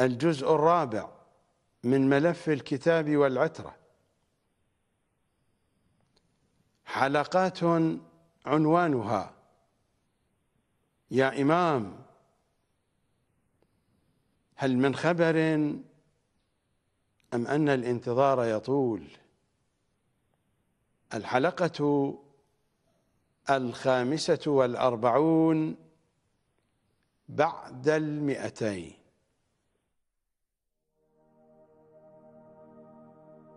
الجزء الرابع من ملف الكتاب والعترة حلقات عنوانها يا إمام هل من خبر أم أن الانتظار يطول الحلقة الخامسة والأربعون بعد المئتين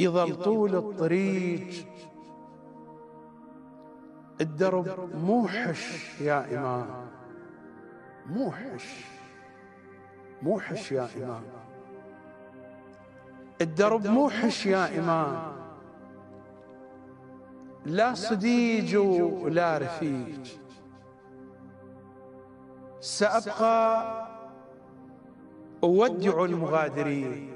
يظل طول الطريق الدرب موحش يا إمام موحش موحش يا إمام الدرب موحش يا إمام لا صديج ولا رفيق سأبقى أودع المغادرين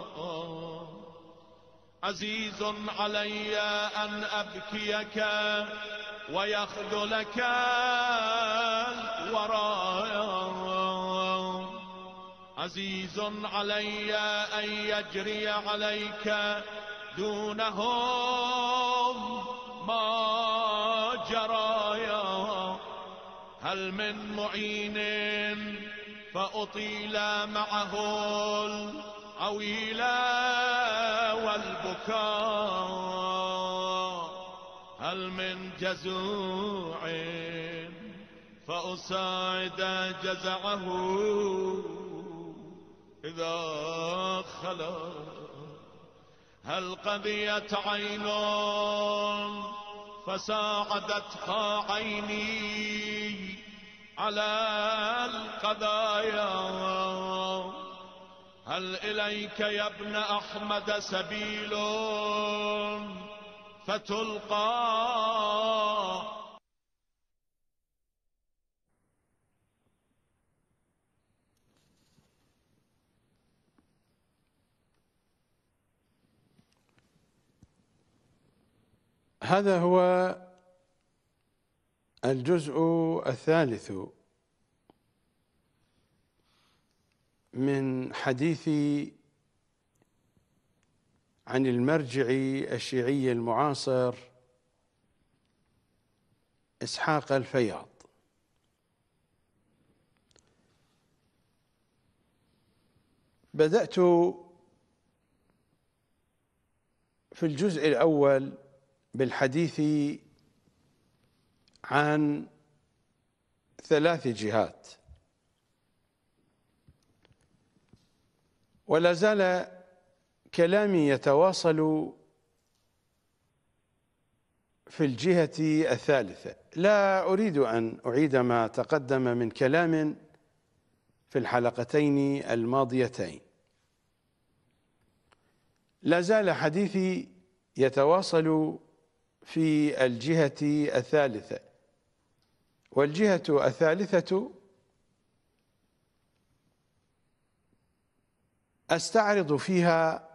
عزيز علي أن أبكيك ويخذلك ورايا عزيز علي أن يجري عليك دونهم ما جرايا هل من معين فأطيل معه أويلا والبكاء هل من جزوع فأساعد جزعه إذا خلا هل قضيت عين فساعدتها عيني على القضايا هل إليك يا ابن أحمد سبيل فتلقى هذا هو الجزء الثالث من حديثي عن المرجعي الشيعي المعاصر اسحاق الفياض بدات في الجزء الاول بالحديث عن ثلاث جهات ولا زال كلامي يتواصل في الجهة الثالثة لا أريد أن أعيد ما تقدم من كلام في الحلقتين الماضيتين لا زال حديثي يتواصل في الجهة الثالثة والجهة الثالثة استعرض فيها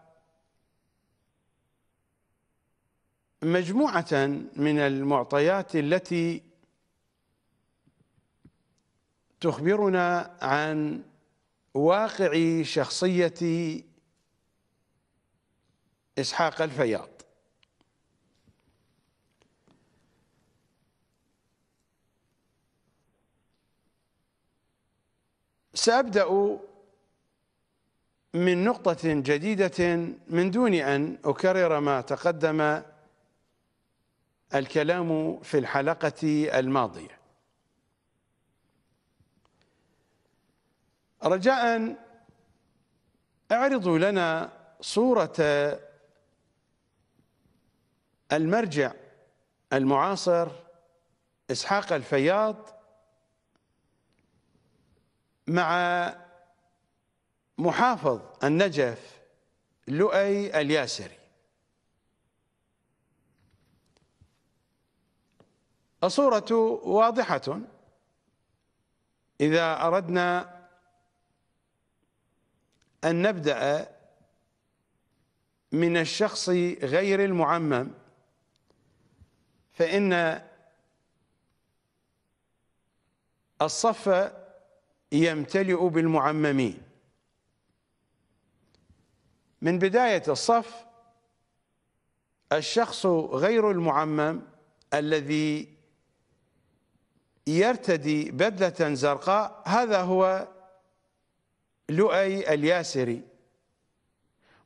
مجموعه من المعطيات التي تخبرنا عن واقع شخصيه اسحاق الفياض سابدا من نقطة جديدة من دون أن أكرر ما تقدم الكلام في الحلقة الماضية رجاء اعرضوا لنا صورة المرجع المعاصر إسحاق الفياض مع محافظ النجف لؤي الياسري الصورة واضحة إذا أردنا أن نبدأ من الشخص غير المعمم فإن الصف يمتلئ بالمعممين من بداية الصف الشخص غير المعمم الذي يرتدي بدلة زرقاء هذا هو لؤي الياسري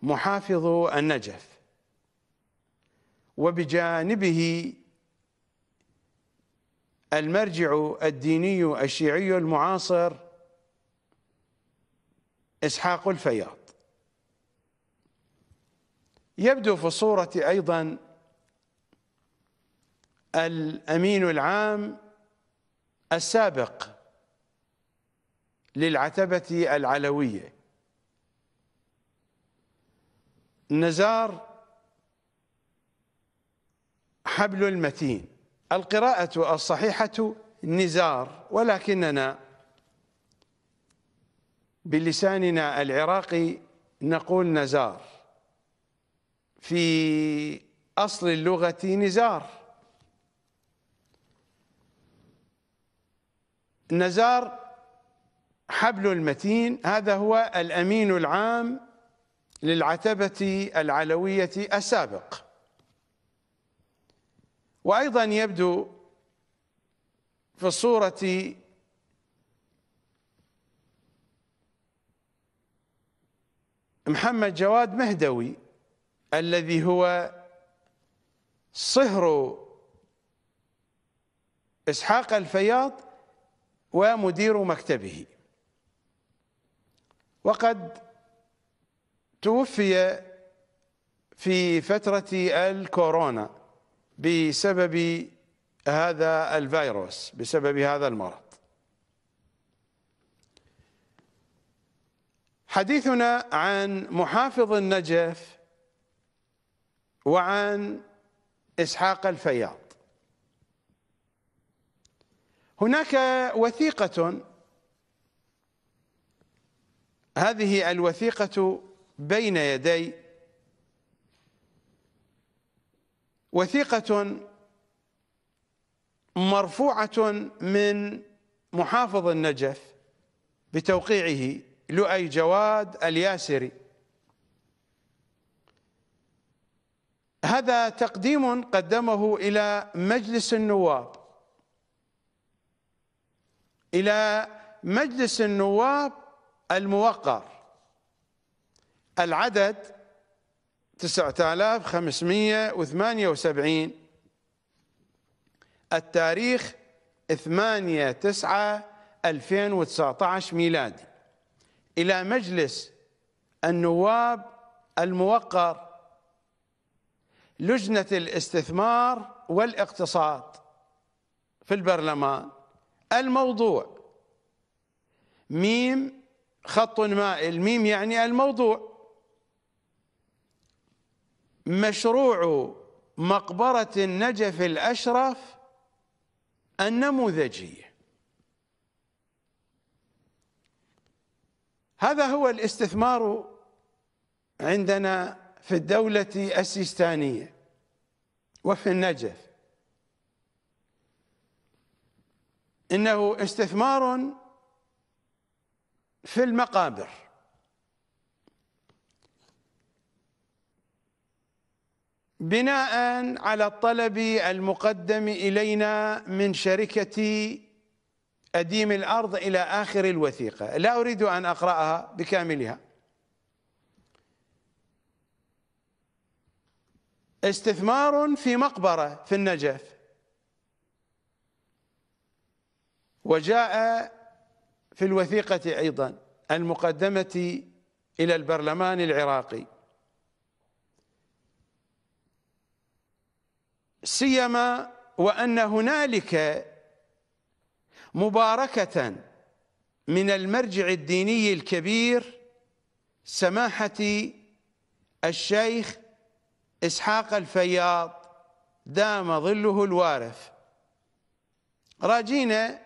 محافظ النجف وبجانبه المرجع الديني الشيعي المعاصر اسحاق الفياض يبدو في الصورة أيضا الأمين العام السابق للعتبة العلوية نزار حبل المتين القراءة الصحيحة نزار ولكننا بلساننا العراقي نقول نزار في أصل اللغة نزار نزار حبل المتين هذا هو الأمين العام للعتبة العلوية السابق وأيضا يبدو في الصورة محمد جواد مهدوي الذي هو صهر إسحاق الفياض ومدير مكتبه وقد توفي في فترة الكورونا بسبب هذا الفيروس بسبب هذا المرض حديثنا عن محافظ النجف وعن إسحاق الفياض هناك وثيقة هذه الوثيقة بين يدي وثيقة مرفوعة من محافظ النجف بتوقيعه لؤي جواد الياسري هذا تقديم قدمه إلى مجلس النواب إلى مجلس النواب الموقر العدد 9578 التاريخ 8 9 2019 ميلادي إلى مجلس النواب الموقر لجنة الاستثمار والاقتصاد في البرلمان الموضوع ميم خط مائل ميم يعني الموضوع مشروع مقبرة النجف الأشرف النموذجية هذا هو الاستثمار عندنا في الدولة السيستانية وفي النجف إنه استثمار في المقابر بناء على الطلب المقدم إلينا من شركة أديم الأرض إلى آخر الوثيقة لا أريد أن أقرأها بكاملها استثمار في مقبرة في النجف وجاء في الوثيقة أيضا المقدمة إلى البرلمان العراقي سيما وأن هنالك مباركة من المرجع الديني الكبير سماحة الشيخ إسحاق الفياض دام ظله الوارث راجينا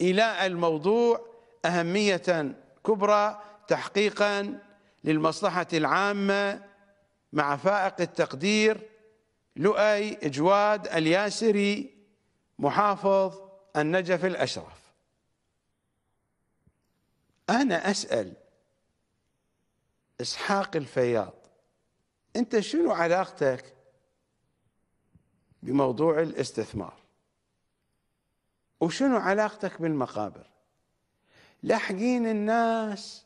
إلى الموضوع أهمية كبرى تحقيقا للمصلحة العامة مع فائق التقدير لؤي جواد الياسري محافظ النجف الأشرف أنا أسأل إسحاق الفياض انت شنو علاقتك بموضوع الاستثمار وشنو علاقتك بالمقابر لاحقين الناس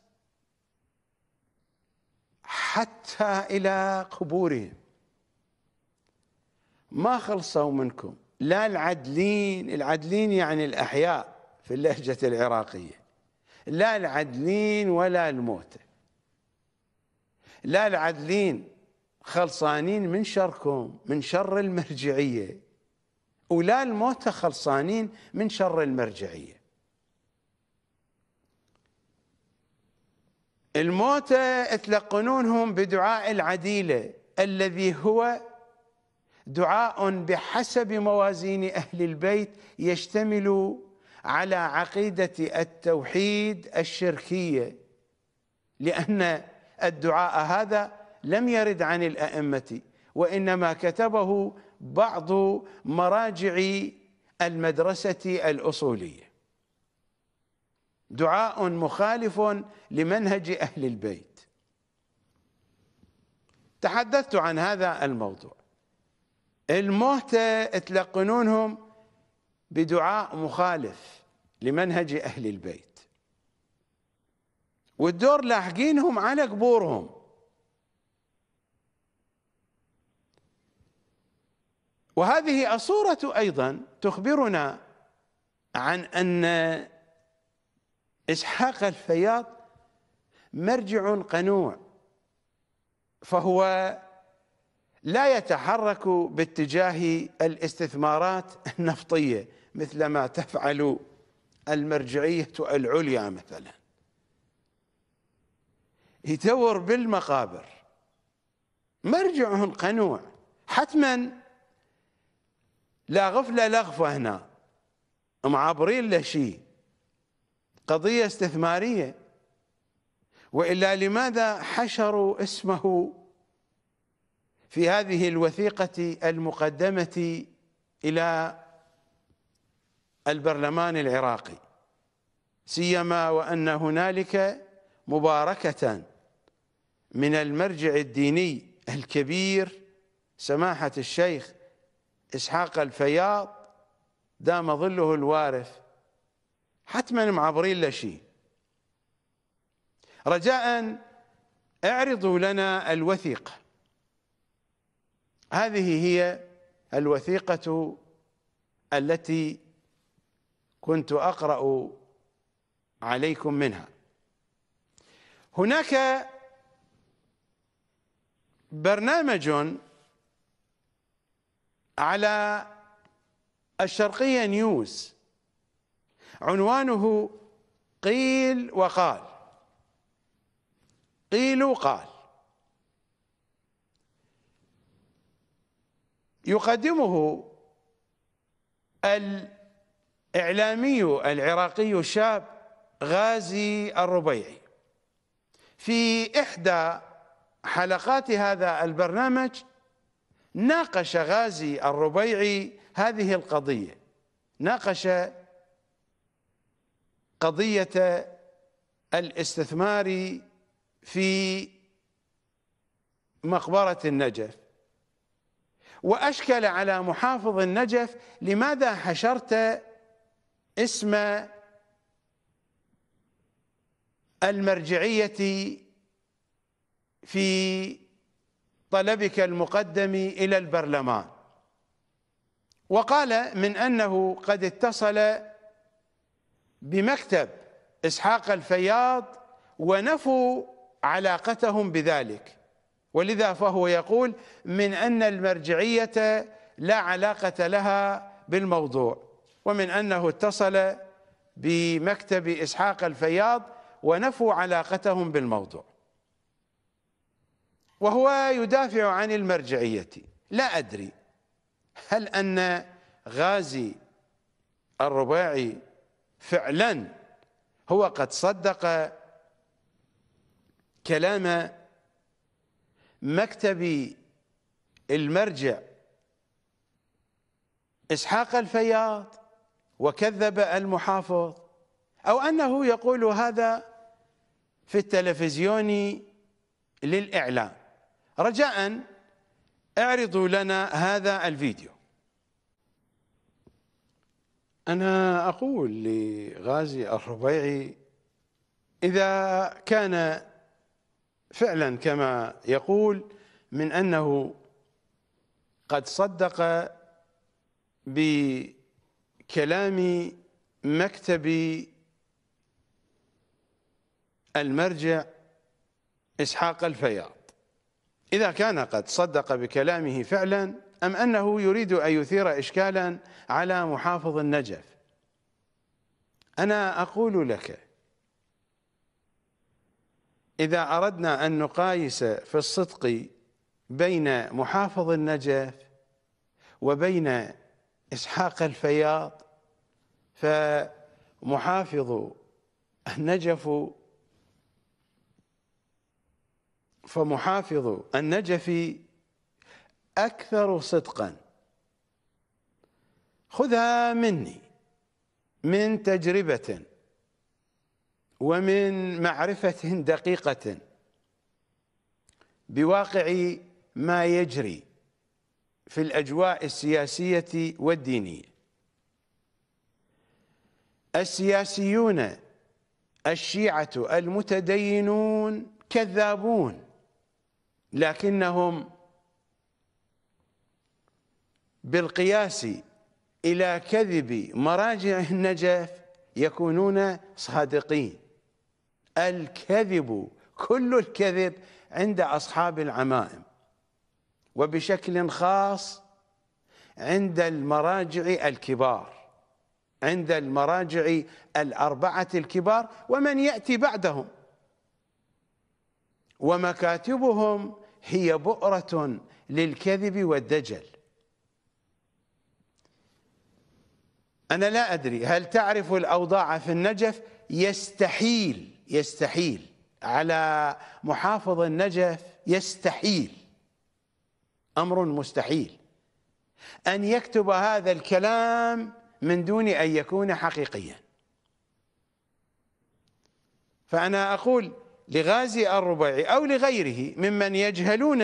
حتى الى قبورهم ما خلصوا منكم لا العدلين العدلين يعني الاحياء في اللهجه العراقيه لا العدلين ولا الموتى لا العدلين خلصانين من شركم من شر المرجعية ولا الموتى خلصانين من شر المرجعية الموتى تلقنونهم بدعاء العديلة الذي هو دعاء بحسب موازين أهل البيت يشتمل على عقيدة التوحيد الشركية لأن الدعاء هذا لم يرد عن الأئمة وإنما كتبه بعض مراجع المدرسة الأصولية دعاء مخالف لمنهج أهل البيت تحدثت عن هذا الموضوع الموتى تلقنونهم بدعاء مخالف لمنهج أهل البيت والدور لاحقينهم على قبورهم وهذه الصورة أيضا تخبرنا عن أن إسحاق الفياض مرجع قنوع فهو لا يتحرك باتجاه الاستثمارات النفطية مثل ما تفعل المرجعية العليا مثلا يدور بالمقابر مرجع قنوع حتما لا غفلة لا غفة هنا معبرين له شيء قضية استثمارية وإلا لماذا حشروا اسمه في هذه الوثيقة المقدمة إلى البرلمان العراقي سيما وأن هنالك مباركة من المرجع الديني الكبير سماحة الشيخ إسحاق الفياض دام ظله الوارث حتما معبرين له شيء رجاء اعرضوا لنا الوثيقة هذه هي الوثيقة التي كنت أقرأ عليكم منها هناك برنامج على الشرقية نيوز عنوانه قيل وقال قيل وقال يقدمه الإعلامي العراقي الشاب غازي الربيعي في إحدى حلقات هذا البرنامج ناقش غازي الربيعي هذه القضية ناقش قضية الاستثمار في مقبرة النجف وأشكل على محافظ النجف لماذا حشرت اسم المرجعية في طلبك المقدم إلى البرلمان وقال من أنه قد اتصل بمكتب إسحاق الفياض ونفوا علاقتهم بذلك ولذا فهو يقول من أن المرجعية لا علاقة لها بالموضوع ومن أنه اتصل بمكتب إسحاق الفياض ونفوا علاقتهم بالموضوع وهو يدافع عن المرجعية لا أدري هل أن غازي الرباعي فعلا هو قد صدق كلام مكتب المرجع إسحاق الفياض وكذب المحافظ أو أنه يقول هذا في التلفزيون للإعلام رجاء اعرضوا لنا هذا الفيديو أنا أقول لغازي الربيعي إذا كان فعلا كما يقول من أنه قد صدق بكلام مكتب المرجع إسحاق الفيار إذا كان قد صدق بكلامه فعلا أم أنه يريد أن يثير إشكالا على محافظ النجف أنا أقول لك إذا أردنا أن نقايس في الصدق بين محافظ النجف وبين إسحاق الفياض فمحافظ النجف فمحافظ النجف أكثر صدقا خذها مني من تجربة ومن معرفة دقيقة بواقع ما يجري في الأجواء السياسية والدينية السياسيون الشيعة المتدينون كذابون لكنهم بالقياس إلى كذب مراجع النجف يكونون صادقين الكذب كل الكذب عند أصحاب العمائم وبشكل خاص عند المراجع الكبار عند المراجع الأربعة الكبار ومن يأتي بعدهم ومكاتبهم هي بؤرة للكذب والدجل أنا لا أدري هل تعرف الأوضاع في النجف يستحيل يستحيل على محافظ النجف يستحيل أمر مستحيل أن يكتب هذا الكلام من دون أن يكون حقيقيا فأنا أقول لغازي الربيعي أو لغيره ممن يجهلون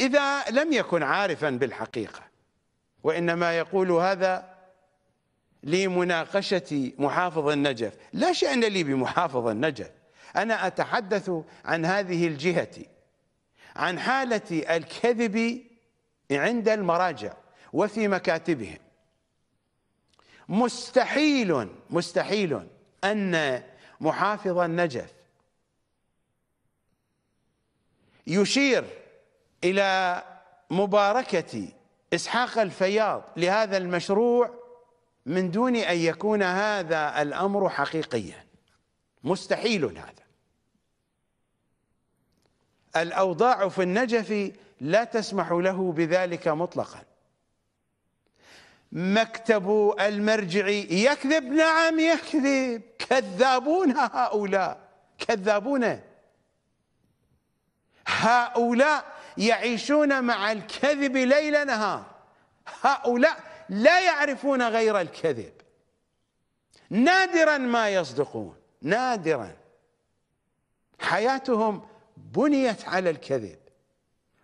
إذا لم يكن عارفا بالحقيقة وإنما يقول هذا لمناقشة محافظ النجف لا شأن لي بمحافظ النجف أنا أتحدث عن هذه الجهة عن حالة الكذب عند المراجع وفي مكاتبهم مستحيل مستحيل أن محافظ النجف يشير إلى مباركة إسحاق الفياض لهذا المشروع من دون أن يكون هذا الأمر حقيقيا مستحيل هذا الأوضاع في النجف لا تسمح له بذلك مطلقا مكتب المرجع يكذب نعم يكذب كذابون هؤلاء كذابون هؤلاء يعيشون مع الكذب ليل نهار هؤلاء لا يعرفون غير الكذب نادرا ما يصدقون نادرا حياتهم بنيت على الكذب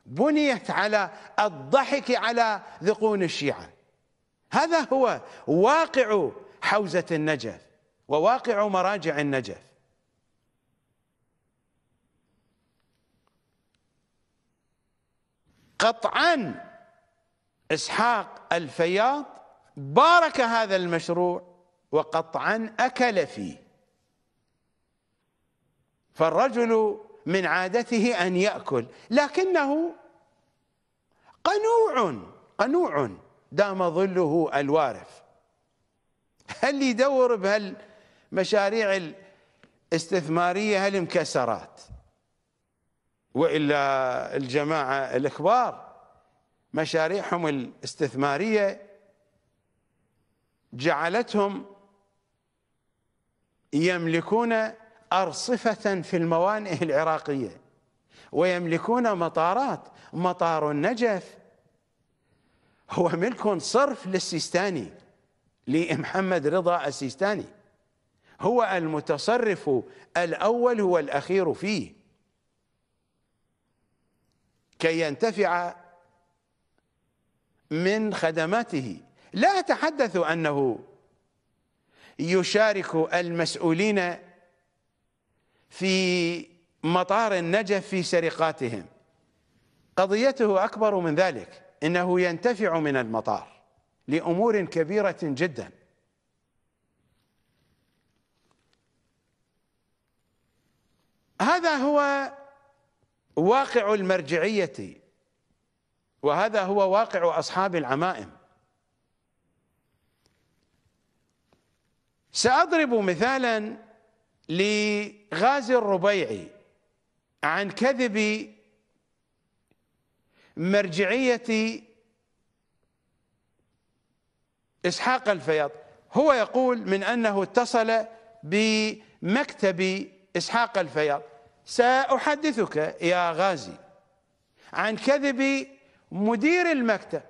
بنيت على الضحك على ذقون الشيعة هذا هو واقع حوزة النجف وواقع مراجع النجف قطعا إسحاق الفياض بارك هذا المشروع وقطعا أكل فيه فالرجل من عادته أن يأكل لكنه قنوع قنوع دام ظله الوارف هل يدور بهالمشاريع الاستثمارية هالمكسرات وإلا الجماعة الكبار مشاريعهم الاستثمارية جعلتهم يملكون أرصفة في الموانئ العراقية ويملكون مطارات مطار النجف هو ملك صرف للسيستاني لمحمد رضا السيستاني هو المتصرف الأول هو الأخير فيه كي ينتفع من خدماته لا أتحدث أنه يشارك المسؤولين في مطار النجف في سرقاتهم قضيته أكبر من ذلك إنه ينتفع من المطار لأمور كبيرة جدا هذا هو واقع المرجعية وهذا هو واقع أصحاب العمائم سأضرب مثالا لغازي الربيعي عن كذب مرجعية إسحاق الفياض هو يقول من أنه اتصل بمكتب إسحاق الفياض سأحدثك يا غازي عن كذب مدير المكتب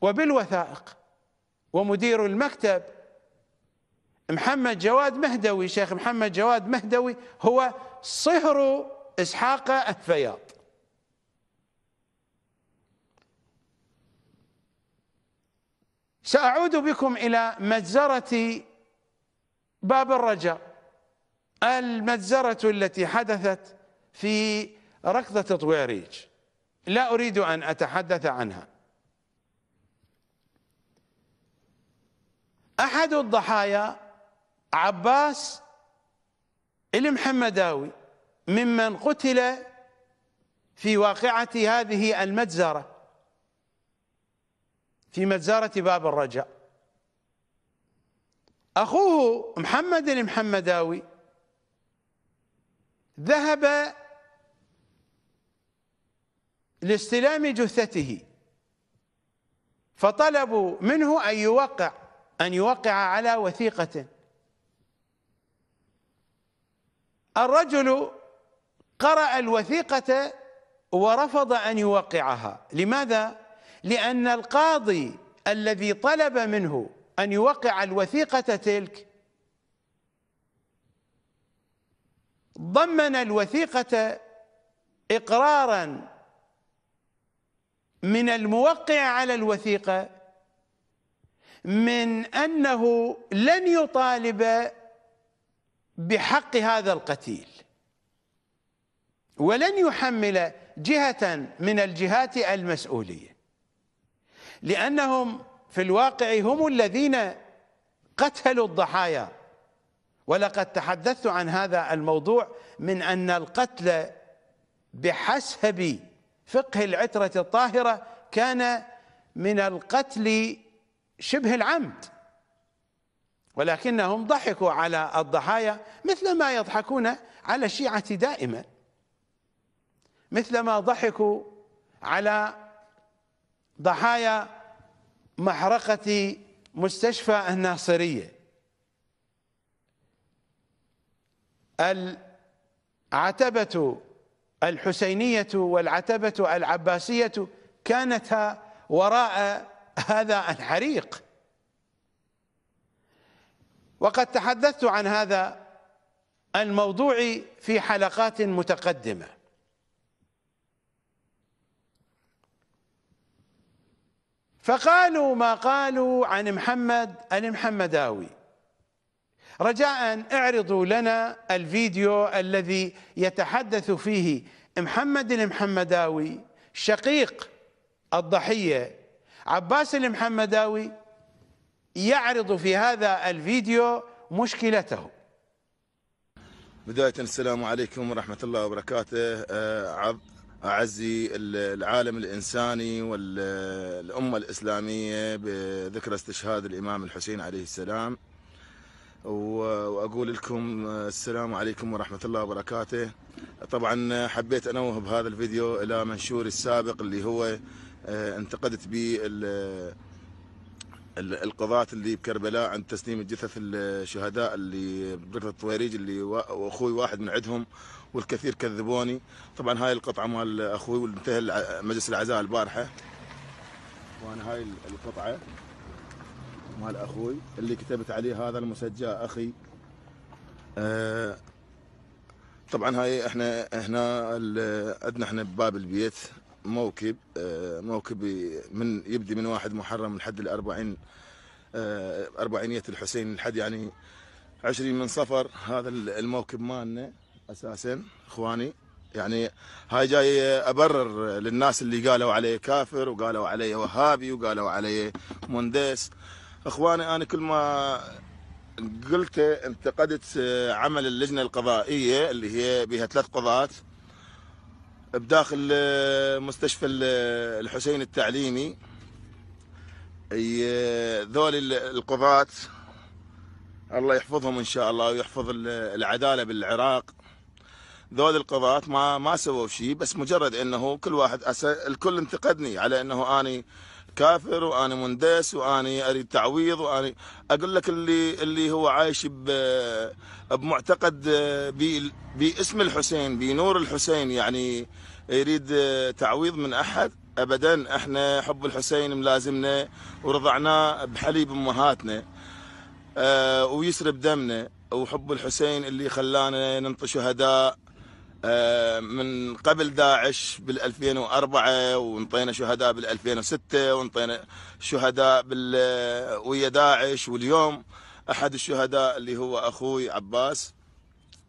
وبالوثائق ومدير المكتب محمد جواد مهدوي شيخ محمد جواد مهدوي هو صهر إسحاق الفياض سأعود بكم إلى مجزرة باب الرجاء المجزرة التي حدثت في ركضة طويريج لا أريد أن أتحدث عنها أحد الضحايا عباس المحمداوي ممن قتل في واقعة هذه المجزرة في مجزرة باب الرجاء أخوه محمد المحمداوي ذهب لاستلام جثته فطلبوا منه أن يوقع أن يوقع على وثيقة الرجل قرأ الوثيقة ورفض أن يوقعها لماذا؟ لأن القاضي الذي طلب منه أن يوقع الوثيقة تلك ضمن الوثيقة إقرارا من الموقع على الوثيقة من أنه لن يطالب بحق هذا القتيل ولن يحمل جهة من الجهات المسؤولية لأنهم في الواقع هم الذين قتلوا الضحايا ولقد تحدثت عن هذا الموضوع من أن القتل بحسب فقه العترة الطاهرة كان من القتل شبه العمد ولكنهم ضحكوا على الضحايا مثل ما يضحكون على الشيعة دائما مثل ما ضحكوا على ضحايا محرقة مستشفى الناصرية العتبة الحسينية والعتبة العباسية كانت وراء هذا الحريق وقد تحدثت عن هذا الموضوع في حلقات متقدمة فقالوا ما قالوا عن محمد المحمداوي رجاء اعرضوا لنا الفيديو الذي يتحدث فيه محمد المحمداوي شقيق الضحية عباس المحمداوي يعرض في هذا الفيديو مشكلته بداية السلام عليكم ورحمة الله وبركاته آه، أعزي العالم الإنساني والأمة الإسلامية بذكرى استشهاد الإمام الحسين عليه السلام واقول لكم آه، السلام عليكم ورحمه الله وبركاته طبعا آه، حبيت انوه بهذا الفيديو الى منشوري السابق اللي هو آه، انتقدت به القضاة اللي بكربلاء عن تسليم الجثث الشهداء اللي بركة الطويريج اللي واخوي واحد من عندهم والكثير كذبوني طبعا هاي القطعة مال اخوي وانتهى مجلس العزاء البارحة وانا هاي القطعة مال اخوي اللي كتبت عليه هذا المسجى اخي أه طبعا هاي احنا هنا عندنا احنا بباب البيت موكب أه موكب من يبدي من واحد محرم لحد ال أه أربعينية الحسين لحد يعني 20 من صفر هذا الموكب مالنا اساسا اخواني يعني هاي جاي ابرر للناس اللي قالوا علي كافر وقالوا علي وهابي وقالوا علي مندس اخواني انا كل ما قلت انتقدت عمل اللجنه القضائيه اللي هي بها ثلاث قضاة بداخل مستشفى الحسين التعليمي ذول القضاة الله يحفظهم ان شاء الله ويحفظ العداله بالعراق ذول القضاة ما ما سووا شيء بس مجرد انه كل واحد أس... الكل انتقدني على انه اني كافر واني مندس واني اريد تعويض واني اقول لك اللي اللي هو عايش بمعتقد آه، باسم الحسين بنور الحسين يعني يريد آه، تعويض من احد ابدا احنا حب الحسين ملازمنا ورضعناه بحليب امهاتنا آه، ويسرب دمنا وحب الحسين اللي خلانا ننطي شهداء آه، من قبل داعش بال 2004 وانطينا شهداء بال 2006 وانطينا شهداء بال ويا داعش واليوم احد الشهداء اللي هو اخوي عباس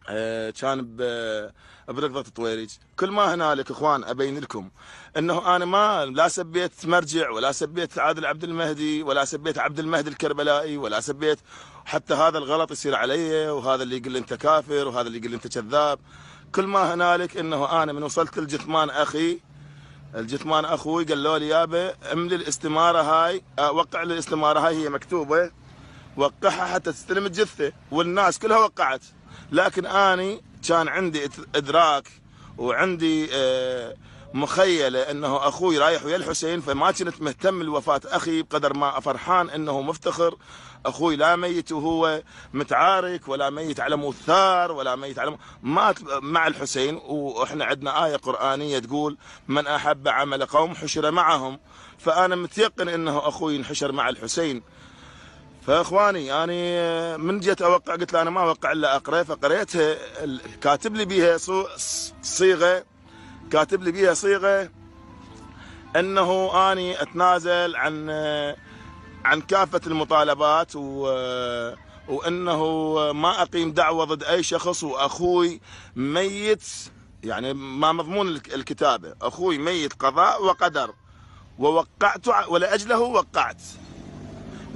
آه، كان آه، بركضه طويريج كل ما هنالك اخوان ابين لكم انه انا ما لا سبيت مرجع ولا سبيت عادل عبد المهدي ولا سبيت عبد المهدي الكربلائي ولا سبيت حتى هذا الغلط يصير علي وهذا اللي يقول انت كافر وهذا اللي يقول انت كذاب كل ما هنالك انه انا من وصلت الجثمان اخي الجثمان اخوي قالوا لي يابا املي الاستماره هاي آه، وقع لي الاستماره هاي هي مكتوبه وقعها حتى تستلم الجثه والناس كلها وقعت لكن اني كان عندي ادراك وعندي آه مخيلة انه اخوي رايح ويا الحسين فما كنت مهتم لوفاة اخي بقدر ما فرحان انه مفتخر اخوي لا ميت وهو متعارك ولا ميت على مثار ولا ميت على مات مع الحسين واحنا عندنا آية قرآنية تقول من احب عمل قوم حشر معهم فانا متيقن انه اخوي انحشر مع الحسين فاخواني يعني من جيت اوقع قلت له انا ما اوقع الا اقرا فقريتها كاتب لي بها صيغه كاتب لي بيها صيغه انه اني اتنازل عن عن كافه المطالبات و وانه ما اقيم دعوه ضد اي شخص واخوي ميت يعني ما مضمون الكتابه اخوي ميت قضاء وقدر ووقعت ولاجله وقعت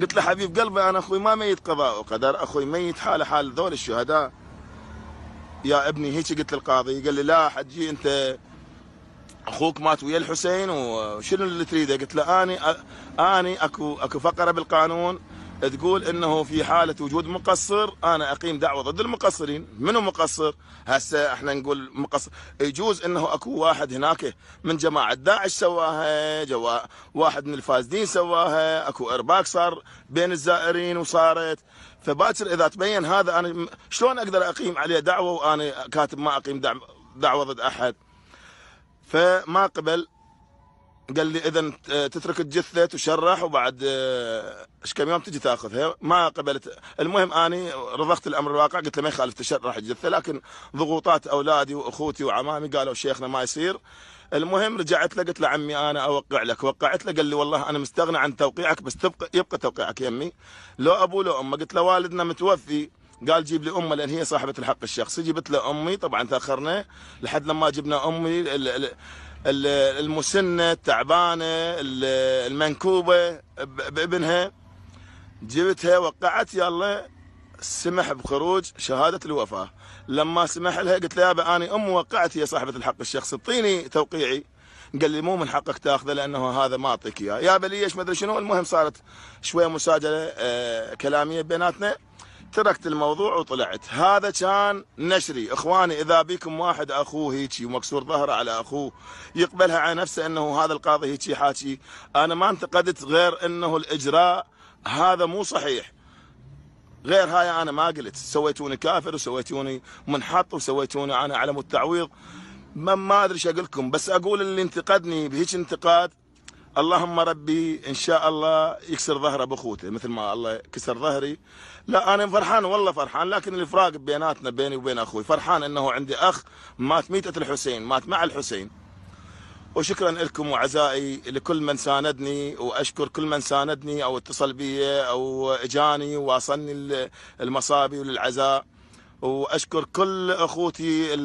قلت له حبيب قلبي انا اخوي ما ميت قضاء وقدر اخوي ميت حاله حال ذول الشهداء يا ابني هيك قلت للقاضي قال لي لا حجي انت اخوك مات ويا الحسين وشنو اللي تريده؟ قلت له اني اني اكو اكو فقره بالقانون تقول انه في حاله وجود مقصر انا اقيم دعوه ضد المقصرين، منو مقصر؟ هسه احنا نقول مقصر، يجوز انه اكو واحد هناك من جماعه داعش سواها، جوا واحد من الفاسدين سواها، اكو ارباك صار بين الزائرين وصارت، فباكر اذا تبين هذا انا شلون اقدر اقيم عليه دعوه وانا كاتب ما اقيم دعوه ضد احد؟ فما قبل قال لي اذا آه، تترك الجثه تشرح وبعد آه، ايش كم يوم تجي تاخذها ما قبلت المهم اني رضخت الامر الواقع قلت له ما يخالف تشرح الجثه لكن ضغوطات اولادي واخوتي وعمامي قالوا شيخنا ما يصير المهم رجعت له قلت له عمي انا اوقع لك وقعت له قال لي والله انا مستغني عن توقيعك بس تبقى يبقى توقيعك يمي لو ابوه لو امه قلت له والدنا متوفي قال جيب لي امه لان هي صاحبه الحق الشخصي جبت له امي طبعا تاخرنا لحد لما جبنا امي المسنه التعبانه المنكوبه بابنها جبتها وقعت يلا سمح بخروج شهادة الوفاة لما سمح لها قلت لها يابا أنا أم وقعت هي صاحبة الحق الشخصي اعطيني توقيعي قال لي مو من حقك تاخذه لانه هذا ما اعطيك اياه يا بليش ما ادري شنو المهم صارت شويه مساجله آه، كلاميه بيناتنا تركت الموضوع وطلعت هذا كان نشري اخواني اذا بيكم واحد اخوه هيك ومكسور ظهره على اخوه يقبلها على نفسه انه هذا القاضي هيك حاكي انا ما انتقدت غير انه الاجراء هذا مو صحيح غير هاي انا ما قلت سويتوني كافر وسويتوني منحط وسويتوني انا علم التعويض ما ادري ايش اقول لكم بس اقول اللي انتقدني بهيك انتقاد اللهم ربي ان شاء الله يكسر ظهر ابو اخوته مثل ما الله كسر ظهري لا انا فرحان والله فرحان لكن الفراق بيناتنا بيني وبين اخوي فرحان انه عندي اخ مات ميتة الحسين مات مع الحسين وشكرا لكم وعزائي لكل من ساندني واشكر كل من ساندني او اتصل بي او اجاني واصلني المصابي وللعزاء واشكر كل اخوتي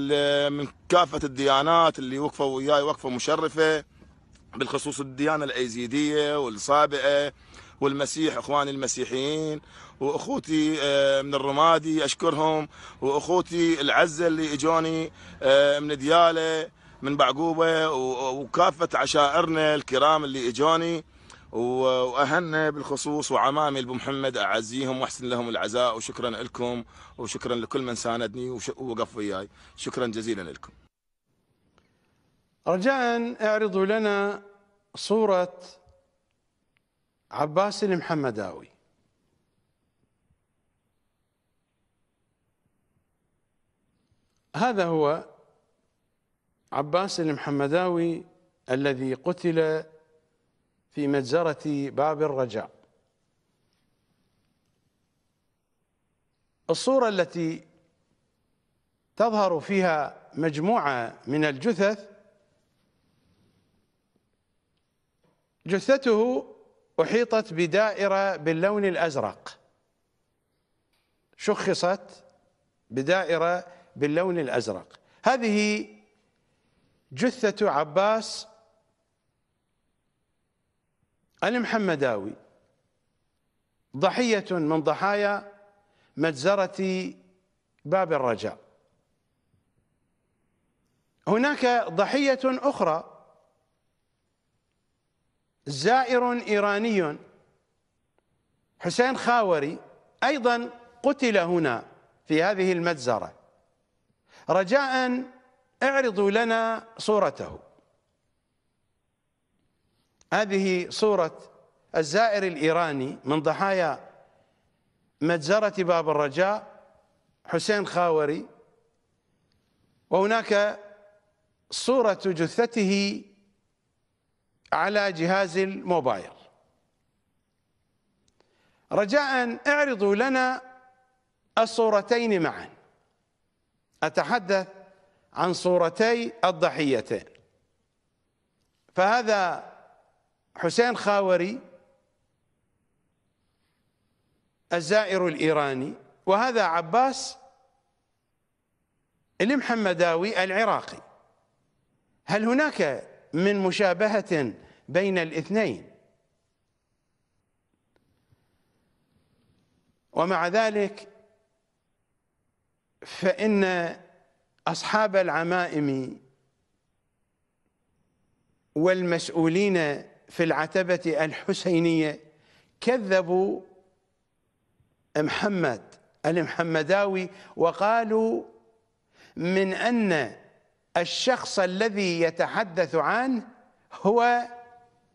من كافه الديانات اللي وقفوا وياي وقفه مشرفه بالخصوص الديانة الأيزيدية والصابئة والمسيح اخواني المسيحيين واخوتي آه، من الرمادي اشكرهم واخوتي العزه اللي اجوني آه، من دياله من بعقوبه وكافه عشائرنا الكرام اللي اجوني واهلنا بالخصوص وعمامي ابو محمد اعزيهم واحسن لهم العزاء وشكرا لكم وشكرا لكل من ساندني ووقف وياي شكرا جزيلا لكم رجاء اعرضوا لنا صورة عباس المحمداوي هذا هو عباس المحمداوي الذي قتل في مجزرة باب الرجاء الصورة التي تظهر فيها مجموعة من الجثث جثته أحيطت بدائرة باللون الأزرق شخصت بدائرة باللون الأزرق هذه جثة عباس المحمداوي ضحية من ضحايا مجزرة باب الرجاء هناك ضحية أخرى زائر إيراني حسين خاوري أيضا قتل هنا في هذه المجزرة رجاء اعرضوا لنا صورته هذه صورة الزائر الإيراني من ضحايا مجزرة باب الرجاء حسين خاوري وهناك صورة جثته على جهاز الموبايل رجاء اعرضوا لنا الصورتين معا أتحدث عن صورتي الضحيتين فهذا حسين خاوري الزائر الإيراني وهذا عباس المحمداوي العراقي هل هناك من مشابهة بين الاثنين ومع ذلك فإن أصحاب العمائم والمسؤولين في العتبة الحسينية كذبوا محمد المحمداوي وقالوا من أن الشخص الذي يتحدث عنه هو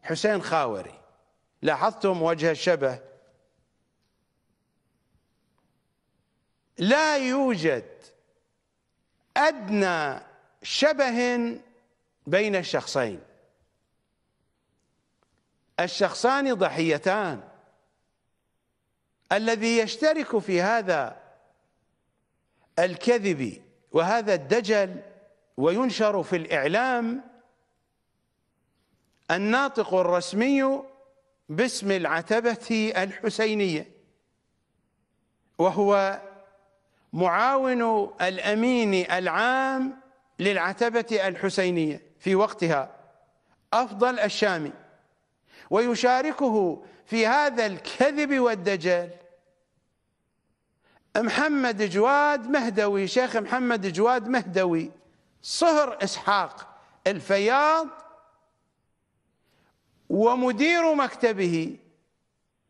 حسين خاوري لاحظتم وجه الشبه لا يوجد أدنى شبه بين الشخصين الشخصان ضحيتان الذي يشترك في هذا الكذب وهذا الدجل وينشر في الإعلام الناطق الرسمي باسم العتبة الحسينية وهو معاون الأمين العام للعتبة الحسينية في وقتها أفضل الشامي ويشاركه في هذا الكذب والدجل محمد جواد مهدوي شيخ محمد جواد مهدوي صهر إسحاق الفياض ومدير مكتبه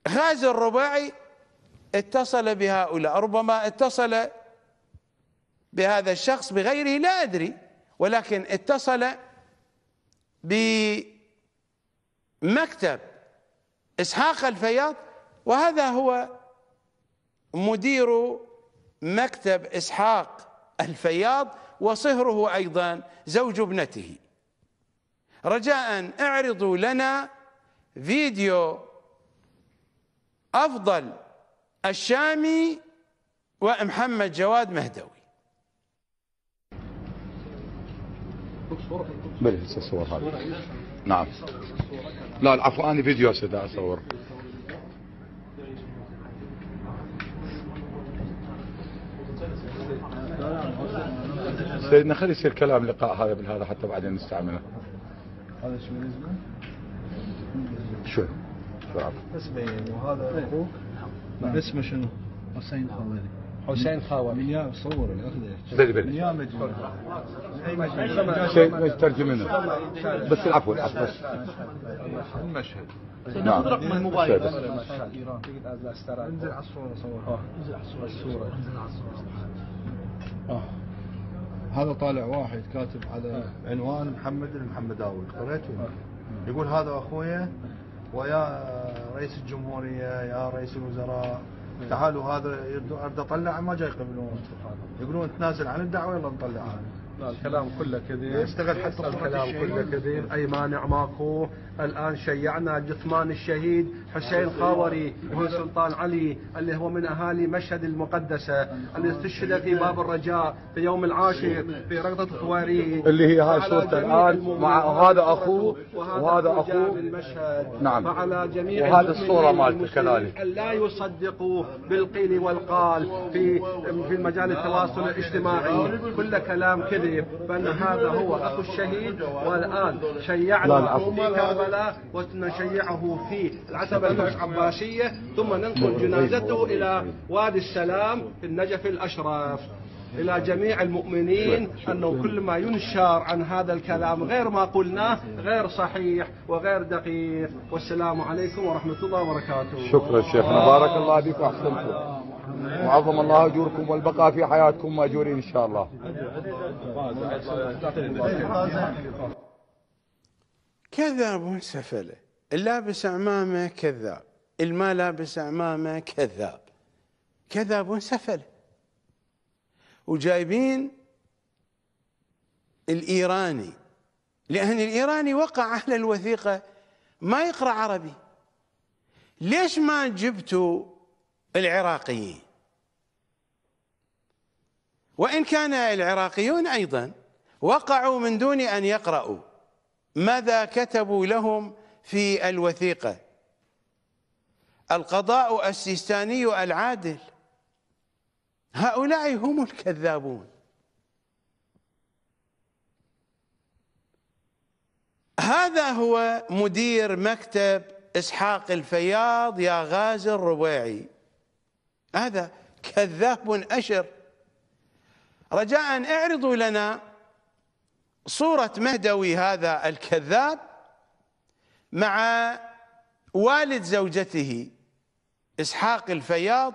غازي الرباعي اتصل بهؤلاء ربما اتصل بهذا الشخص بغيره لا أدري ولكن اتصل بمكتب إسحاق الفياض وهذا هو مدير مكتب إسحاق الفياض وصهره أيضا زوج ابنته رجاء اعرضوا لنا فيديو أفضل الشامي ومحمد جواد مهدوي بلي الصور هذه نعم لا العفو انا فيديو سيدا اصور سيدنا خلي يصير كلام لقاء هذا بالهذا حتى بعدين نستعمله هذا شو اسمه؟ شو؟ اسمه بين وهذا إيه. اخوك نعم. اسمه شنو؟ حسين خاولي حسين خاولي من يا صور اللي اخذه من يا مجنون شيء مترجم منه بس العفو العفو بس المشهد نعم رقم الموبايل بس انزل على الصوره صورها انزل على الصوره انزل على الصوره آه. هذا طالع واحد كاتب على آه. عنوان محمد المحمداوي قريته آه. يقول هذا اخويا ويا رئيس الجمهوريه يا رئيس الوزراء آه. تعالوا هذا اريد اطلع ما جاي يقبلون يقولون تنازل عن الدعوه يلا نطلع الكلام كله كذب يشتغل حتى الكلام كله كذب اي مانع ماكو الآن شيعنا جثمان الشهيد حسين خاوري بن سلطان علي اللي هو من أهالي مشهد المقدسة اللي استشهد في باب الرجاء في يوم العاشر في رغدة خواري اللي هي هاي صورته الآن مع هذا أخوه وهذا أخوه نعم فعلى جميع وهذا الصورة مالته كذلك لا يصدقوا بالقيل والقال في في مجال التواصل الاجتماعي كل كلام كذب فإن هذا هو أخو الشهيد والآن شيعنا لا كربلاء ونشيعه في العتبة العباسية ثم ننقل جنازته إلى وادي السلام في النجف الأشرف إلى جميع المؤمنين أنه كل ما ينشر عن هذا الكلام غير ما قلناه غير صحيح وغير دقيق والسلام عليكم ورحمة الله وبركاته شكرا شيخنا بارك الله بك وأحسنكم وعظم الله أجوركم والبقاء في حياتكم مأجورين إن شاء الله كذاب سفله اللابس عمامه كذاب الما لابس عمامه كذاب كذاب سفله وجايبين الايراني لان الايراني وقع اهل الوثيقه ما يقرا عربي ليش ما جبتوا العراقيين وان كان العراقيون ايضا وقعوا من دون ان يقرأوا ماذا كتبوا لهم في الوثيقة القضاء السيستاني العادل هؤلاء هم الكذابون هذا هو مدير مكتب إسحاق الفياض يا غازي الربيعي هذا كذاب أشر رجاء اعرضوا لنا صورة مهدوي هذا الكذاب مع والد زوجته إسحاق الفياض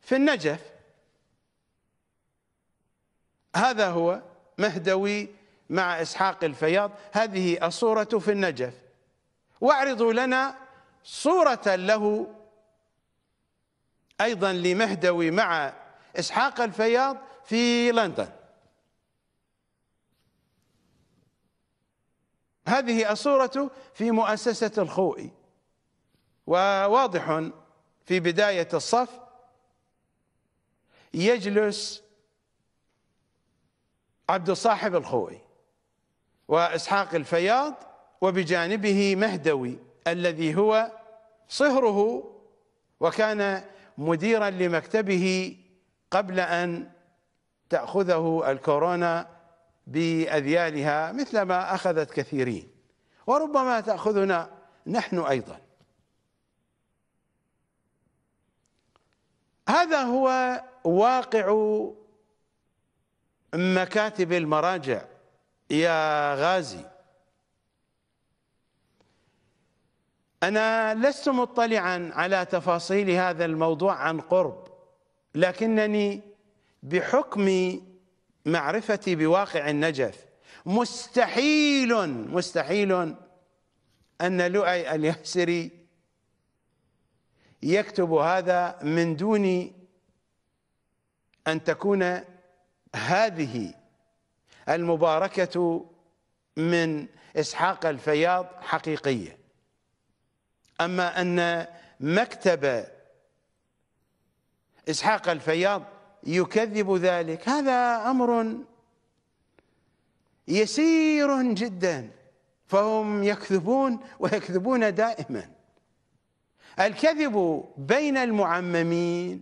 في النجف هذا هو مهدوي مع إسحاق الفياض هذه الصورة في النجف واعرضوا لنا صورة له أيضا لمهدوي مع إسحاق الفياض في لندن هذه الصورة في مؤسسة الخوئي وواضح في بداية الصف يجلس عبد الصاحب الخوئي وإسحاق الفياض وبجانبه مهدوي الذي هو صهره وكان مديرا لمكتبه قبل أن تأخذه الكورونا بأذيالها مثلما أخذت كثيرين وربما تأخذنا نحن أيضا هذا هو واقع مكاتب المراجع يا غازي أنا لست مطلعا على تفاصيل هذا الموضوع عن قرب لكنني بحكم معرفتي بواقع النجف مستحيل مستحيل أن لؤي اليسري يكتب هذا من دون أن تكون هذه المباركة من إسحاق الفياض حقيقية أما أن مكتب إسحاق الفياض يكذب ذلك هذا أمر يسير جدا فهم يكذبون ويكذبون دائما الكذب بين المعممين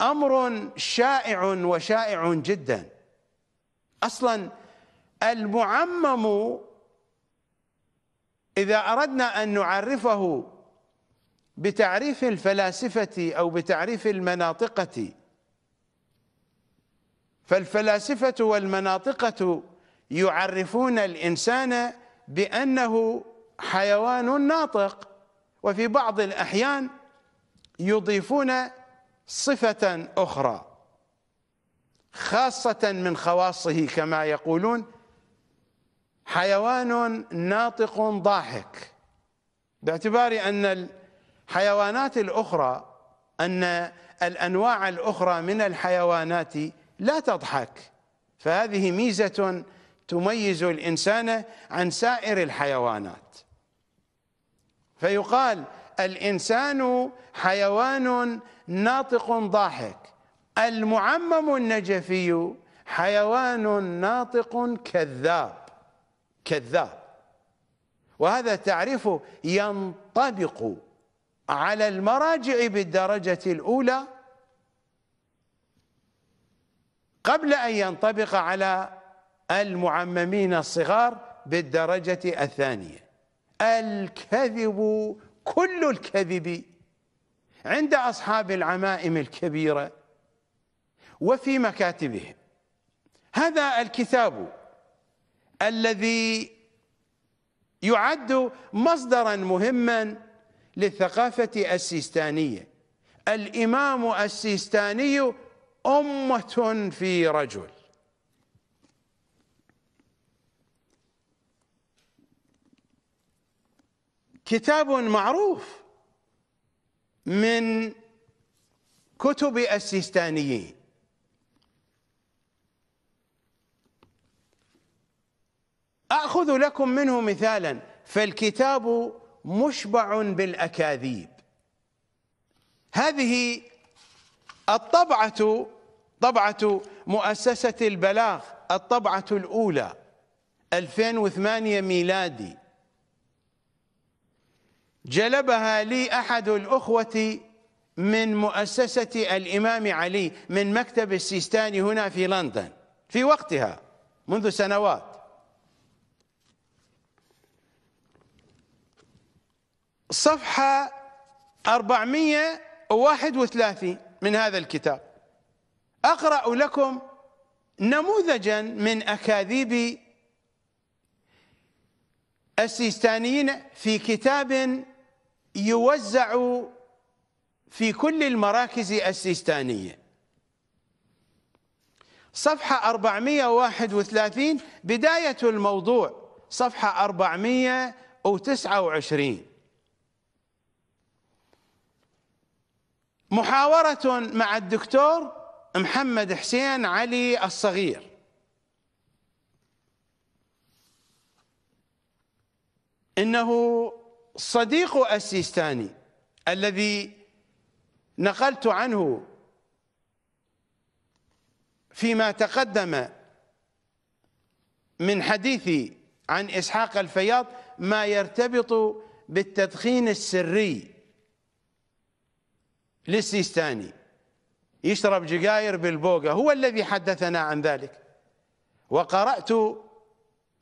أمر شائع وشائع جدا أصلا المعمم إذا أردنا أن نعرفه بتعريف الفلاسفة أو بتعريف المناطقة فالفلاسفة والمناطقة يعرفون الإنسان بأنه حيوان ناطق وفي بعض الأحيان يضيفون صفة أخرى خاصة من خواصه كما يقولون حيوان ناطق ضاحك باعتبار أن الحيوانات الأخرى أن الأنواع الأخرى من الحيوانات لا تضحك فهذه ميزة تميز الإنسان عن سائر الحيوانات فيقال الإنسان حيوان ناطق ضاحك المعمم النجفي حيوان ناطق كذاب كذاب وهذا التعريف ينطبق على المراجع بالدرجة الأولى قبل أن ينطبق على المعممين الصغار بالدرجة الثانية الكذب كل الكذب عند أصحاب العمائم الكبيرة وفي مكاتبهم هذا الكتاب الذي يعد مصدرا مهما للثقافة السيستانية الإمام السيستاني أمة في رجل كتاب معروف من كتب السيستانيين أخذ لكم منه مثالا فالكتاب مشبع بالاكاذيب هذه الطبعه طبعه مؤسسه البلاغ الطبعه الاولى 2008 ميلادي جلبها لي احد الاخوه من مؤسسه الامام علي من مكتب السيستاني هنا في لندن في وقتها منذ سنوات صفحة 431 من هذا الكتاب أقرأ لكم نموذجا من أكاذيب السيستانيين في كتاب يوزع في كل المراكز السيستانية صفحة 431 بداية الموضوع صفحة 429 محاورة مع الدكتور محمد حسين علي الصغير إنه صديق السيستاني الذي نقلت عنه فيما تقدم من حديثي عن إسحاق الفياض ما يرتبط بالتدخين السري للسيستاني يشرب جقاير بالبوقة هو الذي حدثنا عن ذلك وقرأت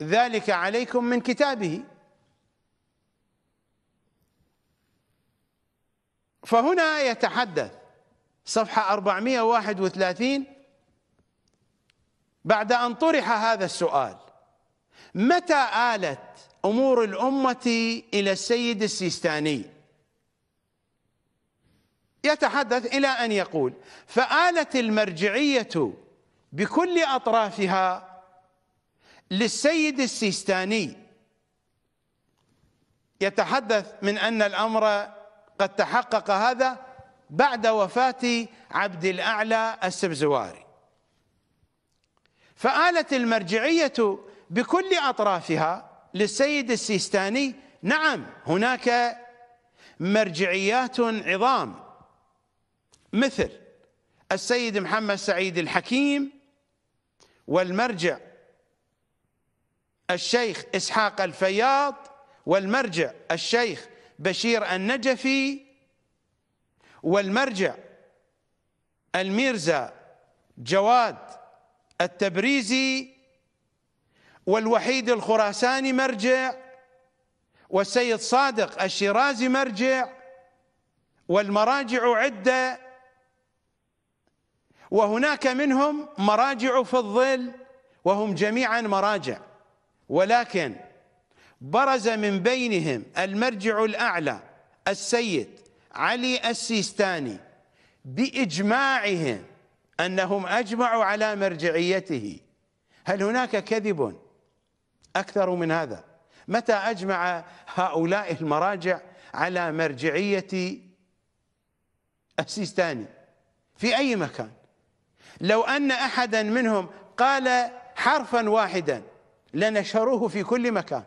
ذلك عليكم من كتابه فهنا يتحدث صفحة 431 بعد أن طرح هذا السؤال متى آلت أمور الأمة إلى السيد السيستاني يتحدث إلى أن يقول فآلت المرجعية بكل أطرافها للسيد السيستاني يتحدث من أن الأمر قد تحقق هذا بعد وفاة عبد الأعلى السبزواري فآلت المرجعية بكل أطرافها للسيد السيستاني نعم هناك مرجعيات عظام مثل السيد محمد سعيد الحكيم والمرجع الشيخ إسحاق الفياض والمرجع الشيخ بشير النجفي والمرجع الميرزا جواد التبريزي والوحيد الخراساني مرجع والسيد صادق الشيرازي مرجع والمراجع عده وهناك منهم مراجع في الظل وهم جميعا مراجع ولكن برز من بينهم المرجع الأعلى السيد علي السيستاني بإجماعهم أنهم أجمعوا على مرجعيته هل هناك كذب أكثر من هذا متى أجمع هؤلاء المراجع على مرجعية السيستاني في أي مكان لو أن أحدا منهم قال حرفا واحدا لنشروه في كل مكان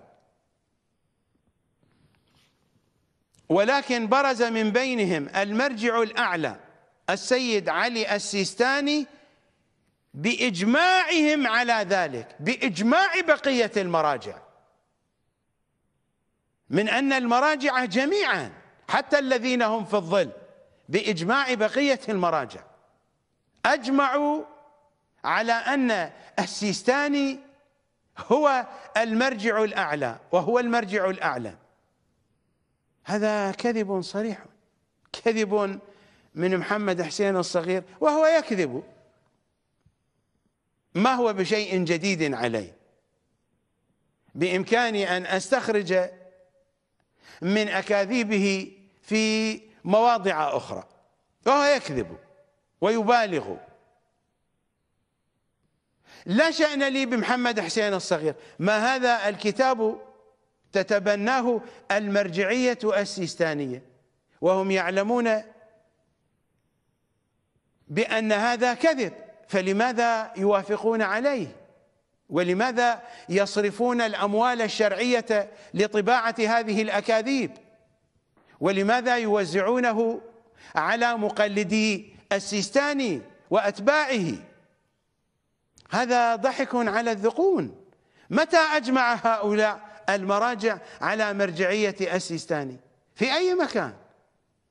ولكن برز من بينهم المرجع الأعلى السيد علي السيستاني بإجماعهم على ذلك بإجماع بقية المراجع من أن المراجع جميعا حتى الذين هم في الظل بإجماع بقية المراجع أجمعوا على أن السيستاني هو المرجع الأعلى وهو المرجع الأعلى هذا كذب صريح كذب من محمد حسين الصغير وهو يكذب ما هو بشيء جديد علي بإمكاني أن أستخرج من أكاذيبه في مواضع أخرى وهو يكذب ويبالغ لا شأن لي بمحمد حسين الصغير ما هذا الكتاب تتبناه المرجعية السيستانية وهم يعلمون بأن هذا كذب فلماذا يوافقون عليه ولماذا يصرفون الأموال الشرعية لطباعة هذه الأكاذيب ولماذا يوزعونه على مقلدي السيستاني وأتباعه هذا ضحك على الذقون متى أجمع هؤلاء المراجع على مرجعية السيستاني في أي مكان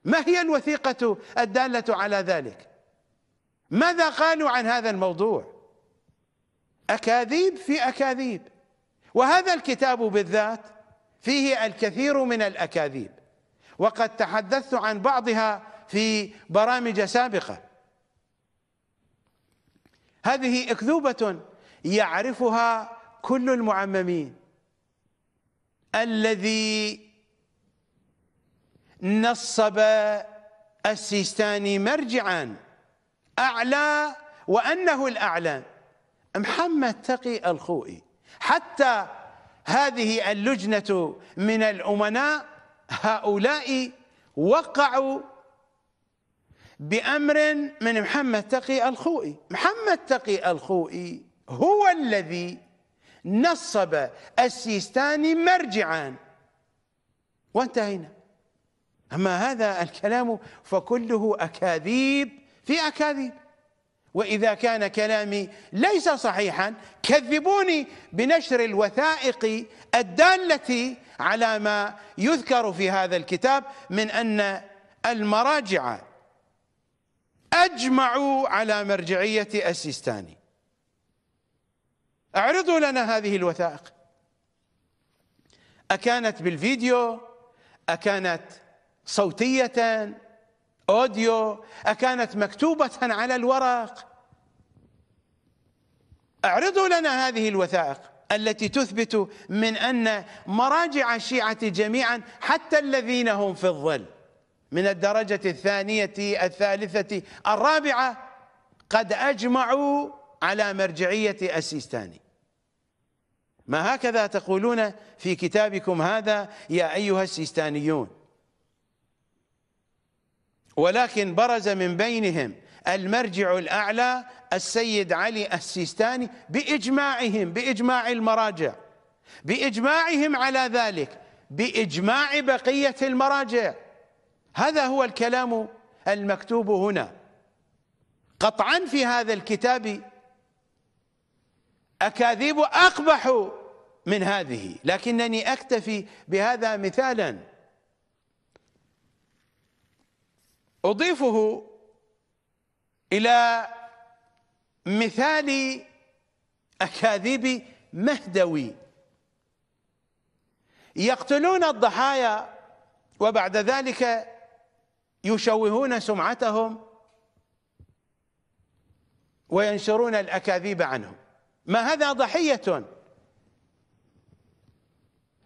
ما هي الوثيقة الدالة على ذلك ماذا قالوا عن هذا الموضوع أكاذيب في أكاذيب وهذا الكتاب بالذات فيه الكثير من الأكاذيب وقد تحدثت عن بعضها في برامج سابقة هذه أكذوبة يعرفها كل المعممين الذي نصب السيستاني مرجعا أعلى وأنه الأعلى محمد تقي الخوئي حتى هذه اللجنة من الأمناء هؤلاء وقعوا بأمر من محمد تقي الخوئي محمد تقي الخوئي هو الذي نصب السيستاني مرجعا وانتهينا أما هذا الكلام فكله أكاذيب في أكاذيب وإذا كان كلامي ليس صحيحا كذبوني بنشر الوثائق الدالة على ما يذكر في هذا الكتاب من أن المراجع أجمعوا على مرجعية السيستاني اعرضوا لنا هذه الوثائق أكانت بالفيديو أكانت صوتية أوديو أكانت مكتوبة على الورق اعرضوا لنا هذه الوثائق التي تثبت من أن مراجع الشيعة جميعا حتى الذين هم في الظل من الدرجة الثانية الثالثة الرابعة قد أجمعوا على مرجعية السيستاني ما هكذا تقولون في كتابكم هذا يا أيها السيستانيون ولكن برز من بينهم المرجع الأعلى السيد علي السيستاني بإجماعهم بإجماع المراجع بإجماعهم على ذلك بإجماع بقية المراجع هذا هو الكلام المكتوب هنا قطعا في هذا الكتاب أكاذيب أقبح من هذه لكنني أكتفي بهذا مثالا أضيفه إلى مثال أكاذيب مهدوي يقتلون الضحايا وبعد ذلك يشوهون سمعتهم وينشرون الاكاذيب عنهم ما هذا ضحيه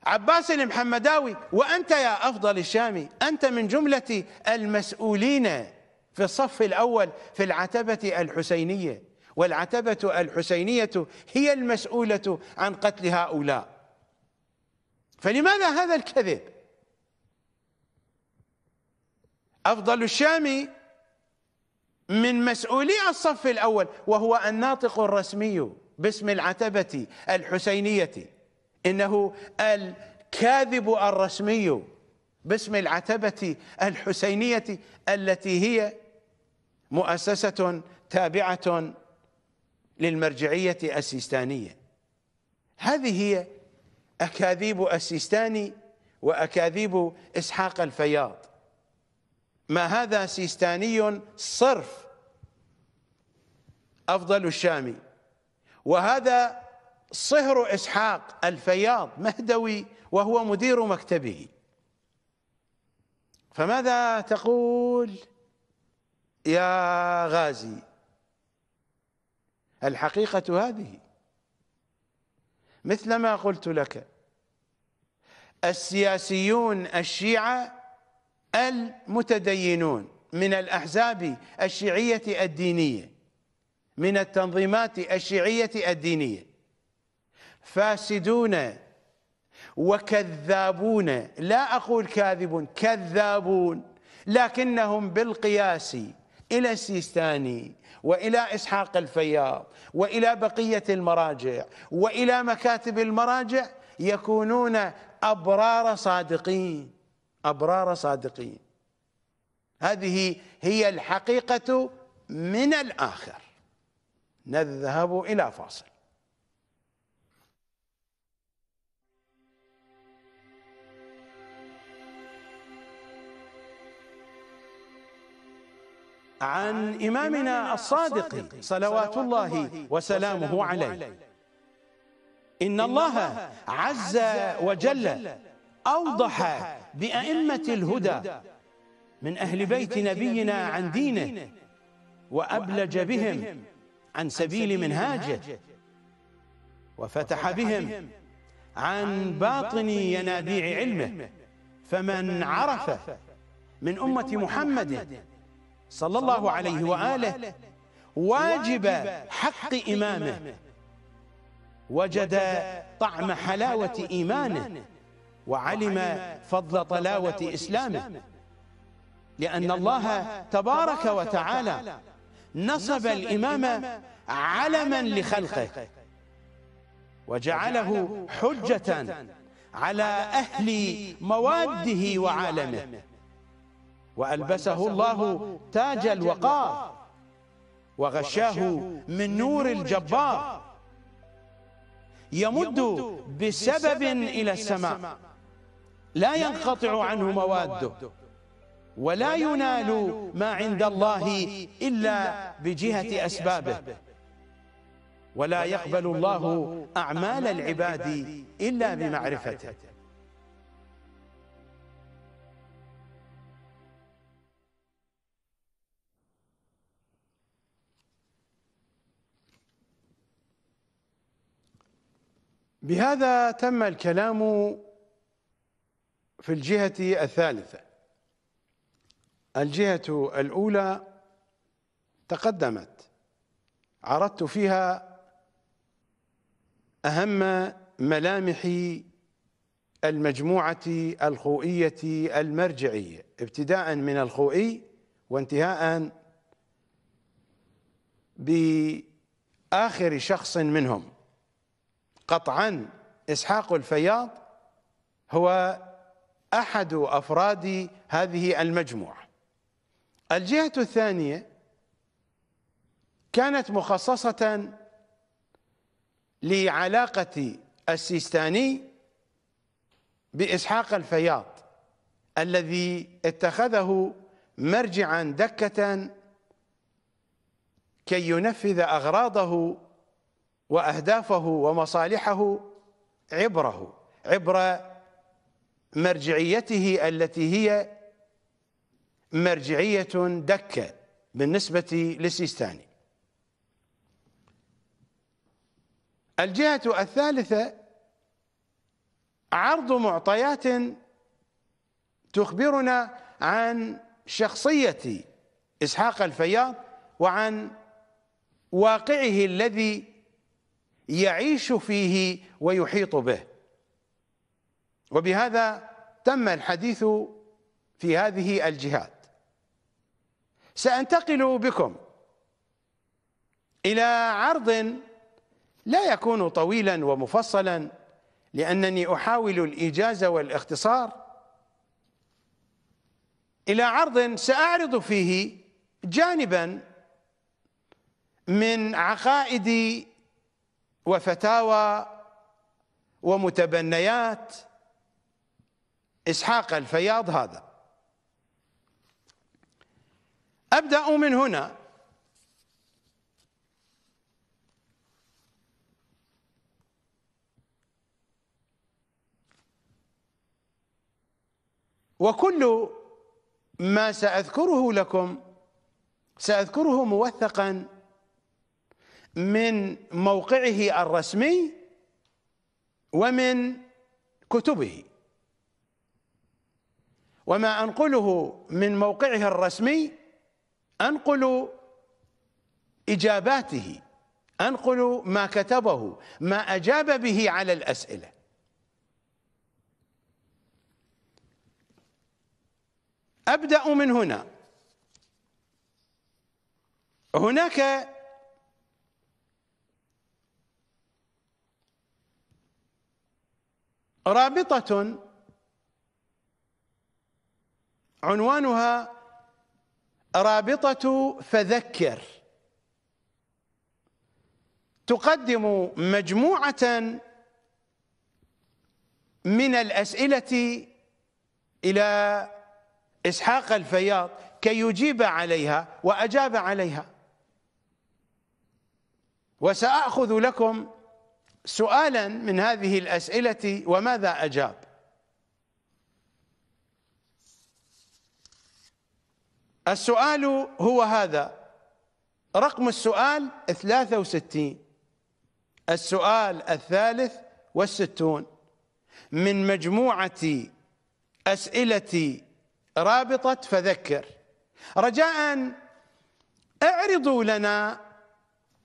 عباس المحمداوي وانت يا افضل الشامي انت من جمله المسؤولين في الصف الاول في العتبه الحسينيه والعتبه الحسينيه هي المسؤوله عن قتل هؤلاء فلماذا هذا الكذب أفضل الشامي من مسؤولي الصف الأول وهو الناطق الرسمي باسم العتبة الحسينية إنه الكاذب الرسمي باسم العتبة الحسينية التي هي مؤسسة تابعة للمرجعية السيستانية هذه هي أكاذيب السيستاني وأكاذيب إسحاق الفياض ما هذا سيستاني صرف أفضل الشامي وهذا صهر إسحاق الفياض مهدوي وهو مدير مكتبه فماذا تقول يا غازي الحقيقة هذه مثل ما قلت لك السياسيون الشيعة المتدينون من الأحزاب الشيعية الدينية من التنظيمات الشيعية الدينية فاسدون وكذابون لا أقول كاذب كذابون لكنهم بالقياس إلى السيستاني وإلى إسحاق الفياض وإلى بقية المراجع وإلى مكاتب المراجع يكونون أبرار صادقين أبرار صادقين هذه هي الحقيقة من الآخر نذهب إلى فاصل عن إمامنا الصادق صلوات الله وسلامه عليه إن الله عز وجل أوضح بأئمة الهدى من أهل بيت نبينا عن دينه وأبلج بهم عن سبيل منهاجه وفتح بهم عن باطن ينابيع علمه فمن عرف من أمة محمد صلى الله عليه وآله واجب حق إمامه وجد طعم حلاوة إيمانه وعلم فضل طلاوة إسلامه لأن الله تبارك وتعالى نصب الإمام علما لخلقه وجعله حجة على أهل مواده وعالمه وألبسه الله تاج الوقار وغشاه من نور الجبار يمد بسبب إلى السماء لا ينقطع عنه مواده ولا ينال ما عند الله إلا بجهة أسبابه ولا يقبل الله أعمال العباد إلا بمعرفته بهذا تم الكلام في الجهة الثالثة الجهة الأولى تقدمت عرضت فيها أهم ملامح المجموعة الخوئية المرجعية ابتداء من الخوئي وانتهاء بآخر شخص منهم قطعا إسحاق الفياض هو أحد أفراد هذه المجموعة الجهة الثانية كانت مخصصة لعلاقة السيستاني بإسحاق الفياض الذي اتخذه مرجعا دكة كي ينفذ أغراضه وأهدافه ومصالحه عبره عبر مرجعيته التي هي مرجعية دكة بالنسبة للسيستاني الجهة الثالثة عرض معطيات تخبرنا عن شخصية إسحاق الفياض وعن واقعه الذي يعيش فيه ويحيط به وبهذا تم الحديث في هذه الجهات سأنتقل بكم إلى عرض لا يكون طويلا ومفصلا لأنني أحاول الإيجاز والاختصار إلى عرض سأعرض فيه جانبا من عقائد وفتاوى ومتبنيات إسحاق الفياض هذا أبدأ من هنا وكل ما سأذكره لكم سأذكره موثقا من موقعه الرسمي ومن كتبه وما أنقله من موقعه الرسمي أنقل إجاباته أنقل ما كتبه ما أجاب به على الأسئلة أبدأ من هنا هناك رابطة عنوانها رابطة فذكر تقدم مجموعة من الأسئلة إلى إسحاق الفياض كي يجيب عليها وأجاب عليها وساخذ لكم سؤالا من هذه الأسئلة وماذا أجاب السؤال هو هذا رقم السؤال 63 السؤال الثالث والستون من مجموعة أسئلة رابطة فذكر رجاء اعرضوا لنا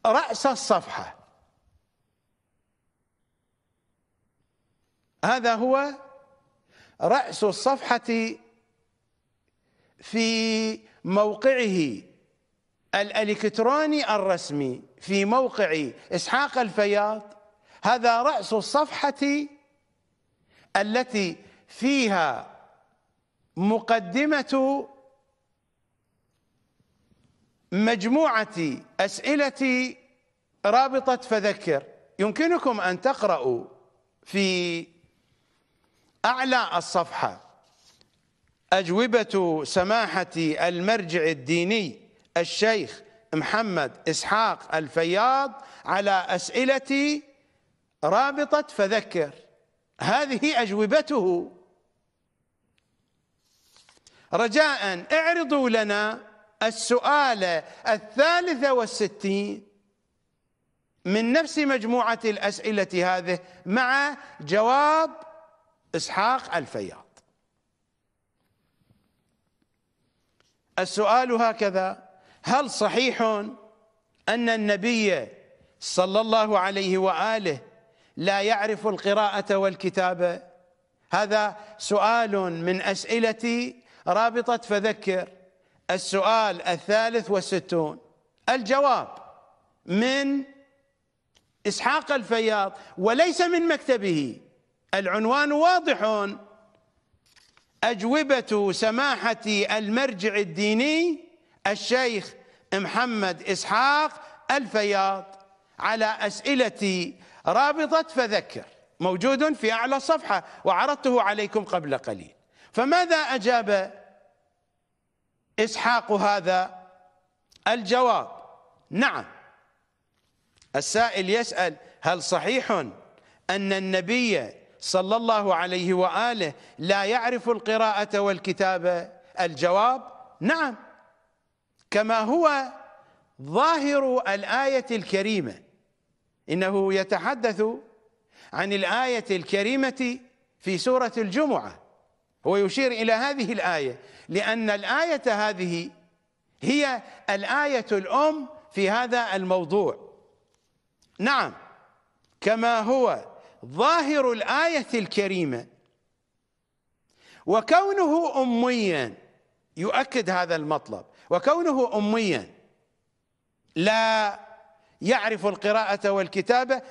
رأس الصفحة هذا هو رأس الصفحة في موقعه الالكتروني الرسمي في موقع اسحاق الفياض هذا راس الصفحه التي فيها مقدمه مجموعه اسئله رابطه فذكر يمكنكم ان تقرأوا في اعلى الصفحه أجوبة سماحة المرجع الديني الشيخ محمد إسحاق الفياض على أسئلة رابطة فذكر هذه أجوبته رجاء اعرضوا لنا السؤال الثالث والستين من نفس مجموعة الأسئلة هذه مع جواب إسحاق الفياض السؤال هكذا هل صحيح أن النبي صلى الله عليه وآله لا يعرف القراءة والكتابة هذا سؤال من أسئلة رابطة فذكر السؤال الثالث والستون الجواب من إسحاق الفياض وليس من مكتبه العنوان واضح أجوبة سماحة المرجع الديني الشيخ محمد إسحاق الفياض على أسئلة رابطة فذكر موجود في أعلى الصفحة وعرضته عليكم قبل قليل فماذا أجاب إسحاق هذا الجواب نعم السائل يسأل هل صحيح أن النبي صلى الله عليه واله لا يعرف القراءه والكتابه الجواب نعم كما هو ظاهر الايه الكريمه انه يتحدث عن الايه الكريمه في سوره الجمعه هو يشير الى هذه الايه لان الايه هذه هي الايه الام في هذا الموضوع نعم كما هو ظاهر الآية الكريمة وكونه أميا يؤكد هذا المطلب وكونه أميا لا يعرف القراءة والكتابة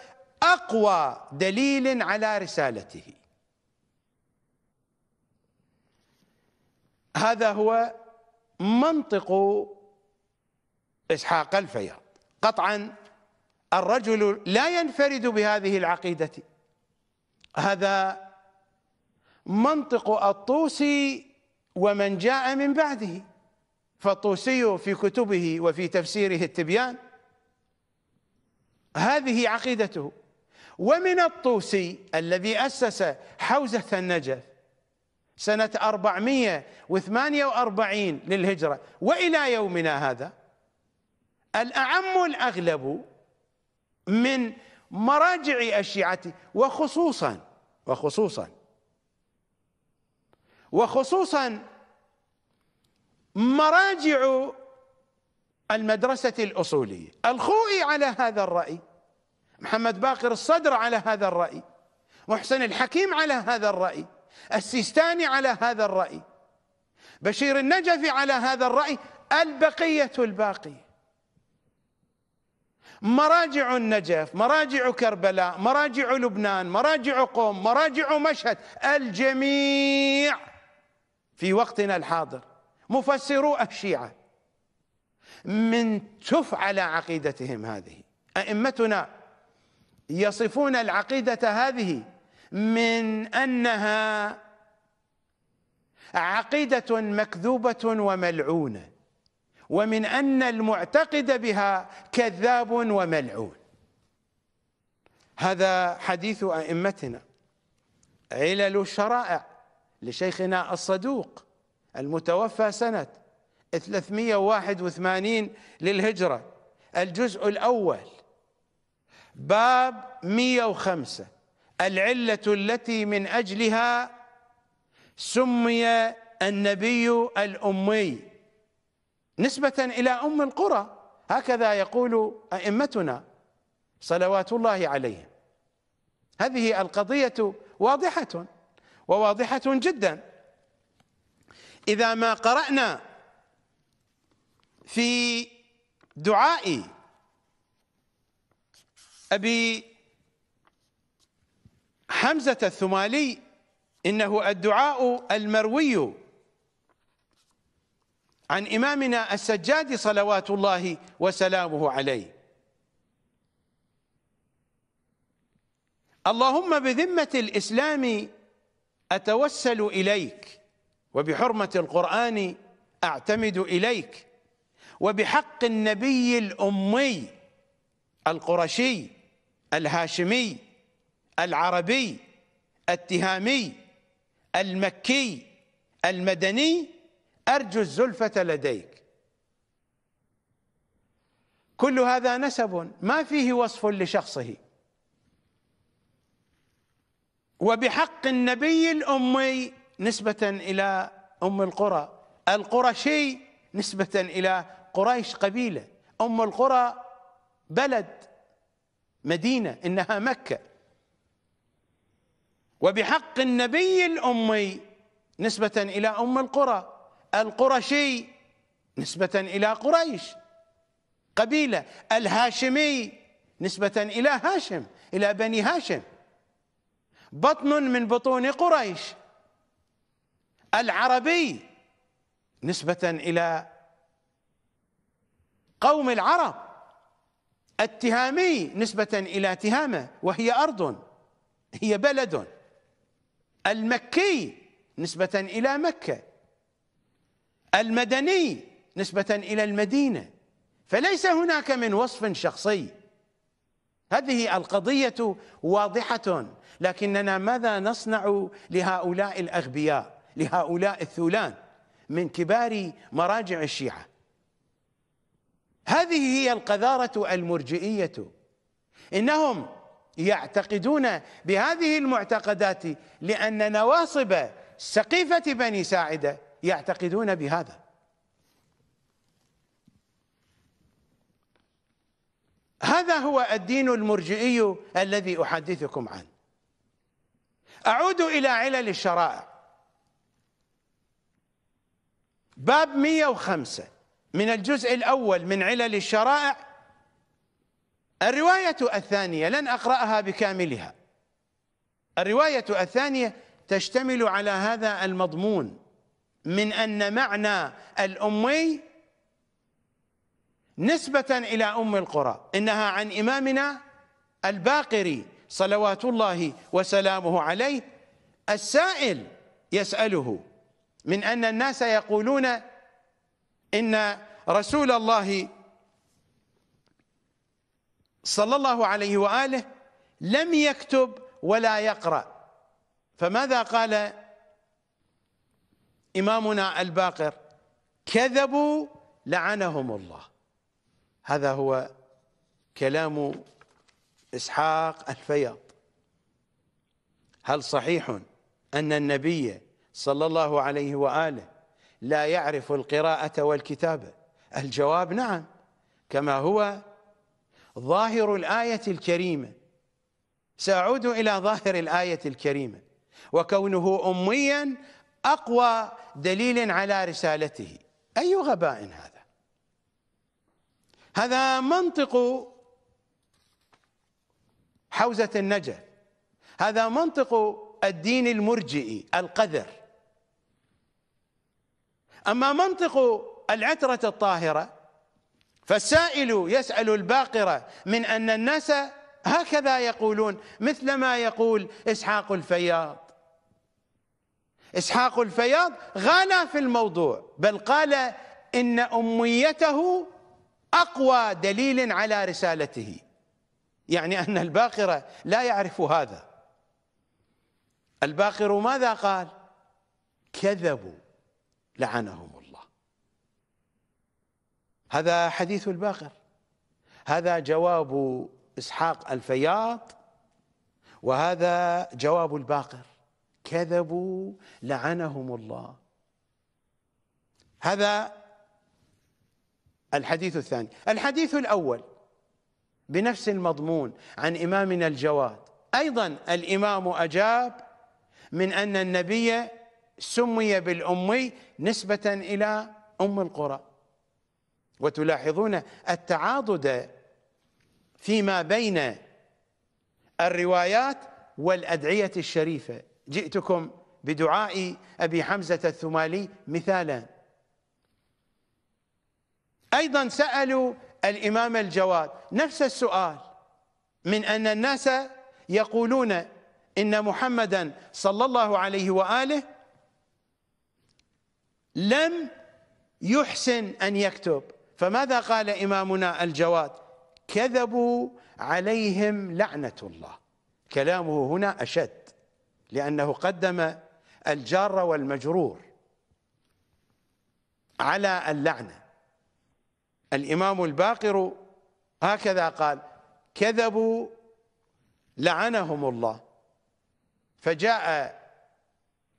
أقوى دليل على رسالته هذا هو منطق إسحاق الفياض قطعا الرجل لا ينفرد بهذه العقيدة هذا منطق الطوسي ومن جاء من بعده فالطوسي في كتبه وفي تفسيره التبيان هذه عقيدته ومن الطوسي الذي أسس حوزة النجف سنة 448 للهجرة وإلى يومنا هذا الأعم الأغلب من مراجع الشيعة وخصوصا وخصوصا وخصوصا مراجع المدرسة الأصولية الخوئي على هذا الرأي محمد باقر الصدر على هذا الرأي محسن الحكيم على هذا الرأي السيستاني على هذا الرأي بشير النجفي على هذا الرأي البقية الباقية مراجع النجف مراجع كربلاء مراجع لبنان مراجع قوم مراجع مشهد الجميع في وقتنا الحاضر مفسرو الشيعة من تف على عقيدتهم هذه أئمتنا يصفون العقيدة هذه من أنها عقيدة مكذوبة وملعونة ومن أن المعتقد بها كذاب وملعون هذا حديث أئمتنا علل الشرائع لشيخنا الصدوق المتوفى سنة 381 للهجرة الجزء الأول باب 105 العلة التي من أجلها سمي النبي الأمي نسبة إلى أم القرى هكذا يقول أئمتنا صلوات الله عليهم هذه القضية واضحة وواضحة جدا إذا ما قرأنا في دعاء أبي حمزة الثمالي إنه الدعاء المروي عن إمامنا السجاد صلوات الله وسلامه عليه اللهم بذمة الإسلام أتوسل إليك وبحرمة القرآن أعتمد إليك وبحق النبي الأمي القرشي الهاشمي العربي التهامي المكي المدني أرجو الزلفة لديك كل هذا نسب ما فيه وصف لشخصه وبحق النبي الأمي نسبة إلى أم القرى القرشي نسبة إلى قريش قبيلة أم القرى بلد مدينة إنها مكة وبحق النبي الأمي نسبة إلى أم القرى القرشي نسبة إلى قريش قبيلة الهاشمي نسبة إلى هاشم إلى بني هاشم بطن من بطون قريش العربي نسبة إلى قوم العرب التهامي نسبة إلى تهامة وهي أرض هي بلد المكي نسبة إلى مكة المدني نسبة إلى المدينة فليس هناك من وصف شخصي هذه القضية واضحة لكننا ماذا نصنع لهؤلاء الأغبياء لهؤلاء الثولان من كبار مراجع الشيعة هذه هي القذارة المرجئية إنهم يعتقدون بهذه المعتقدات لأن نواصب سقيفة بني ساعدة يعتقدون بهذا هذا هو الدين المرجئي الذي احدثكم عنه اعود الى علل الشرائع باب 105 من الجزء الاول من علل الشرائع الروايه الثانيه لن اقراها بكاملها الروايه الثانيه تشتمل على هذا المضمون من أن معنى الأمي نسبة إلى أم القرى إنها عن إمامنا الباقري صلوات الله وسلامه عليه السائل يسأله من أن الناس يقولون إن رسول الله صلى الله عليه وآله لم يكتب ولا يقرأ فماذا قال إمامنا الباقر كذبوا لعنهم الله هذا هو كلام إسحاق الفياض هل صحيح أن النبي صلى الله عليه وآله لا يعرف القراءة والكتابة الجواب نعم كما هو ظاهر الآية الكريمة سأعود إلى ظاهر الآية الكريمة وكونه أميا أقوى دليل على رسالته أي غباء هذا هذا منطق حوزة النجا هذا منطق الدين المرجئي القذر أما منطق العترة الطاهرة فالسائل يسأل الباقرة من أن الناس هكذا يقولون مثل ما يقول إسحاق الفياض إسحاق الفياض غنى في الموضوع بل قال إن أميته أقوى دليل على رسالته يعني أن الباقره لا يعرف هذا الباقر ماذا قال كذبوا لعنهم الله هذا حديث الباقر هذا جواب إسحاق الفياض وهذا جواب الباقر كذبوا لعنهم الله هذا الحديث الثاني الحديث الأول بنفس المضمون عن إمامنا الجواد أيضا الإمام أجاب من أن النبي سمي بالأمي نسبة إلى أم القرى وتلاحظون التعاضد فيما بين الروايات والأدعية الشريفة جئتكم بدعاء أبي حمزة الثمالي مثالا أيضا سألوا الإمام الجواد نفس السؤال من أن الناس يقولون إن محمدا صلى الله عليه وآله لم يحسن أن يكتب فماذا قال إمامنا الجواد كذبوا عليهم لعنة الله كلامه هنا أشد لأنه قدم الجار والمجرور على اللعنة الإمام الباقر هكذا قال كذبوا لعنهم الله فجاء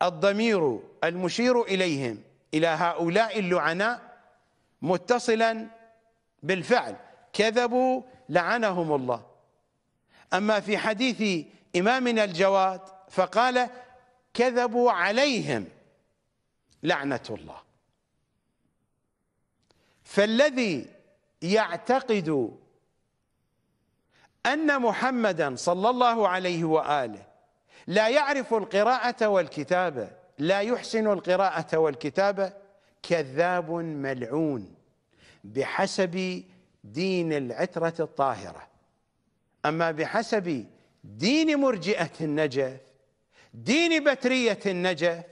الضمير المشير إليهم إلى هؤلاء اللعناء متصلا بالفعل كذبوا لعنهم الله أما في حديث إمامنا الجواد فقال كذبوا عليهم لعنة الله فالذي يعتقد أن محمدا صلى الله عليه وآله لا يعرف القراءة والكتابة لا يحسن القراءة والكتابة كذاب ملعون بحسب دين العترة الطاهرة أما بحسب دين مرجئة النجف دين بترية النجف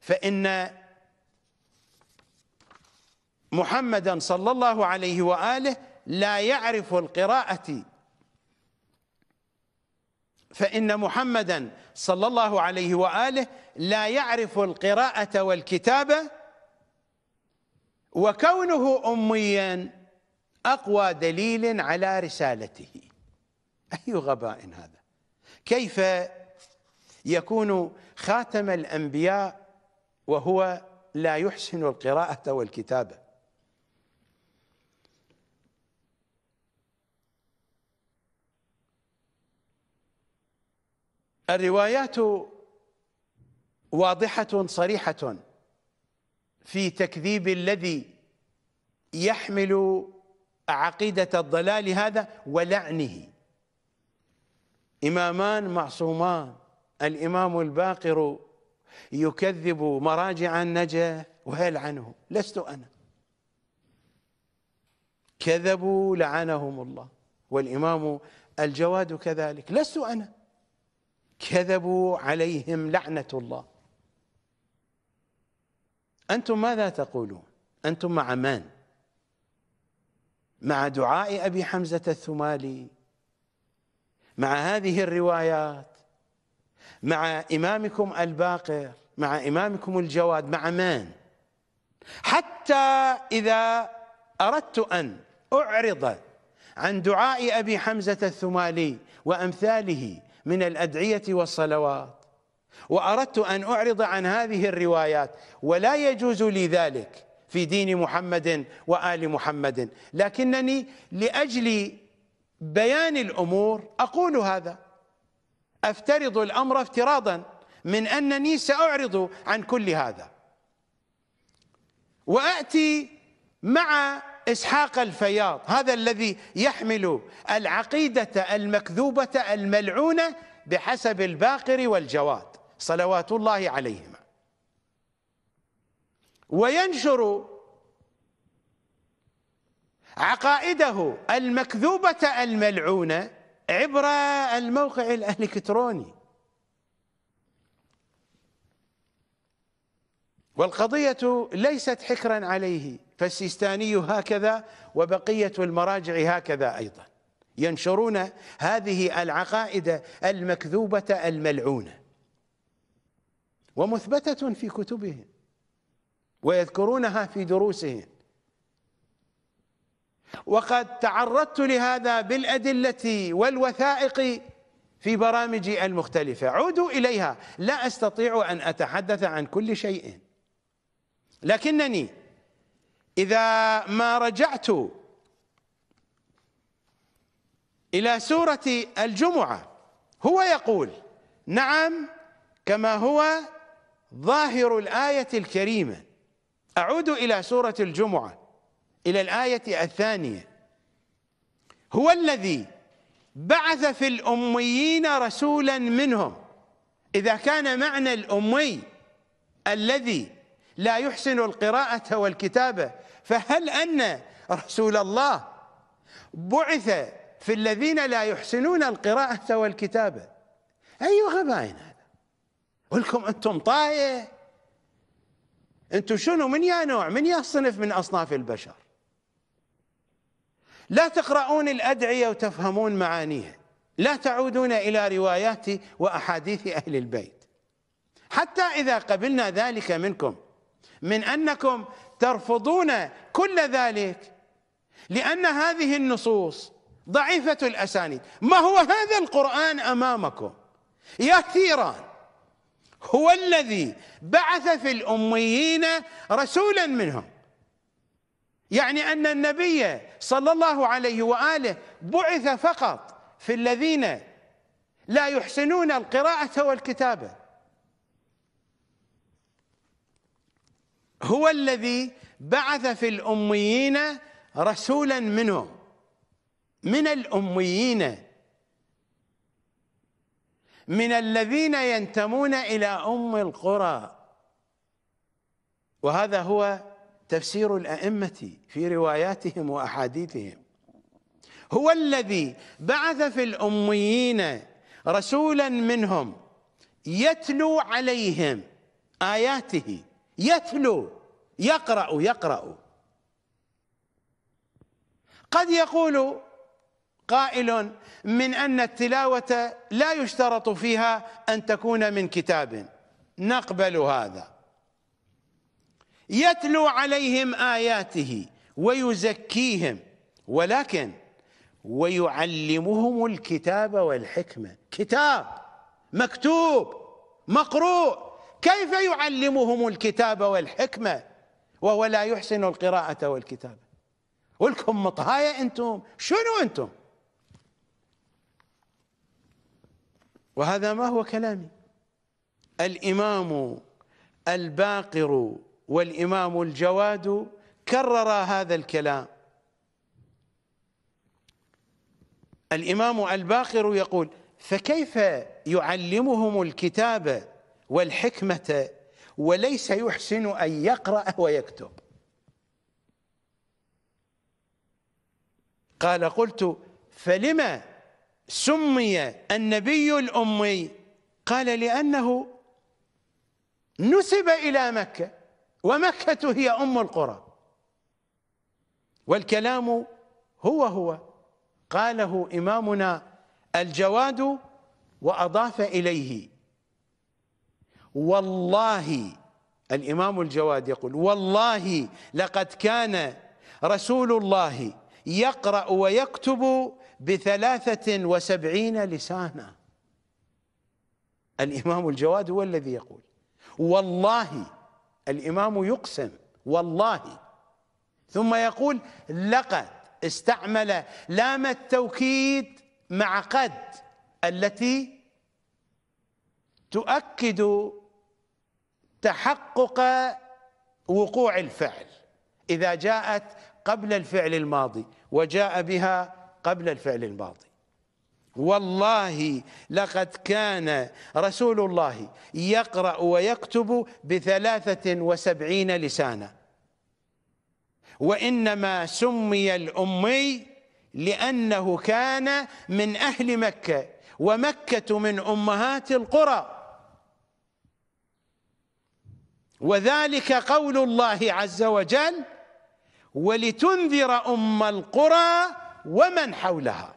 فإن محمدا صلى الله عليه وآله لا يعرف القراءة فإن محمدا صلى الله عليه وآله لا يعرف القراءة والكتابة وكونه أميا أقوى دليل على رسالته أي غباء هذا كيف يكون خاتم الانبياء وهو لا يحسن القراءه والكتابه الروايات واضحه صريحه في تكذيب الذي يحمل عقيده الضلال هذا ولعنه امامان معصومان الإمام الباقر يكذب مراجع النجا وهل عنه لست أنا كذبوا لعنهم الله والإمام الجواد كذلك لست أنا كذبوا عليهم لعنة الله أنتم ماذا تقولون أنتم مع من مع دعاء أبي حمزة الثمالي مع هذه الروايات مع إمامكم الباقر مع إمامكم الجواد مع من حتى إذا أردت أن أعرض عن دعاء أبي حمزة الثمالي وأمثاله من الأدعية والصلوات وأردت أن أعرض عن هذه الروايات ولا يجوز لي ذلك في دين محمد وآل محمد لكنني لأجل بيان الأمور أقول هذا أفترض الأمر افتراضا من أنني سأعرض عن كل هذا وأتي مع إسحاق الفياض هذا الذي يحمل العقيدة المكذوبة الملعونة بحسب الباقر والجواد صلوات الله عليهما وينشر عقائده المكذوبة الملعونة عبر الموقع الالكتروني والقضية ليست حكرا عليه فالسيستاني هكذا وبقية المراجع هكذا أيضا ينشرون هذه العقائد المكذوبة الملعونة ومثبتة في كتبهم ويذكرونها في دروسهم وقد تعرضت لهذا بالأدلة والوثائق في برامجي المختلفة عودوا إليها لا أستطيع أن أتحدث عن كل شيء لكنني إذا ما رجعت إلى سورة الجمعة هو يقول نعم كما هو ظاهر الآية الكريمة أعود إلى سورة الجمعة إلى الآية الثانية هو الذي بعث في الأميين رسولا منهم إذا كان معنى الأمي الذي لا يحسن القراءة والكتابة فهل أن رسول الله بعث في الذين لا يحسنون القراءة والكتابة أي أيوة غباين هذا ولكم أنتم طاية أنتم شنو من يا نوع من يا صنف من أصناف البشر لا تقرؤون الأدعية وتفهمون معانيها لا تعودون إلى روايات وأحاديث أهل البيت حتى إذا قبلنا ذلك منكم من أنكم ترفضون كل ذلك لأن هذه النصوص ضعيفة الأسانيد ما هو هذا القرآن أمامكم يا ثيران هو الذي بعث في الأميين رسولا منهم يعني أن النبي صلى الله عليه وآله بعث فقط في الذين لا يحسنون القراءة والكتابة هو الذي بعث في الأميين رسولا منه من الأميين من الذين ينتمون إلى أم القرى وهذا هو تفسير الأئمة في رواياتهم وأحاديثهم هو الذي بعث في الأميين رسولا منهم يتلو عليهم آياته يتلو يقرأ يقرأ قد يقول قائل من أن التلاوة لا يشترط فيها أن تكون من كتاب نقبل هذا يتلو عليهم آياته ويزكيهم ولكن ويعلمهم الكتاب والحكمة كتاب مكتوب مقروء كيف يعلمهم الكتاب والحكمة وهو لا يحسن القراءة والكتابة ولكم مطهاية أنتم شنو أنتم وهذا ما هو كلامي الإمام الباقر والإمام الجواد كرر هذا الكلام الإمام الباقر يقول فكيف يعلمهم الكتاب والحكمة وليس يحسن أن يقرأ ويكتب قال قلت فلما سمي النبي الأمي قال لأنه نسب إلى مكة ومكة هي أم القرى والكلام هو هو قاله إمامنا الجواد وأضاف إليه والله الإمام الجواد يقول والله لقد كان رسول الله يقرأ ويكتب بثلاثة وسبعين لسانا الإمام الجواد هو الذي يقول والله الإمام يقسم والله ثم يقول لقد استعمل لام التوكيد مع قد التي تؤكد تحقق وقوع الفعل إذا جاءت قبل الفعل الماضي وجاء بها قبل الفعل الماضي والله لقد كان رسول الله يقرأ ويكتب بثلاثة وسبعين لسانا وإنما سمي الأمي لأنه كان من أهل مكة ومكة من أمهات القرى وذلك قول الله عز وجل ولتنذر أم القرى ومن حولها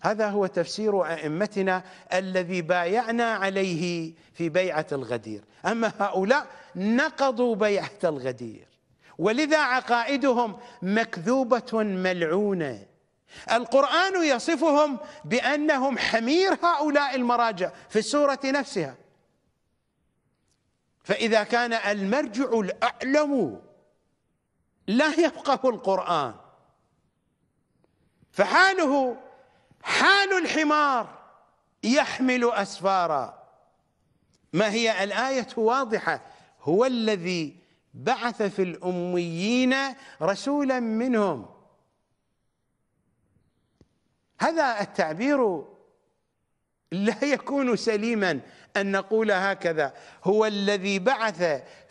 هذا هو تفسير ائمتنا الذي بايعنا عليه في بيعه الغدير، اما هؤلاء نقضوا بيعه الغدير ولذا عقائدهم مكذوبه ملعونه. القران يصفهم بانهم حمير هؤلاء المراجع في السوره نفسها. فاذا كان المرجع الاعلم لا يفقه القران فحاله حال الحمار يحمل أسفارا ما هي الآية واضحة هو الذي بعث في الأميين رسولا منهم هذا التعبير لا يكون سليما أن نقول هكذا هو الذي بعث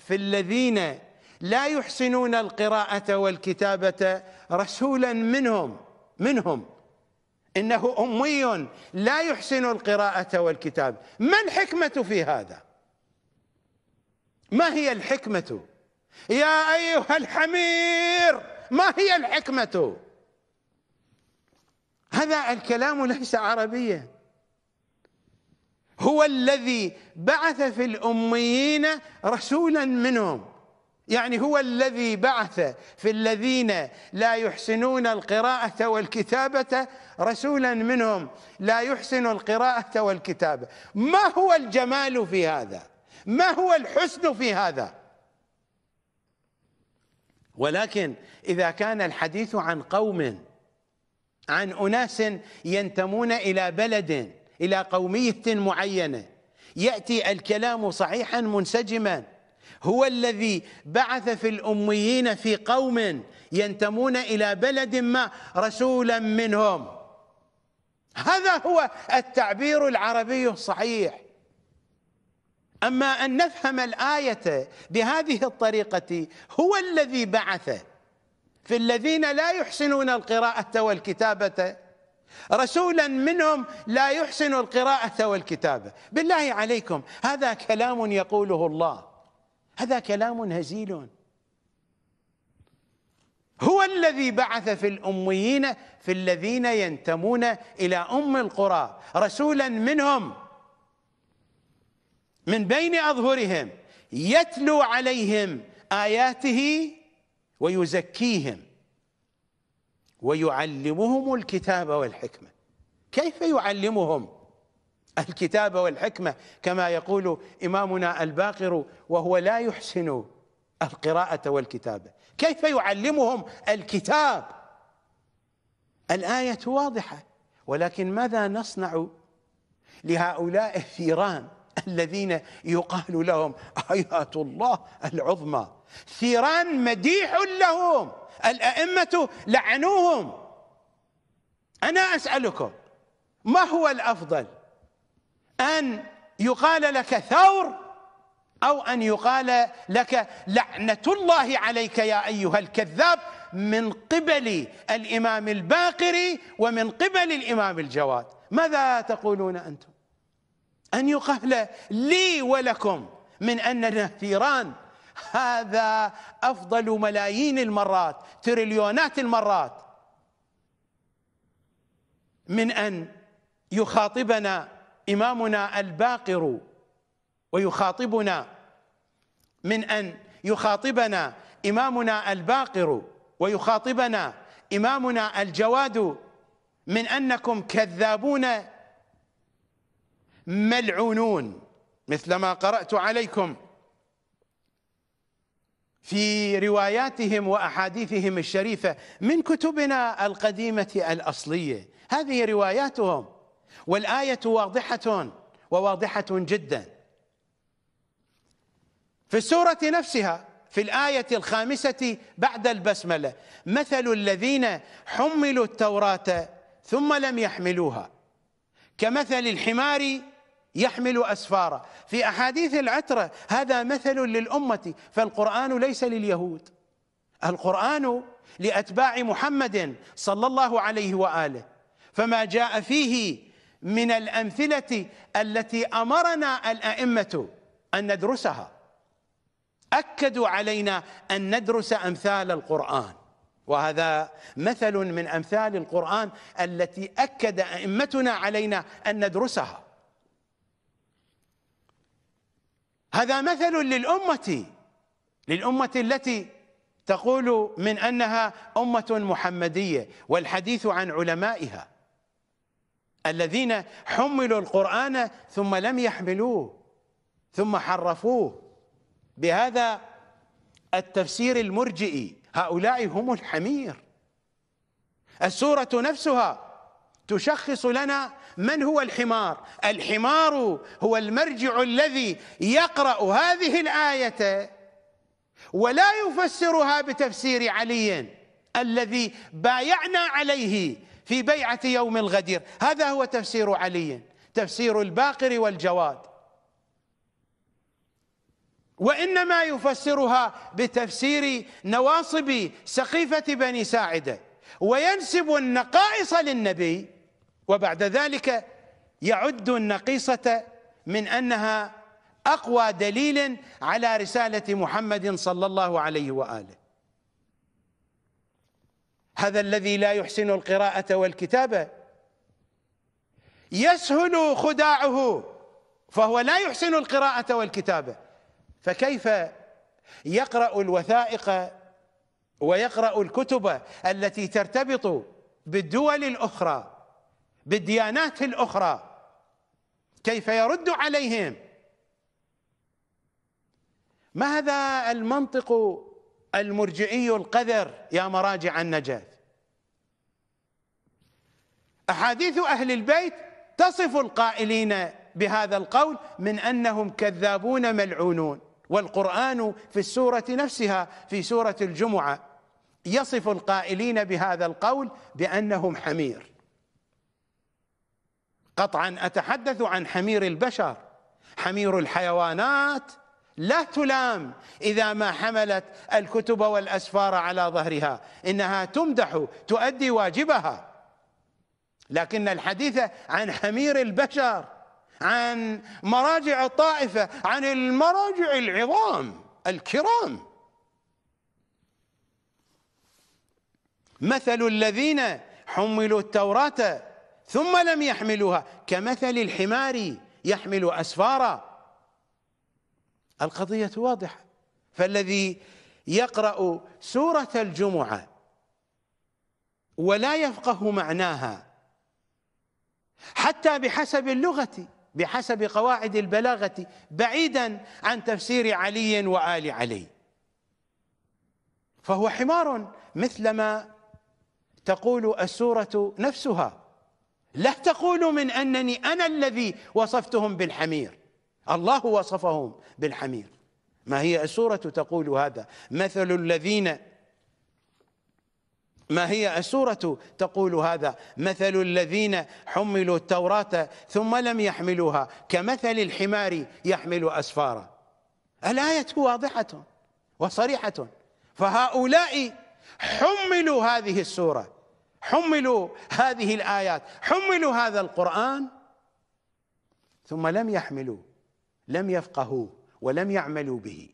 في الذين لا يحسنون القراءة والكتابة رسولا منهم منهم إنه أمي لا يحسن القراءة والكتاب ما الحكمة في هذا ما هي الحكمة يا أيها الحمير ما هي الحكمة هذا الكلام ليس عربيا هو الذي بعث في الأميين رسولا منهم يعني هو الذي بعث في الذين لا يحسنون القراءة والكتابة رسولا منهم لا يحسن القراءة والكتابة ما هو الجمال في هذا ما هو الحسن في هذا ولكن إذا كان الحديث عن قوم عن أناس ينتمون إلى بلد إلى قومية معينة يأتي الكلام صحيحا منسجما هو الذي بعث في الأميين في قوم ينتمون إلى بلد ما رسولا منهم هذا هو التعبير العربي الصحيح أما أن نفهم الآية بهذه الطريقة هو الذي بعث في الذين لا يحسنون القراءة والكتابة رسولا منهم لا يحسن القراءة والكتابة بالله عليكم هذا كلام يقوله الله هذا كلام هزيل هو الذي بعث في الأميين في الذين ينتمون إلى أم القرى رسولا منهم من بين أظهرهم يتلو عليهم آياته ويزكيهم ويعلمهم الكتاب والحكمة كيف يعلمهم الكتاب والحكمة كما يقول إمامنا الباقر وهو لا يحسن القراءة والكتابة كيف يعلمهم الكتاب الآية واضحة ولكن ماذا نصنع لهؤلاء الثيران الذين يقال لهم آيات الله العظمى ثيران مديح لهم الأئمة لعنوهم أنا أسألكم ما هو الأفضل أن يقال لك ثور أو أن يقال لك لعنة الله عليك يا أيها الكذاب من قبل الإمام الباقري ومن قبل الإمام الجواد ماذا تقولون أنتم أن يقال لي ولكم من أننا ثيران هذا أفضل ملايين المرات تريليونات المرات من أن يخاطبنا إمامنا الباقر ويخاطبنا من أن يخاطبنا إمامنا الباقر ويخاطبنا إمامنا الجواد من أنكم كذابون ملعونون مثل ما قرأت عليكم في رواياتهم وأحاديثهم الشريفة من كتبنا القديمة الأصلية هذه رواياتهم والايه واضحه وواضحه جدا في السوره نفسها في الايه الخامسه بعد البسمله مثل الذين حملوا التوراه ثم لم يحملوها كمثل الحمار يحمل اسفارا في احاديث العتره هذا مثل للامه فالقران ليس لليهود القران لاتباع محمد صلى الله عليه واله فما جاء فيه من الأمثلة التي أمرنا الأئمة أن ندرسها أكدوا علينا أن ندرس أمثال القرآن وهذا مثل من أمثال القرآن التي أكد أئمتنا علينا أن ندرسها هذا مثل للأمة للأمة التي تقول من أنها أمة محمدية والحديث عن علمائها الذين حملوا القرآن ثم لم يحملوه ثم حرفوه بهذا التفسير المرجئي هؤلاء هم الحمير السورة نفسها تشخص لنا من هو الحمار الحمار هو المرجع الذي يقرأ هذه الآية ولا يفسرها بتفسير علي الذي بايعنا عليه في بيعة يوم الغدير هذا هو تفسير علي تفسير الباقر والجواد وإنما يفسرها بتفسير نواصب سقيفة بني ساعدة وينسب النقائص للنبي وبعد ذلك يعد النقيصة من أنها أقوى دليل على رسالة محمد صلى الله عليه وآله هذا الذي لا يحسن القراءة والكتابة يسهل خداعه فهو لا يحسن القراءة والكتابة فكيف يقرأ الوثائق ويقرأ الكتب التي ترتبط بالدول الأخرى بالديانات الأخرى كيف يرد عليهم ما هذا المنطق المرجئي القذر يا مراجع النجاة أحاديث أهل البيت تصف القائلين بهذا القول من أنهم كذابون ملعونون والقرآن في السورة نفسها في سورة الجمعة يصف القائلين بهذا القول بأنهم حمير قطعا أتحدث عن حمير البشر حمير الحيوانات لا تلام اذا ما حملت الكتب والاسفار على ظهرها انها تمدح تؤدي واجبها لكن الحديث عن حمير البشر عن مراجع الطائفه عن المراجع العظام الكرام مثل الذين حملوا التوراه ثم لم يحملوها كمثل الحمار يحمل اسفارا القضية واضحة فالذي يقرأ سورة الجمعة ولا يفقه معناها حتى بحسب اللغة بحسب قواعد البلاغة بعيدا عن تفسير علي وآل علي فهو حمار مثلما تقول السورة نفسها لا تقول من أنني أنا الذي وصفتهم بالحمير الله وصفهم بالحمير ما هي السورة تقول هذا مثل الذين ما هي السورة تقول هذا مثل الذين حملوا التوراة ثم لم يحملوها كمثل الحمار يحمل أسفارا الآية واضحة وصريحة فهؤلاء حملوا هذه السورة حملوا هذه الآيات حملوا هذا القرآن ثم لم يحملوه لم يفقهوه ولم يعملوا به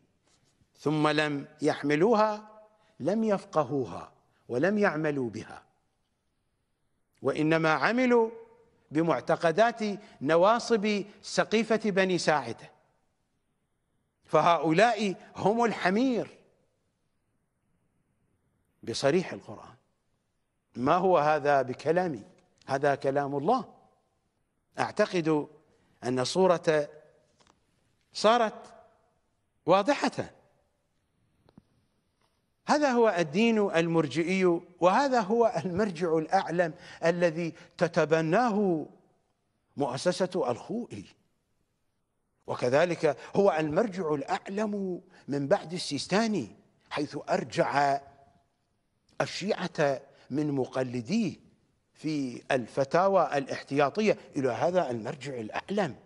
ثم لم يحملوها لم يفقهوها ولم يعملوا بها وانما عملوا بمعتقدات نواصب سقيفه بني ساعده فهؤلاء هم الحمير بصريح القران ما هو هذا بكلامي هذا كلام الله اعتقد ان صوره صارت واضحه هذا هو الدين المرجئي وهذا هو المرجع الاعلم الذي تتبناه مؤسسه الخوئي وكذلك هو المرجع الاعلم من بعد السيستاني حيث ارجع الشيعه من مقلديه في الفتاوى الاحتياطيه الى هذا المرجع الاعلم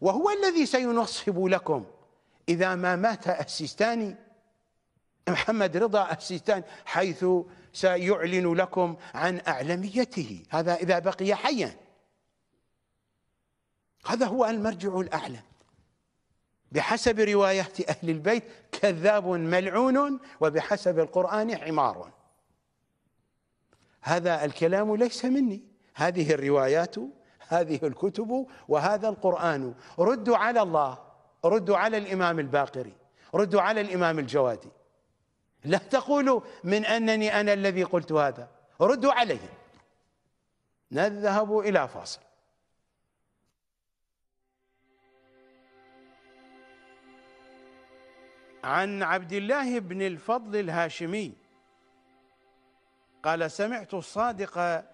وهو الذي سينصب لكم إذا ما مات السيستاني محمد رضا السيستاني حيث سيعلن لكم عن أعلميته هذا إذا بقي حيا هذا هو المرجع الأعلى بحسب روايات أهل البيت كذاب ملعون وبحسب القرآن حمار هذا الكلام ليس مني هذه الروايات هذه الكتب وهذا القرآن ردوا على الله ردوا على الإمام الباقري ردوا على الإمام الجوادي لا تقولوا من أنني أنا الذي قلت هذا ردوا عليه نذهب إلى فاصل عن عبد الله بن الفضل الهاشمي قال سمعت الصادق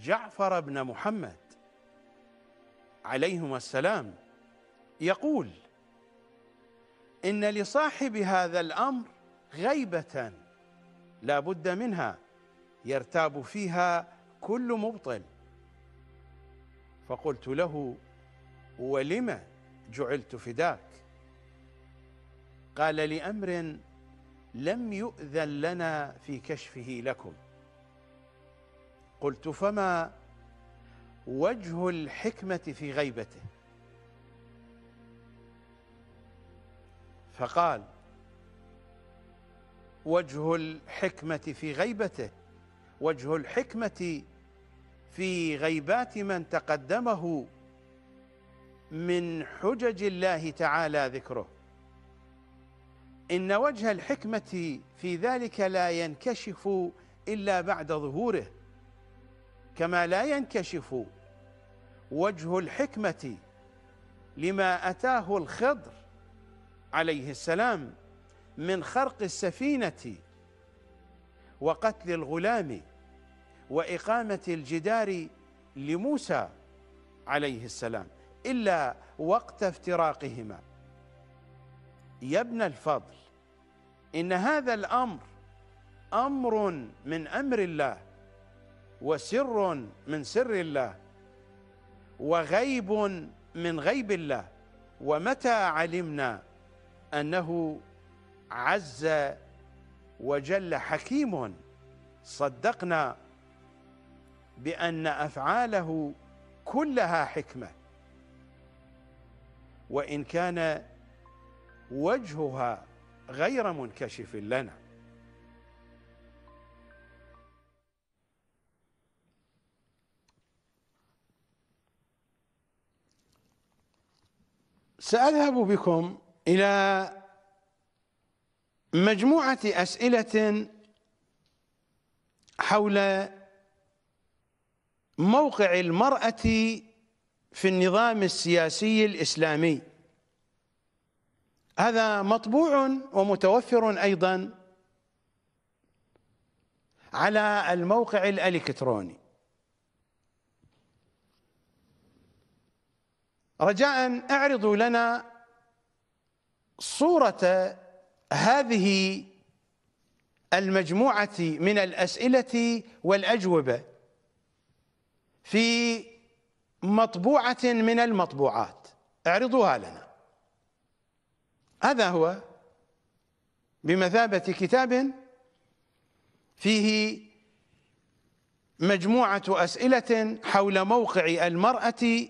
جعفر بن محمد عليهما السلام يقول إن لصاحب هذا الأمر غيبة لا بد منها يرتاب فيها كل مبطل فقلت له ولم جعلت فداك قال لأمر لم يؤذن لنا في كشفه لكم قلت فما وجه الحكمة في غيبته فقال وجه الحكمة في غيبته وجه الحكمة في غيبات من تقدمه من حجج الله تعالى ذكره إن وجه الحكمة في ذلك لا ينكشف إلا بعد ظهوره كما لا ينكشف وجه الحكمة لما أتاه الخضر عليه السلام من خرق السفينة وقتل الغلام وإقامة الجدار لموسى عليه السلام إلا وقت افتراقهما يا ابن الفضل إن هذا الأمر أمر من أمر الله وسر من سر الله وغيب من غيب الله ومتى علمنا انه عز وجل حكيم صدقنا بان افعاله كلها حكمه وان كان وجهها غير منكشف لنا سأذهب بكم إلى مجموعة أسئلة حول موقع المرأة في النظام السياسي الإسلامي هذا مطبوع ومتوفر أيضا على الموقع الإلكتروني رجاء اعرضوا لنا صورة هذه المجموعة من الأسئلة والأجوبة في مطبوعة من المطبوعات اعرضوها لنا هذا هو بمثابة كتاب فيه مجموعة أسئلة حول موقع المرأة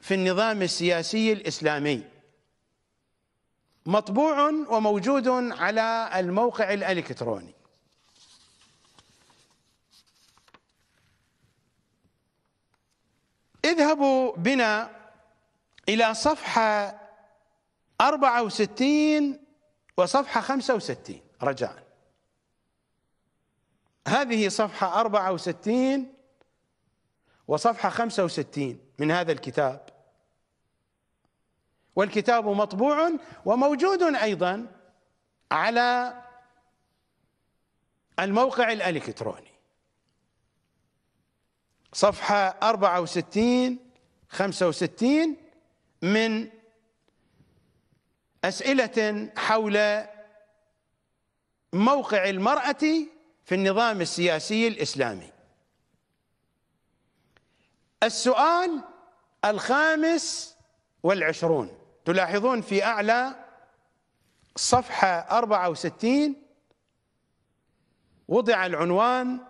في النظام السياسي الإسلامي مطبوع وموجود على الموقع الإلكتروني اذهبوا بنا إلى صفحة 64 وصفحة 65 رجاء هذه صفحة 64 وصفحة 65 من هذا الكتاب والكتاب مطبوع وموجود ايضا على الموقع الالكتروني صفحه 64 65 من اسئله حول موقع المراه في النظام السياسي الاسلامي السؤال الخامس والعشرون تلاحظون في أعلى صفحة 64 وضع العنوان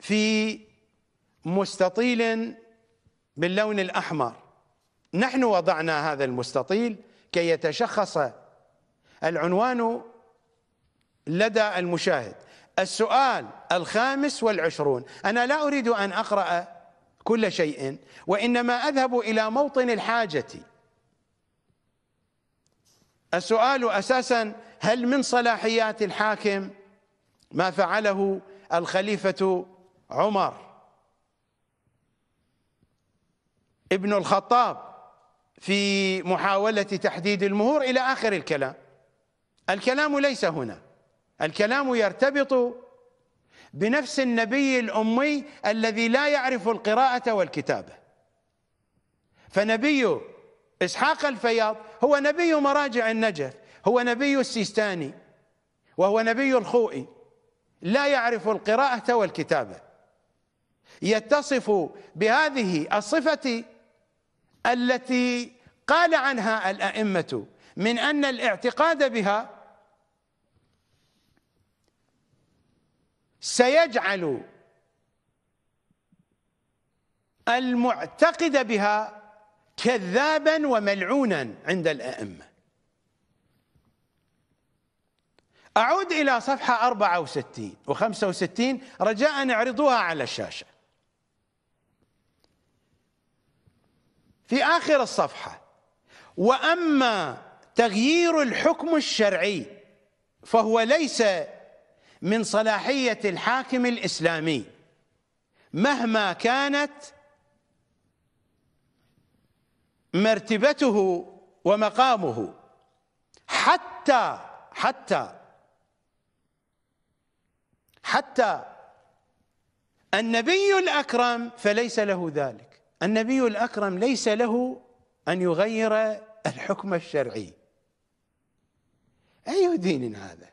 في مستطيل باللون الأحمر نحن وضعنا هذا المستطيل كي يتشخص العنوان لدى المشاهد السؤال الخامس والعشرون أنا لا أريد أن أقرأ كل شيء وإنما أذهب إلى موطن الحاجة السؤال أساسا هل من صلاحيات الحاكم ما فعله الخليفة عمر ابن الخطاب في محاولة تحديد المهور إلى آخر الكلام الكلام ليس هنا الكلام يرتبط بنفس النبي الأمي الذي لا يعرف القراءة والكتابة فنبي إسحاق الفياض هو نبي مراجع النجف هو نبي السيستاني وهو نبي الخوئي لا يعرف القراءة والكتابة يتصف بهذه الصفة التي قال عنها الأئمة من أن الاعتقاد بها سيجعل المعتقد بها كذابا وملعونا عند الأئمة أعود إلى صفحة 64 و 65 رجاء اعرضوها على الشاشة في آخر الصفحة وأما تغيير الحكم الشرعي فهو ليس من صلاحية الحاكم الإسلامي مهما كانت مرتبته ومقامه حتى حتى حتى النبي الأكرم فليس له ذلك النبي الأكرم ليس له أن يغير الحكم الشرعي أي دين هذا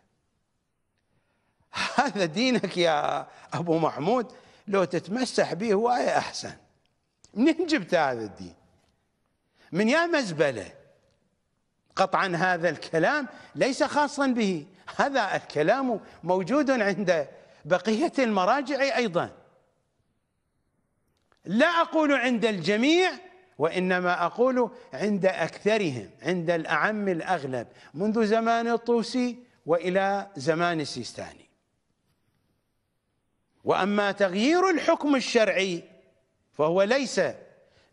هذا دينك يا أبو محمود لو تتمسح به هواية أحسن منين جبت هذا الدين من يا مزبلة قطعا هذا الكلام ليس خاصا به هذا الكلام موجود عند بقية المراجع أيضا لا أقول عند الجميع وإنما أقول عند أكثرهم عند الأعم الأغلب منذ زمان الطوسي وإلى زمان السيستاني واما تغيير الحكم الشرعي فهو ليس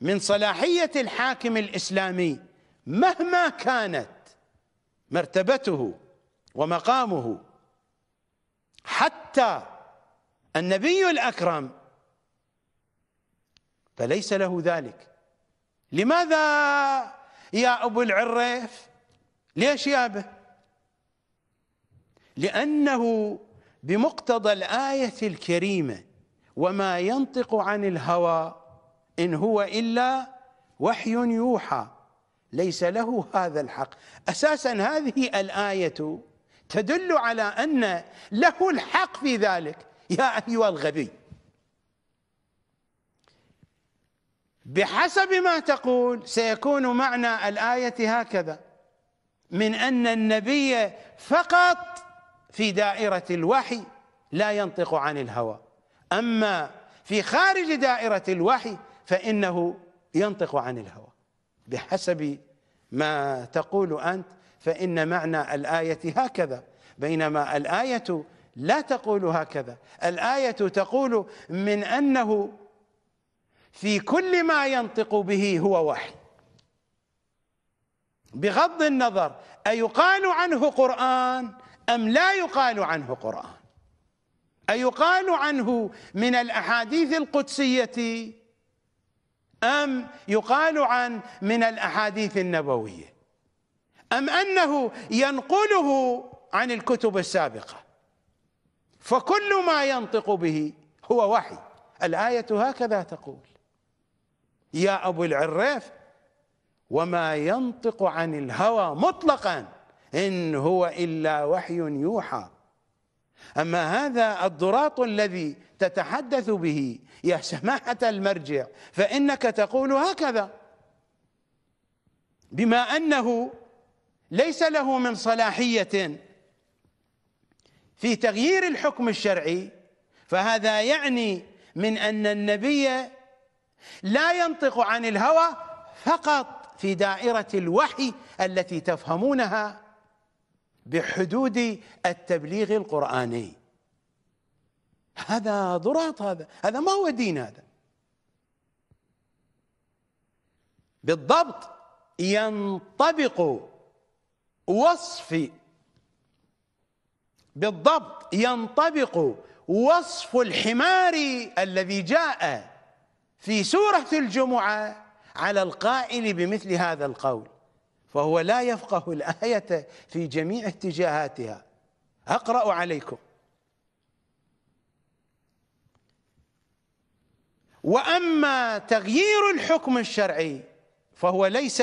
من صلاحيه الحاكم الاسلامي مهما كانت مرتبته ومقامه حتى النبي الاكرم فليس له ذلك لماذا يا ابو العريف ليش يابه لانه بمقتضى الآية الكريمة وما ينطق عن الهوى إن هو إلا وحي يوحى ليس له هذا الحق أساسا هذه الآية تدل على أن له الحق في ذلك يا أيها الغبي بحسب ما تقول سيكون معنى الآية هكذا من أن النبي فقط في دائرة الوحي لا ينطق عن الهوى أما في خارج دائرة الوحي فإنه ينطق عن الهوى بحسب ما تقول أنت فإن معنى الآية هكذا بينما الآية لا تقول هكذا الآية تقول من أنه في كل ما ينطق به هو وحي بغض النظر أيقال عنه قرآن أم لا يقال عنه قرآن أيقال عنه من الأحاديث القدسية أم يقال عن من الأحاديث النبوية أم أنه ينقله عن الكتب السابقة فكل ما ينطق به هو وحي الآية هكذا تقول يا أبو العريف وما ينطق عن الهوى مطلقاً إن هو إلا وحي يوحى أما هذا الضراط الذي تتحدث به يا سماحة المرجع فإنك تقول هكذا بما أنه ليس له من صلاحية في تغيير الحكم الشرعي فهذا يعني من أن النبي لا ينطق عن الهوى فقط في دائرة الوحي التي تفهمونها بحدود التبليغ القرآني هذا ضراط هذا هذا ما هو دين هذا بالضبط ينطبق وصف بالضبط ينطبق وصف الحمار الذي جاء في سورة الجمعة على القائل بمثل هذا القول فهو لا يفقه الآية في جميع اتجاهاتها أقرأ عليكم وأما تغيير الحكم الشرعي فهو ليس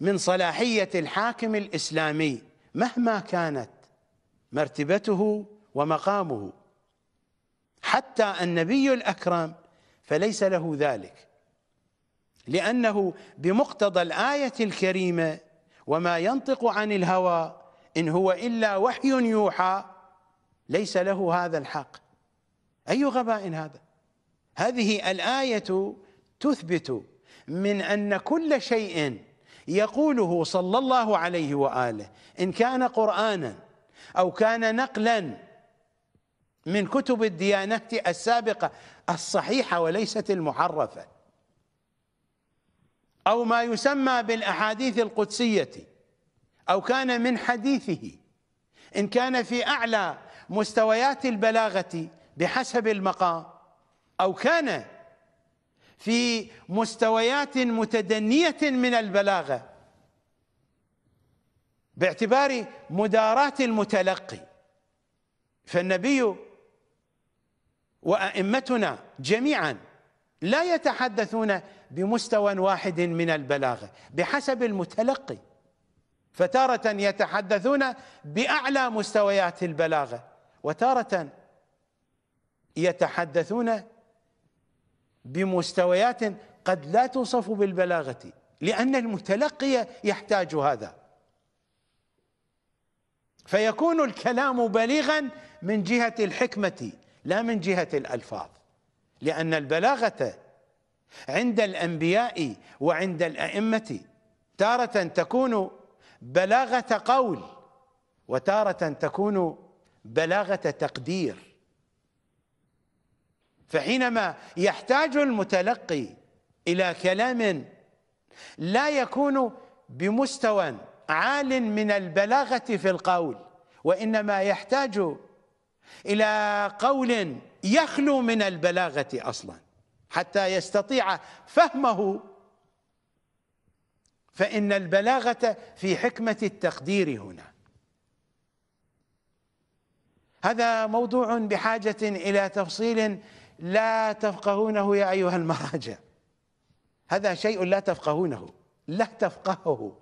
من صلاحية الحاكم الإسلامي مهما كانت مرتبته ومقامه حتى النبي الأكرم فليس له ذلك لأنه بمقتضى الآية الكريمة وما ينطق عن الهوى إن هو إلا وحي يوحى ليس له هذا الحق أي غباء هذا هذه الآية تثبت من أن كل شيء يقوله صلى الله عليه وآله إن كان قرآنا أو كان نقلا من كتب الديانات السابقة الصحيحة وليست المحرفة أو ما يسمى بالأحاديث القدسية أو كان من حديثه إن كان في أعلى مستويات البلاغة بحسب المقام أو كان في مستويات متدنية من البلاغة باعتبار مداراة المتلقي فالنبي وأئمتنا جميعا لا يتحدثون بمستوى واحد من البلاغه بحسب المتلقي فتاره يتحدثون باعلى مستويات البلاغه وتاره يتحدثون بمستويات قد لا توصف بالبلاغه لان المتلقي يحتاج هذا فيكون الكلام بليغا من جهه الحكمه لا من جهه الالفاظ لان البلاغه عند الانبياء وعند الائمه تاره تكون بلاغه قول وتاره تكون بلاغه تقدير فحينما يحتاج المتلقي الى كلام لا يكون بمستوى عال من البلاغه في القول وانما يحتاج الى قول يخلو من البلاغه اصلا حتى يستطيع فهمه فإن البلاغة في حكمة التقدير هنا هذا موضوع بحاجة إلى تفصيل لا تفقهونه يا أيها المراجع هذا شيء لا تفقهونه لا تفقهه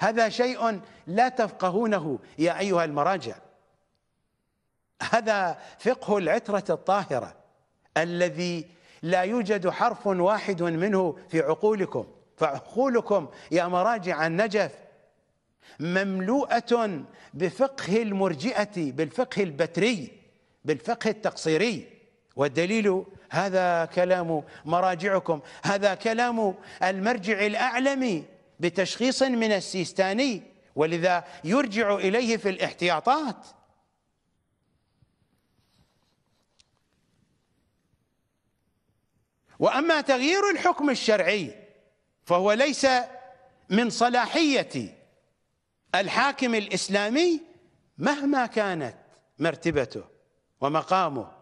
هذا شيء لا تفقهونه يا أيها المراجع هذا فقه العترة الطاهرة الذي لا يوجد حرف واحد منه في عقولكم فعقولكم يا مراجع النجف مملوءة بفقه المرجئة بالفقه البتري بالفقه التقصيري والدليل هذا كلام مراجعكم هذا كلام المرجع الأعلمي بتشخيص من السيستاني ولذا يرجع إليه في الاحتياطات واما تغيير الحكم الشرعي فهو ليس من صلاحيه الحاكم الاسلامي مهما كانت مرتبته ومقامه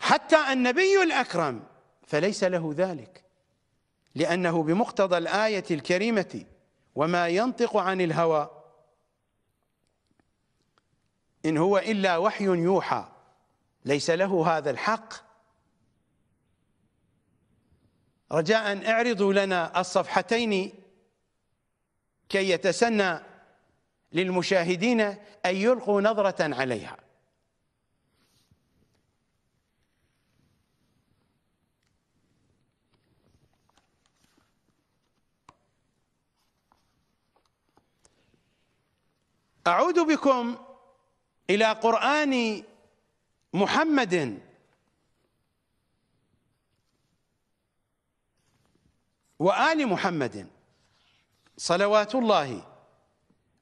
حتى النبي الاكرم فليس له ذلك لانه بمقتضى الايه الكريمه وما ينطق عن الهوى إن هو إلا وحي يوحى ليس له هذا الحق رجاء اعرضوا لنا الصفحتين كي يتسنى للمشاهدين أن يلقوا نظرة عليها أعود بكم إلى قرآن محمد وآل محمد صلوات الله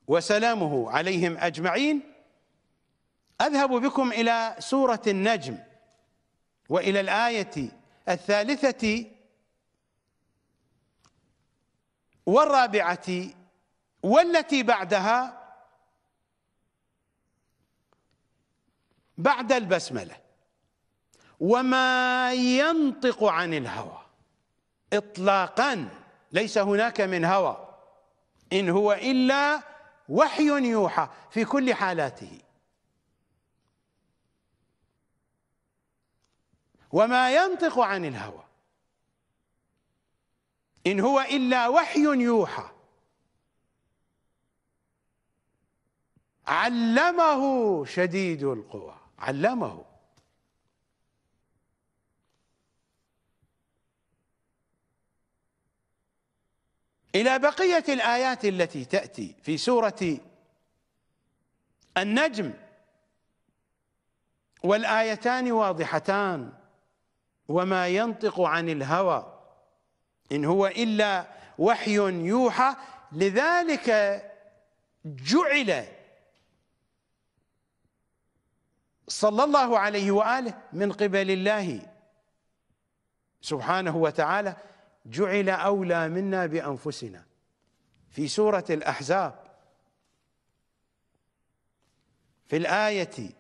وسلامه عليهم أجمعين أذهب بكم إلى سورة النجم وإلى الآية الثالثة والرابعة والتي بعدها بعد البسملة وما ينطق عن الهوى إطلاقا ليس هناك من هوى إن هو إلا وحي يوحى في كل حالاته وما ينطق عن الهوى إن هو إلا وحي يوحى علمه شديد القوى علمه إلى بقية الآيات التي تأتي في سورة النجم والآيتان واضحتان وما ينطق عن الهوى إن هو إلا وحي يوحى لذلك جعل صلى الله عليه واله من قبل الله سبحانه وتعالى جعل اولى منا بانفسنا في سوره الاحزاب في الايه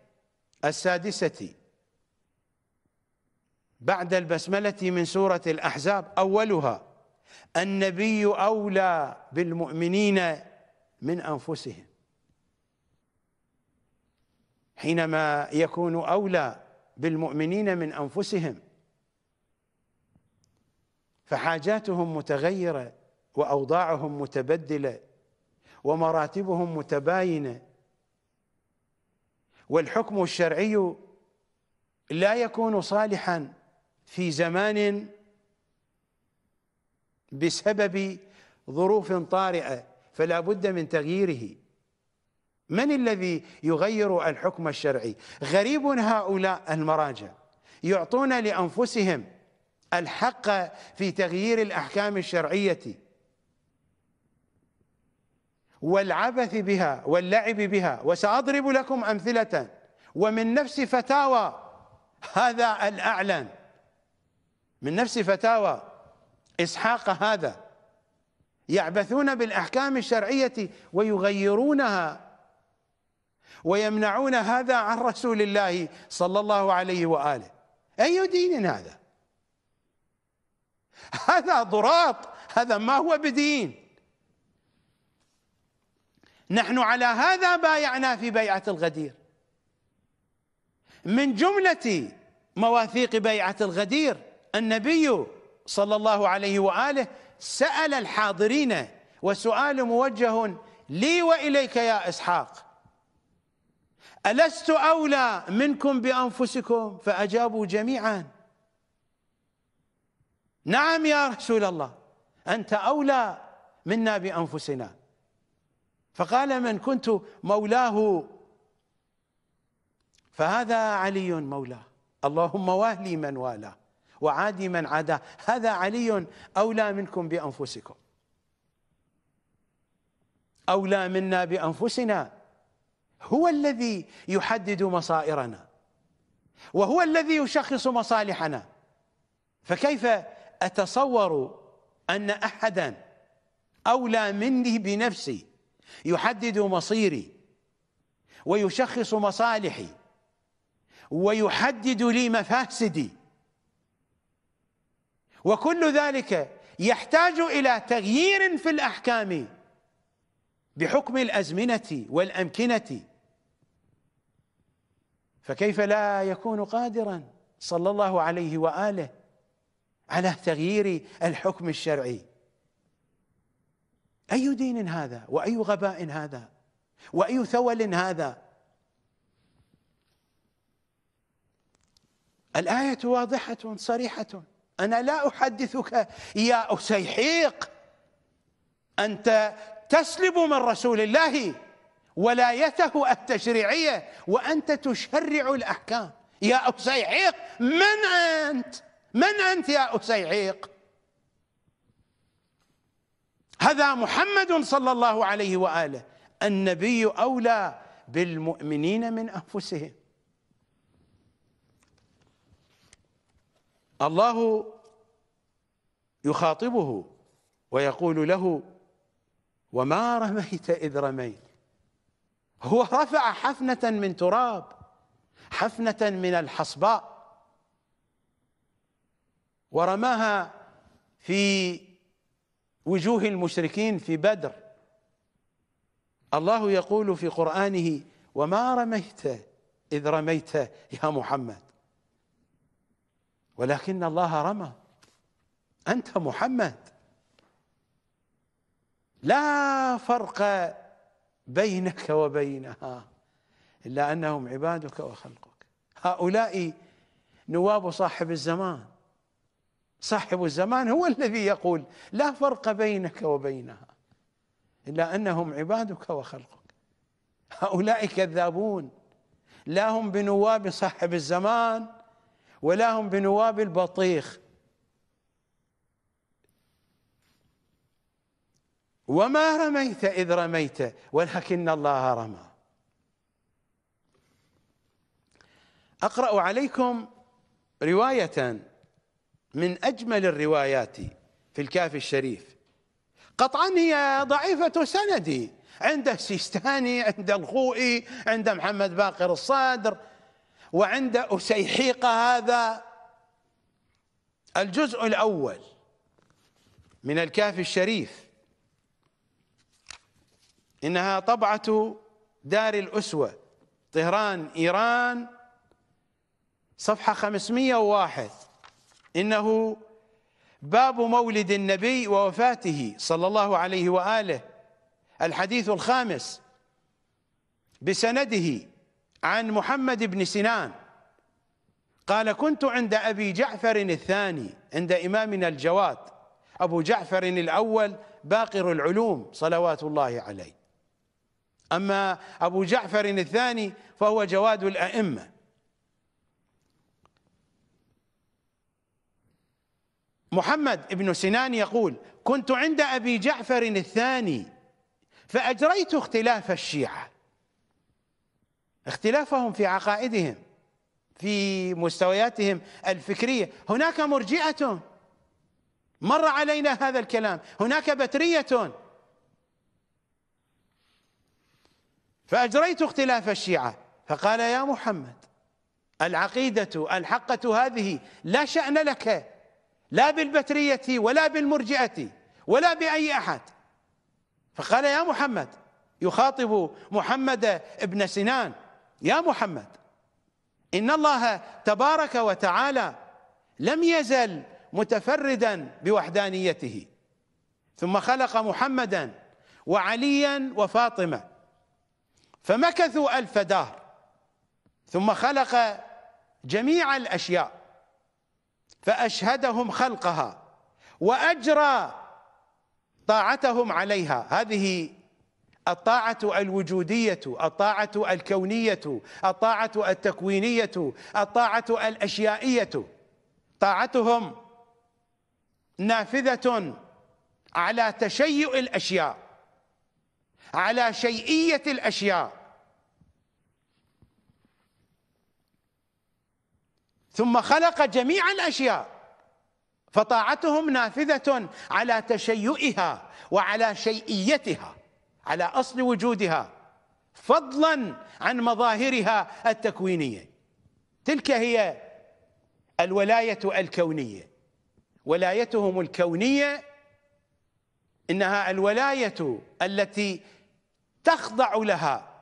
السادسه بعد البسمله من سوره الاحزاب اولها النبي اولى بالمؤمنين من انفسهم حينما يكون اولى بالمؤمنين من انفسهم فحاجاتهم متغيره واوضاعهم متبدله ومراتبهم متباينه والحكم الشرعي لا يكون صالحا في زمان بسبب ظروف طارئه فلا بد من تغييره من الذي يغير الحكم الشرعي غريب هؤلاء المراجع يعطون لأنفسهم الحق في تغيير الأحكام الشرعية والعبث بها واللعب بها وسأضرب لكم أمثلة ومن نفس فتاوى هذا الأعلن من نفس فتاوى إسحاق هذا يعبثون بالأحكام الشرعية ويغيرونها ويمنعون هذا عن رسول الله صلى الله عليه واله اي دين هذا؟ هذا ضراط هذا ما هو بدين نحن على هذا بايعنا في بيعه الغدير من جمله مواثيق بيعه الغدير النبي صلى الله عليه واله سال الحاضرين وسؤال موجه لي واليك يا اسحاق ألست أولى منكم بأنفسكم فأجابوا جميعا نعم يا رسول الله أنت أولى منا بأنفسنا فقال من كنت مولاه فهذا علي مولاه اللهم واهلي من والاه وعادي من عاداه هذا علي أولى منكم بأنفسكم أولى منا بأنفسنا هو الذي يحدد مصائرنا وهو الذي يشخص مصالحنا فكيف أتصور أن أحدا أولى مني بنفسي يحدد مصيري ويشخص مصالحي ويحدد لي مفاسدي وكل ذلك يحتاج إلى تغيير في الأحكام بحكم الازمنه والامكنه فكيف لا يكون قادرا صلى الله عليه واله على تغيير الحكم الشرعي اي دين هذا واي غباء هذا واي ثول هذا الايه واضحه صريحه انا لا احدثك يا اسيحيق انت تسلب من رسول الله ولايته التشريعيه وانت تشرع الاحكام يا اسيعيق من انت؟ من انت يا اسيعيق؟ هذا محمد صلى الله عليه واله النبي اولى بالمؤمنين من انفسهم الله يخاطبه ويقول له وما رميت إذ رميت هو رفع حفنة من تراب حفنة من الحصباء ورماها في وجوه المشركين في بدر الله يقول في قرآنه وما رميت إذ رميت يا محمد ولكن الله رمى أنت محمد لا فرق بينك وبينها إلا أنهم عبادك وخلقك هؤلاء نواب صاحب الزمان صاحب الزمان هو الذي يقول لا فرق بينك وبينها إلا أنهم عبادك وخلقك هؤلاء كذابون لا هم بنواب صاحب الزمان ولا هم بنواب البطيخ وما رميت إذ رميت ولكن الله رمى أقرأ عليكم رواية من أجمل الروايات في الكافي الشريف قطعا هي ضعيفة سندي عند السيستاني عند الخوئي عند محمد باقر الصادر وعند أسيحيق هذا الجزء الأول من الكافي الشريف إنها طبعة دار الأسوة طهران إيران صفحة 501 إنه باب مولد النبي ووفاته صلى الله عليه وآله الحديث الخامس بسنده عن محمد بن سنان قال كنت عند أبي جعفر الثاني عند إمامنا الجواد أبو جعفر الأول باقر العلوم صلوات الله عليه أما أبو جعفر الثاني فهو جواد الأئمة محمد بن سنان يقول كنت عند أبي جعفر الثاني فأجريت اختلاف الشيعة اختلافهم في عقائدهم في مستوياتهم الفكرية هناك مرجئة مر علينا هذا الكلام هناك بترية فأجريت اختلاف الشيعة فقال يا محمد العقيدة الحقة هذه لا شأن لك لا بالبترية ولا بالمرجئة ولا بأي أحد فقال يا محمد يخاطب محمد ابن سنان يا محمد إن الله تبارك وتعالى لم يزل متفردا بوحدانيته ثم خلق محمدا وعليا وفاطمه فمكثوا ألف دهر ثم خلق جميع الأشياء فأشهدهم خلقها وأجرى طاعتهم عليها هذه الطاعة الوجودية الطاعة الكونية الطاعة التكوينية الطاعة الأشيائية طاعتهم نافذة على تشيع الأشياء على شيئية الأشياء ثم خلق جميع الاشياء فطاعتهم نافذه على تشيئها وعلى شيئيتها على اصل وجودها فضلا عن مظاهرها التكوينيه تلك هي الولايه الكونيه ولايتهم الكونيه انها الولايه التي تخضع لها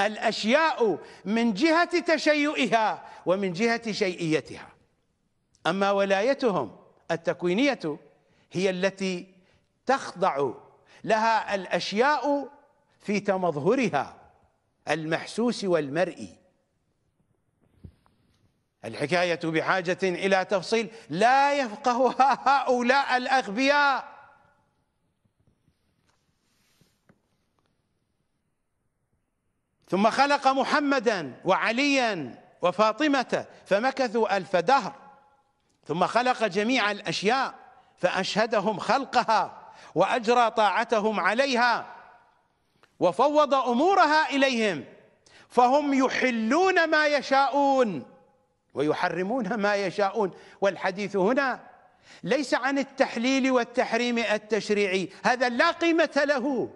الأشياء من جهة تشيئها ومن جهة شيئيتها أما ولايتهم التكوينية هي التي تخضع لها الأشياء في تمظهرها المحسوس والمرئي الحكاية بحاجة إلى تفصيل لا يفقهها هؤلاء الأغبياء ثم خلق محمدا وعليا وفاطمة فمكثوا ألف دهر ثم خلق جميع الأشياء فأشهدهم خلقها وأجرى طاعتهم عليها وفوض أمورها إليهم فهم يحلون ما يشاءون ويحرمون ما يشاءون والحديث هنا ليس عن التحليل والتحريم التشريعي هذا لا قيمة له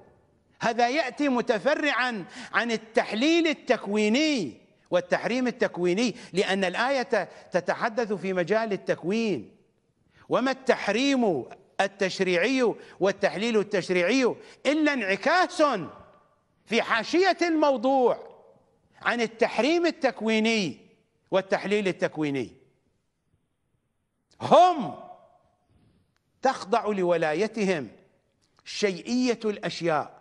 هذا ياتي متفرعا عن التحليل التكويني والتحريم التكويني لان الايه تتحدث في مجال التكوين وما التحريم التشريعي والتحليل التشريعي الا انعكاس في حاشيه الموضوع عن التحريم التكويني والتحليل التكويني هم تخضع لولايتهم شيئيه الاشياء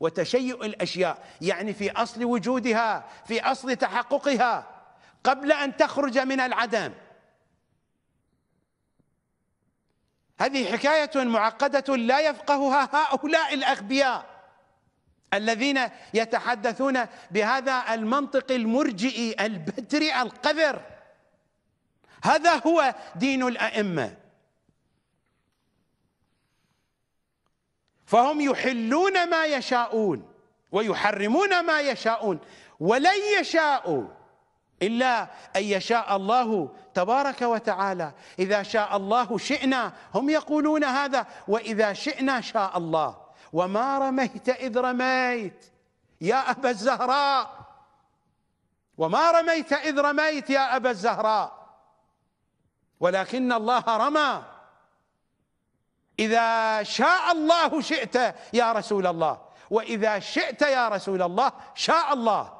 وتشيع الأشياء يعني في أصل وجودها في أصل تحققها قبل أن تخرج من العدم هذه حكاية معقدة لا يفقهها هؤلاء الأغبياء الذين يتحدثون بهذا المنطق المرجئي البتري القذر هذا هو دين الأئمة فهم يحلون ما يشاءون ويحرمون ما يشاءون ولن يشاءوا إلا أن يشاء الله تبارك وتعالى إذا شاء الله شئنا هم يقولون هذا وإذا شئنا شاء الله وما رميت إذ رميت يا أبا الزهراء وما رميت إذ رميت يا أبا الزهراء ولكن الله رمى إذا شاء الله شئت يا رسول الله وإذا شئت يا رسول الله شاء الله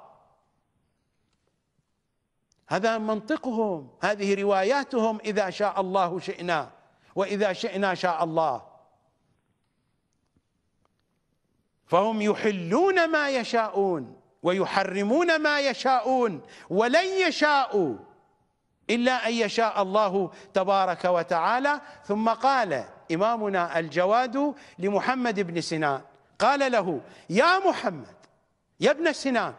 هذا منطقهم هذه رواياتهم إذا شاء الله شئنا وإذا شئنا شاء الله فهم يحلون ما يشاءون ويحرمون ما يشاءون ولن يشاءوا إلا أن يشاء الله تبارك وتعالى ثم قال إمامنا الجواد لمحمد بن سنان قال له يا محمد يا ابن سنان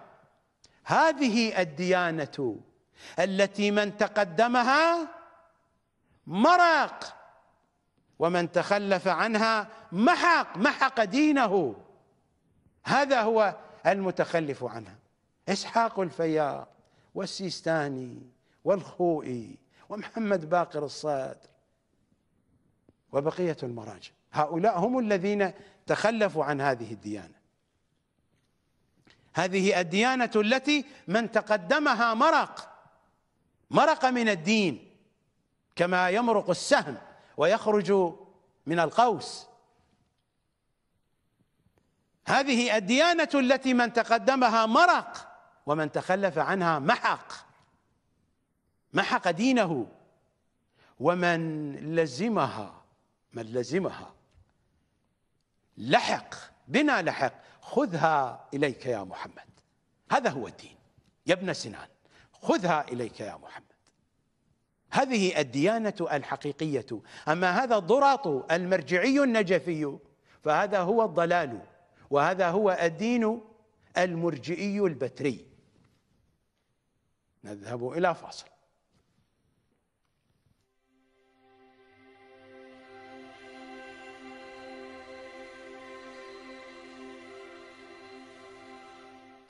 هذه الديانة التي من تقدمها مرق ومن تخلف عنها محق محق دينه هذا هو المتخلف عنها إسحاق الفياض والسيستاني والخوئي ومحمد باقر الصدر وبقية المراجع هؤلاء هم الذين تخلفوا عن هذه الديانة هذه الديانة التي من تقدمها مرق مرق من الدين كما يمرق السهم ويخرج من القوس هذه الديانة التي من تقدمها مرق ومن تخلف عنها محق محق دينه ومن لزمها من لزمها لحق بنا لحق خذها إليك يا محمد هذا هو الدين يا ابن سنان خذها إليك يا محمد هذه الديانة الحقيقية أما هذا الضراط المرجعي النجفي فهذا هو الضلال وهذا هو الدين المرجئي البتري نذهب إلى فاصل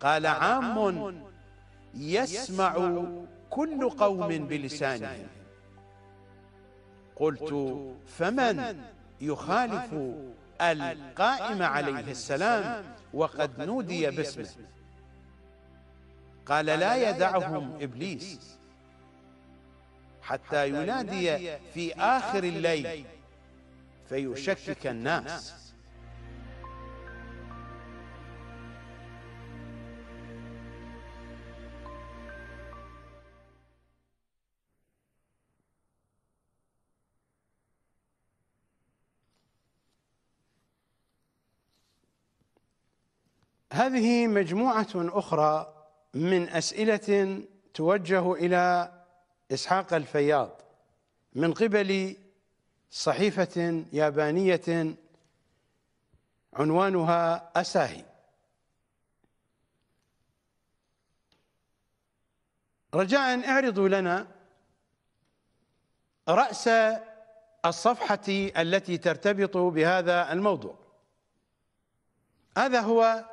قال عام يسمع كل قوم بلسانهم قلت فمن يخالف القائم عليه السلام وقد نودي باسمه قال لا يدعهم إبليس حتى ينادي في آخر الليل فيشكك الناس هذه مجموعة أخرى من أسئلة توجه إلى إسحاق الفياض من قبل صحيفة يابانية عنوانها أساهي رجاء اعرضوا لنا رأس الصفحة التي ترتبط بهذا الموضوع هذا هو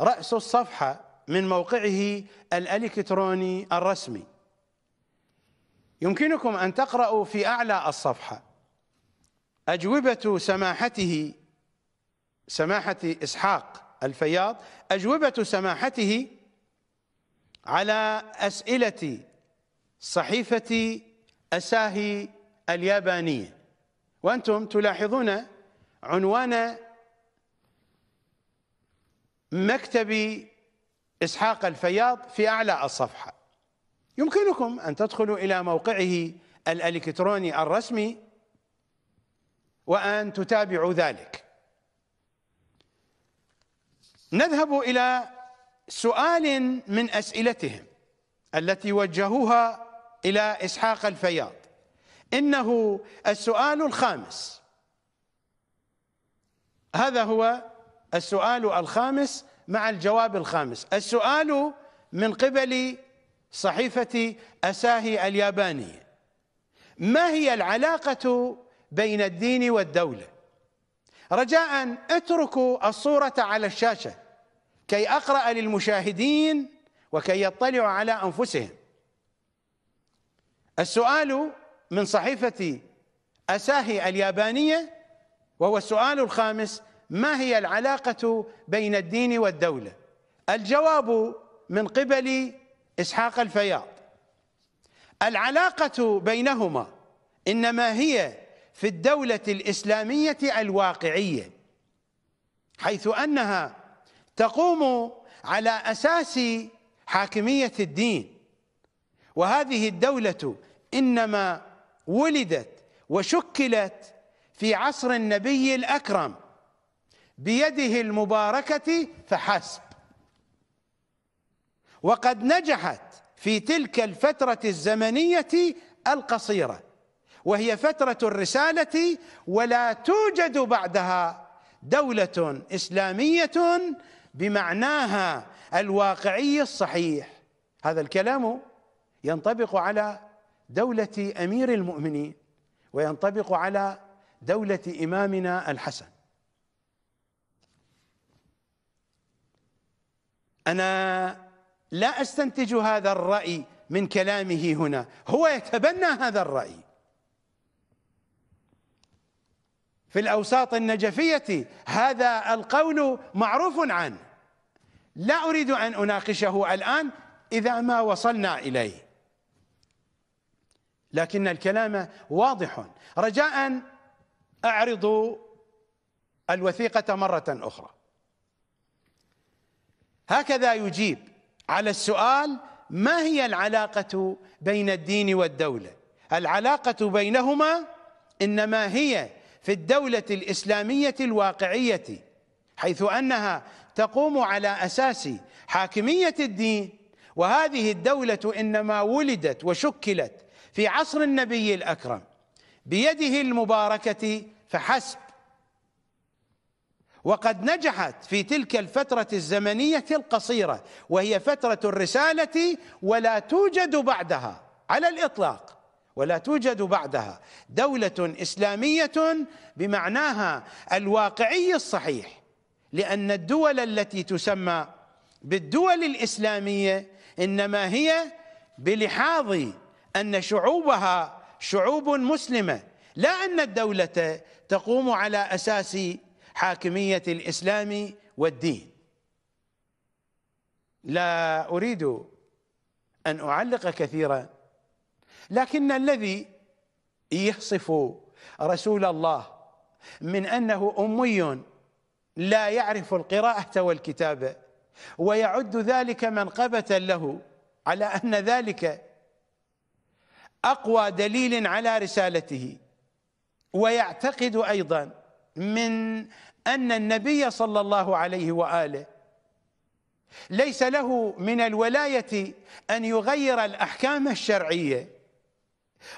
رأس الصفحة من موقعه الإلكتروني الرسمي يمكنكم أن تقرأوا في أعلى الصفحة أجوبة سماحته سماحة إسحاق الفياض أجوبة سماحته على أسئلة صحيفة أساهي اليابانية وأنتم تلاحظون عنوان مكتب إسحاق الفياض في أعلى الصفحة يمكنكم أن تدخلوا إلى موقعه الإلكتروني الرسمي وأن تتابعوا ذلك نذهب إلى سؤال من أسئلتهم التي وجهوها إلى إسحاق الفياض إنه السؤال الخامس هذا هو السؤال الخامس مع الجواب الخامس السؤال من قبل صحيفة أساهي الياباني ما هي العلاقة بين الدين والدولة رجاء اتركوا الصورة على الشاشة كي أقرأ للمشاهدين وكي يطلعوا على أنفسهم السؤال من صحيفة أساهي اليابانية وهو السؤال الخامس ما هي العلاقة بين الدين والدولة الجواب من قبل إسحاق الفياض العلاقة بينهما إنما هي في الدولة الإسلامية الواقعية حيث أنها تقوم على أساس حاكمية الدين وهذه الدولة إنما ولدت وشكلت في عصر النبي الأكرم بيده المباركه فحسب وقد نجحت في تلك الفتره الزمنيه القصيره وهي فتره الرساله ولا توجد بعدها دوله اسلاميه بمعناها الواقعي الصحيح هذا الكلام ينطبق على دولة أمير المؤمنين وينطبق على دولة إمامنا الحسن أنا لا أستنتج هذا الرأي من كلامه هنا هو يتبنى هذا الرأي في الأوساط النجفية هذا القول معروف عنه لا أريد أن أناقشه الآن إذا ما وصلنا إليه لكن الكلام واضح رجاء أعرضوا الوثيقة مرة أخرى هكذا يجيب على السؤال ما هي العلاقة بين الدين والدولة العلاقة بينهما إنما هي في الدولة الإسلامية الواقعية حيث أنها تقوم على أساس حاكمية الدين وهذه الدولة إنما ولدت وشكلت في عصر النبي الأكرم بيده المباركة فحسب وقد نجحت في تلك الفترة الزمنية القصيرة وهي فترة الرسالة ولا توجد بعدها على الإطلاق ولا توجد بعدها دولة إسلامية بمعناها الواقعي الصحيح لأن الدول التي تسمى بالدول الإسلامية إنما هي بلحاظ أن شعوبها شعوب مسلمة لا أن الدولة تقوم على أساس حاكمية الإسلام والدين لا أريد أن أعلق كثيرا لكن الذي يصف رسول الله من أنه أمي لا يعرف القراءة والكتابة ويعد ذلك منقبة له على أن ذلك أقوى دليل على رسالته ويعتقد أيضا من أن النبي صلى الله عليه وآله ليس له من الولاية أن يغير الأحكام الشرعية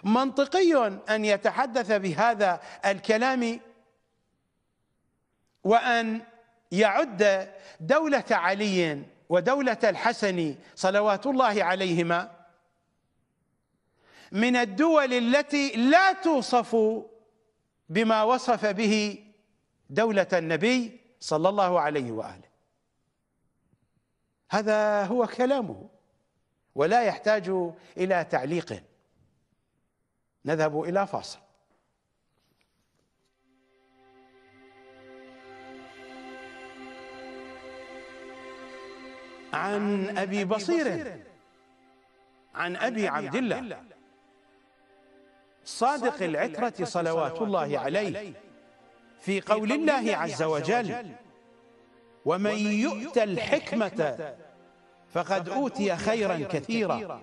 منطقي أن يتحدث بهذا الكلام وأن يعد دولة علي ودولة الحسن صلوات الله عليهما من الدول التي لا توصف بما وصف به دولة النبي صلى الله عليه وآله هذا هو كلامه ولا يحتاج إلى تعليق نذهب إلى فاصل عن أبي بصير عن أبي عبد الله صادق العترة صلوات الله عليه في قول الله عز وجل ومن يؤت الحكمة فقد أوتي خيرا كثيرا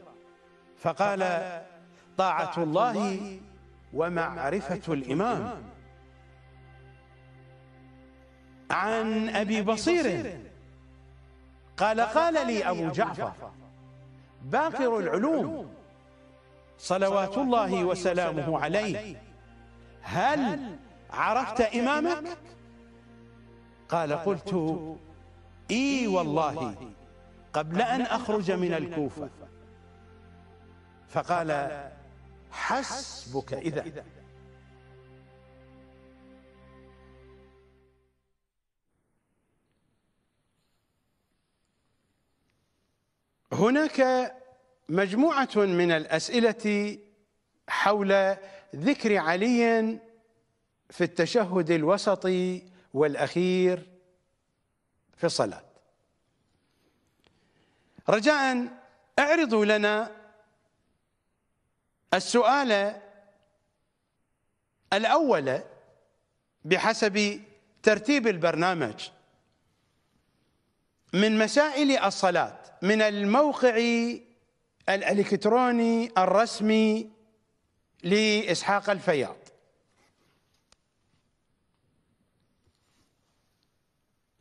فقال طاعة الله ومعرفة الإمام عن أبي بصير قال قال لي أبو جعفر باقر العلوم صلوات الله وسلامه عليه هل عرفت إمامك قال قلت إي والله قبل أن أخرج من الكوفة فقال حسبك إذا هناك مجموعة من الأسئلة حول ذكر علي في التشهد الوسطي والاخير في الصلاه رجاء اعرضوا لنا السؤال الاول بحسب ترتيب البرنامج من مسائل الصلاه من الموقع الالكتروني الرسمي لاسحاق الفياض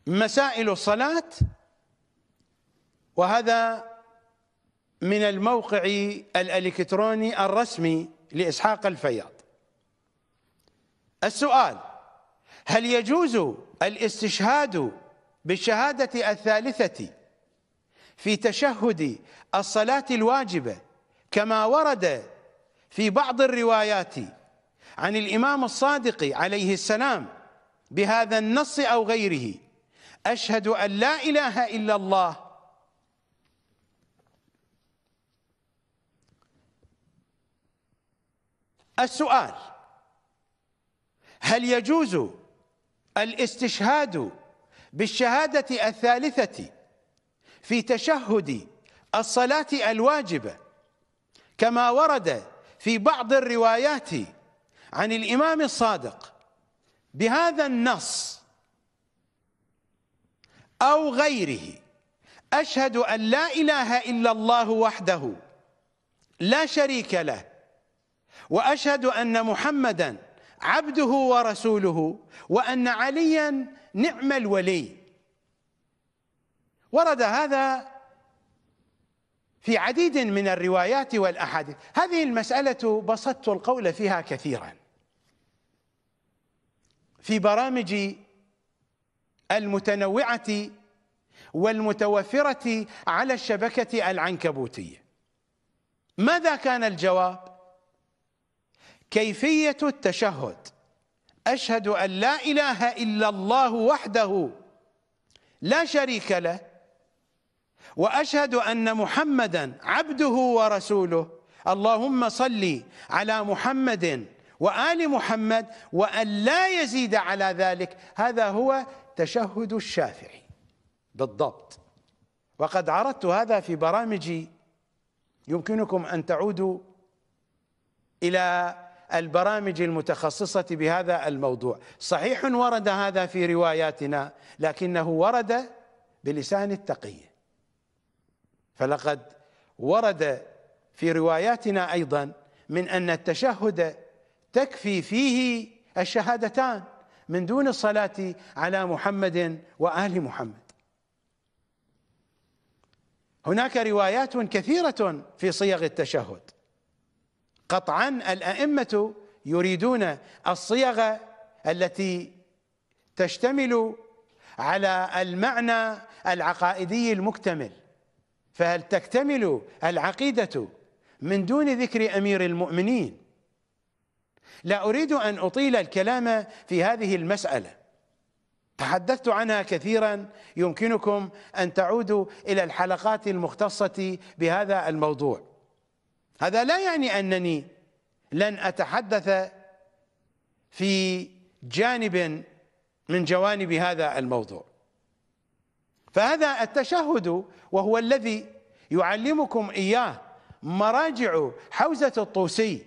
مسائل الصلاة وهذا من الموقع الإلكتروني الرسمي لإسحاق الفياض السؤال هل يجوز الاستشهاد بالشهادة الثالثة في تشهد الصلاة الواجبة كما ورد في بعض الروايات عن الإمام الصادق عليه السلام بهذا النص أو غيره أشهد أن لا إله إلا الله السؤال هل يجوز الاستشهاد بالشهادة الثالثة في تشهد الصلاة الواجبة كما ورد في بعض الروايات عن الإمام الصادق بهذا النص أو غيره أشهد أن لا إله إلا الله وحده لا شريك له وأشهد أن محمدا عبده ورسوله وأن عليا نعم الولي ورد هذا في عديد من الروايات والأحاديث هذه المسألة بسطت القول فيها كثيرا في برامجي المتنوعة والمتوفرة على الشبكة العنكبوتية ماذا كان الجواب؟ كيفية التشهد أشهد أن لا إله إلا الله وحده لا شريك له وأشهد أن محمدا عبده ورسوله اللهم صل على محمد وآل محمد وأن لا يزيد على ذلك هذا هو تشهد الشافعي بالضبط وقد عرضت هذا في برامجي يمكنكم ان تعودوا الى البرامج المتخصصه بهذا الموضوع صحيح ورد هذا في رواياتنا لكنه ورد بلسان التقيه فلقد ورد في رواياتنا ايضا من ان التشهد تكفي فيه الشهادتان من دون الصلاة على محمد وآل محمد هناك روايات كثيرة في صيغ التشهد قطعا الأئمة يريدون الصيغة التي تشتمل على المعنى العقائدي المكتمل فهل تكتمل العقيدة من دون ذكر أمير المؤمنين لا أريد أن أطيل الكلام في هذه المسألة تحدثت عنها كثيرا يمكنكم أن تعودوا إلى الحلقات المختصة بهذا الموضوع هذا لا يعني أنني لن أتحدث في جانب من جوانب هذا الموضوع فهذا التشهد وهو الذي يعلمكم إياه مراجع حوزة الطوسي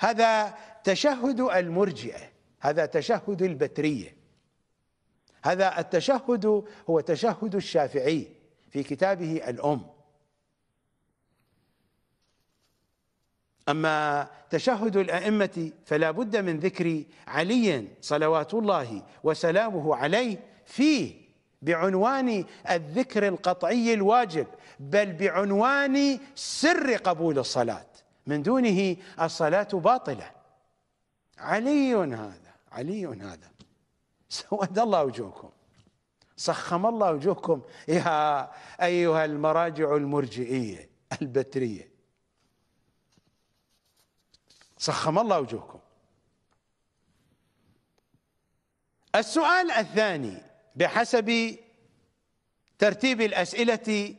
هذا تشهد المرجئه هذا تشهد البتريه هذا التشهد هو تشهد الشافعي في كتابه الام اما تشهد الائمه فلا بد من ذكر علي صلوات الله وسلامه عليه فيه بعنوان الذكر القطعي الواجب بل بعنوان سر قبول الصلاة من دونه الصلاة باطلة علي هذا علي هذا سود الله وجوهكم صخم الله وجوهكم يا أيها المراجع المرجئية البترية صخم الله وجوهكم السؤال الثاني بحسب ترتيب الأسئلة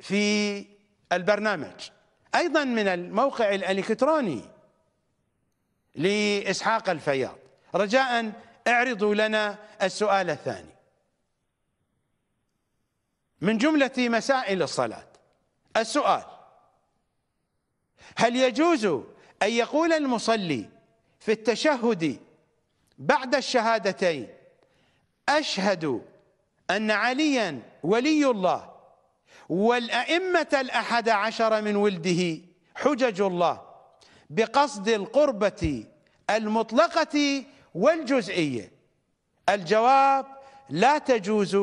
في البرنامج أيضا من الموقع الإلكتروني لإسحاق الفياض رجاء اعرضوا لنا السؤال الثاني من جملة مسائل الصلاة السؤال هل يجوز أن يقول المصلي في التشهد بعد الشهادتين أشهد أن عليا ولي الله والأئمة الأحد عشر من ولده حجج الله بقصد القربة المطلقة والجزئية الجواب لا تجوز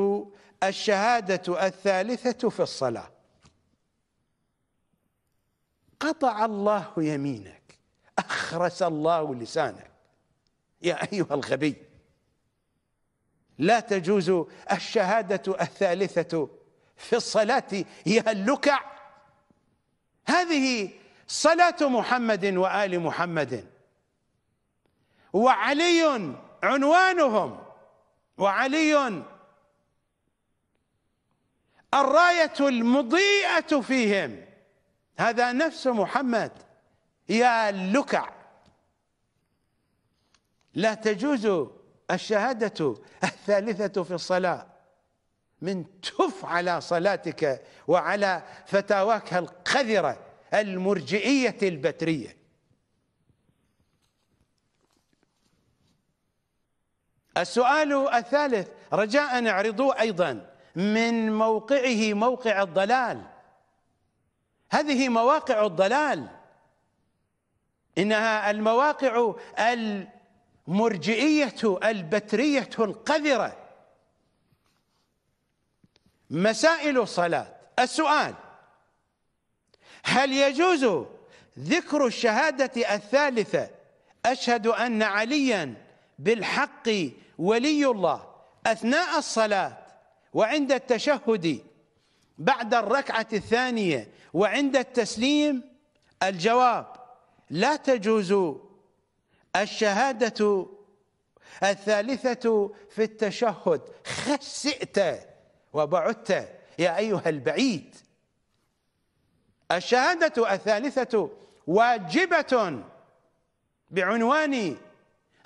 الشهادة الثالثة في الصلاة قطع الله يمينك أخرس الله لسانك يا أيها الغبي لا تجوز الشهادة الثالثة في الصلاة يا اللكع هذه صلاة محمد وآل محمد وعلي عنوانهم وعلي الراية المضيئة فيهم هذا نفس محمد يا لكع لا تجوز الشهادة الثالثة في الصلاة من تف على صلاتك وعلى فتاواك القذرة المرجئية البترية السؤال الثالث رجاء اعرضوه أيضا من موقعه موقع الضلال هذه مواقع الضلال إنها المواقع المرجئية البترية القذرة مسائل الصلاة السؤال هل يجوز ذكر الشهادة الثالثة أشهد أن عليا بالحق ولي الله أثناء الصلاة وعند التشهد بعد الركعة الثانية وعند التسليم الجواب لا تجوز الشهادة الثالثة في التشهد خسئت وبعدت يا أيها البعيد الشهادة الثالثة واجبة بعنوان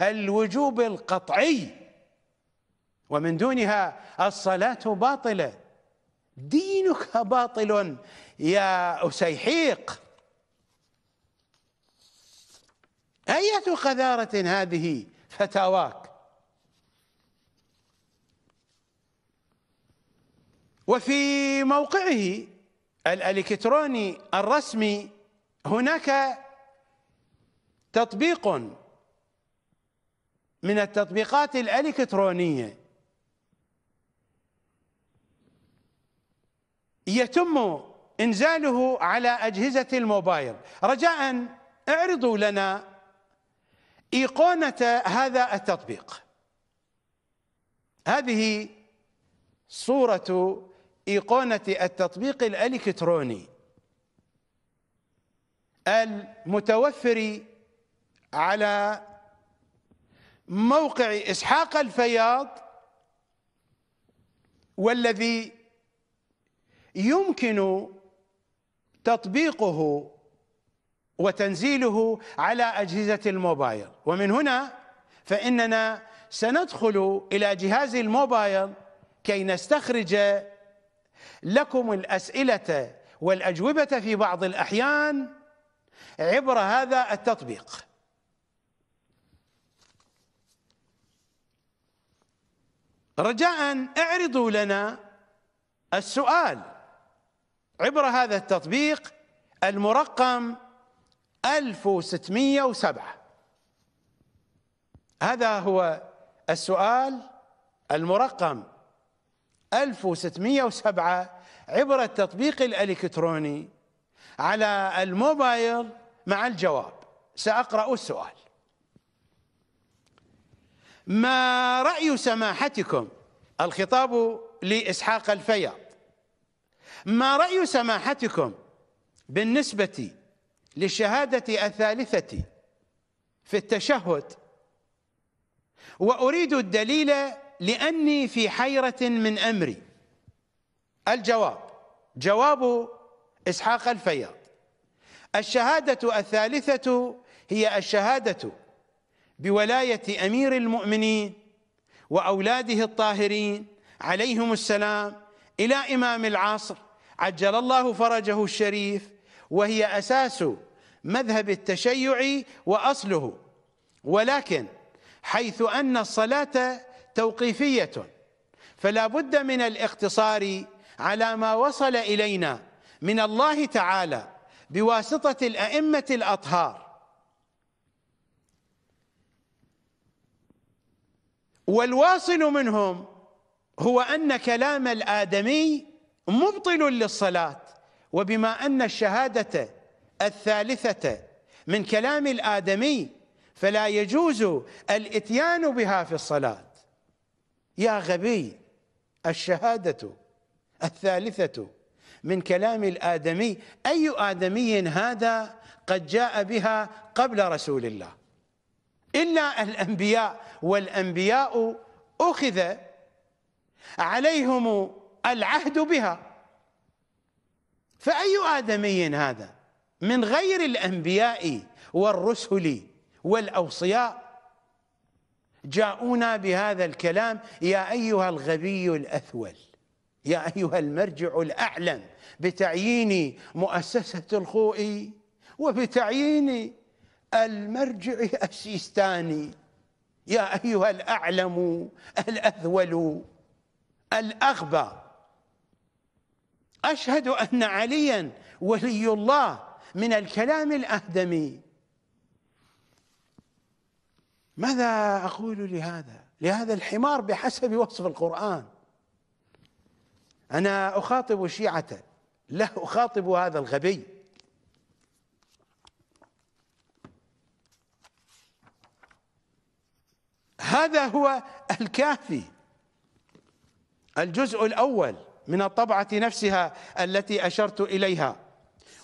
الوجوب القطعي ومن دونها الصلاة باطلة دينك باطل يا أسيحيق أية قذارة هذه فتاواك وفي موقعه الالكتروني الرسمي هناك تطبيق من التطبيقات الالكترونيه يتم انزاله على اجهزه الموبايل رجاء اعرضوا لنا ايقونه هذا التطبيق هذه صوره إيقونة التطبيق الإلكتروني المتوفر على موقع إسحاق الفياض والذي يمكن تطبيقه وتنزيله على أجهزة الموبايل ومن هنا فإننا سندخل إلى جهاز الموبايل كي نستخرج لكم الأسئلة والأجوبة في بعض الأحيان عبر هذا التطبيق رجاء اعرضوا لنا السؤال عبر هذا التطبيق المرقم 1607 هذا هو السؤال المرقم 1607 عبر التطبيق الالكتروني على الموبايل مع الجواب ساقرا السؤال ما راي سماحتكم الخطاب لاسحاق الفياض ما راي سماحتكم بالنسبه للشهاده الثالثه في التشهد واريد الدليل لأني في حيرة من أمري الجواب جواب إسحاق الفياض الشهادة الثالثة هي الشهادة بولاية أمير المؤمنين وأولاده الطاهرين عليهم السلام إلى إمام العصر عجل الله فرجه الشريف وهي أساس مذهب التشيع وأصله ولكن حيث أن الصلاة توقيفية فلا بد من الاقتصار على ما وصل إلينا من الله تعالى بواسطة الأئمة الأطهار والواصل منهم هو أن كلام الآدمي مبطل للصلاة وبما أن الشهادة الثالثة من كلام الآدمي فلا يجوز الاتيان بها في الصلاة يا غبي الشهادة الثالثة من كلام الآدمي أي آدمي هذا قد جاء بها قبل رسول الله إلا الأنبياء والأنبياء أخذ عليهم العهد بها فأي آدمي هذا من غير الأنبياء والرسل والأوصياء جاءونا بهذا الكلام يا أيها الغبي الأثول يا أيها المرجع الأعلم بتعيين مؤسسة الخوئي وبتعيين المرجع السيستاني يا أيها الأعلم الاثول الأغبى أشهد أن عليا ولي الله من الكلام الأهدمي ماذا أقول لهذا لهذا الحمار بحسب وصف القرآن أنا أخاطب شيعة لا أخاطب هذا الغبي هذا هو الكافي الجزء الأول من الطبعة نفسها التي أشرت إليها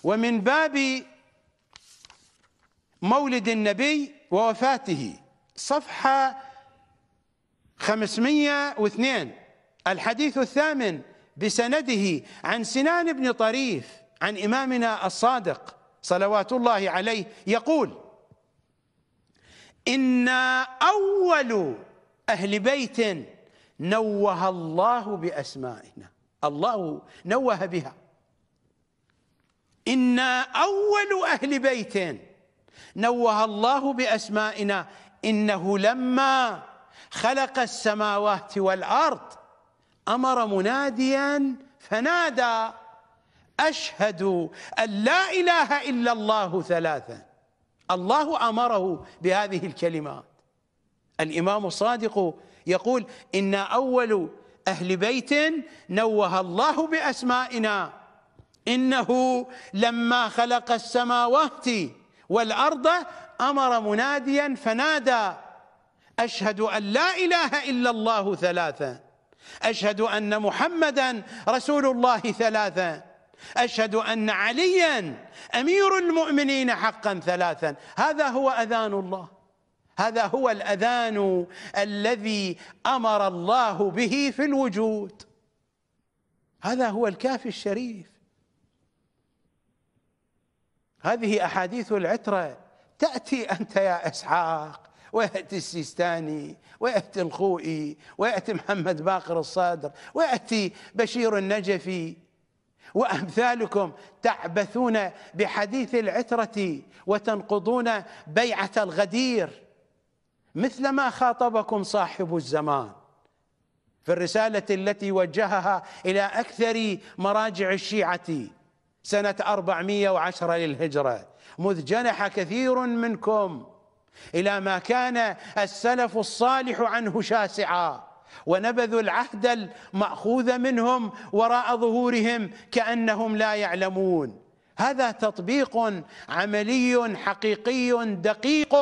ومن باب مولد النبي ووفاته صفحة 502 الحديث الثامن بسنده عن سنان بن طريف عن إمامنا الصادق صلوات الله عليه يقول إنا أول أهل بيت نوه الله بأسمائنا الله نوه بها إنا أول أهل بيت نوه الله بأسمائنا إنه لما خلق السماوات والأرض أمر مناديا فنادى أشهد أن لا إله إلا الله ثلاثا الله أمره بهذه الكلمات الإمام الصادق يقول إنا أول أهل بيت نوه الله بأسمائنا إنه لما خلق السماوات والأرض امر مناديا فنادى اشهد ان لا اله الا الله ثلاثه اشهد ان محمدا رسول الله ثلاثه اشهد ان عليا امير المؤمنين حقا ثلاثا هذا هو اذان الله هذا هو الاذان الذي امر الله به في الوجود هذا هو الكافي الشريف هذه احاديث العتره تأتي أنت يا إسحاق ويأتي السيستاني ويأتي الخوئي ويأتي محمد باقر الصادر ويأتي بشير النجفي وأمثالكم تعبثون بحديث العترة وتنقضون بيعة الغدير مثلما خاطبكم صاحب الزمان في الرسالة التي وجهها إلى أكثر مراجع الشيعة سنة 410 للهجرة مذ جنح كثير منكم الى ما كان السلف الصالح عنه شاسعا ونبذوا العهد الماخوذ منهم وراء ظهورهم كانهم لا يعلمون هذا تطبيق عملي حقيقي دقيق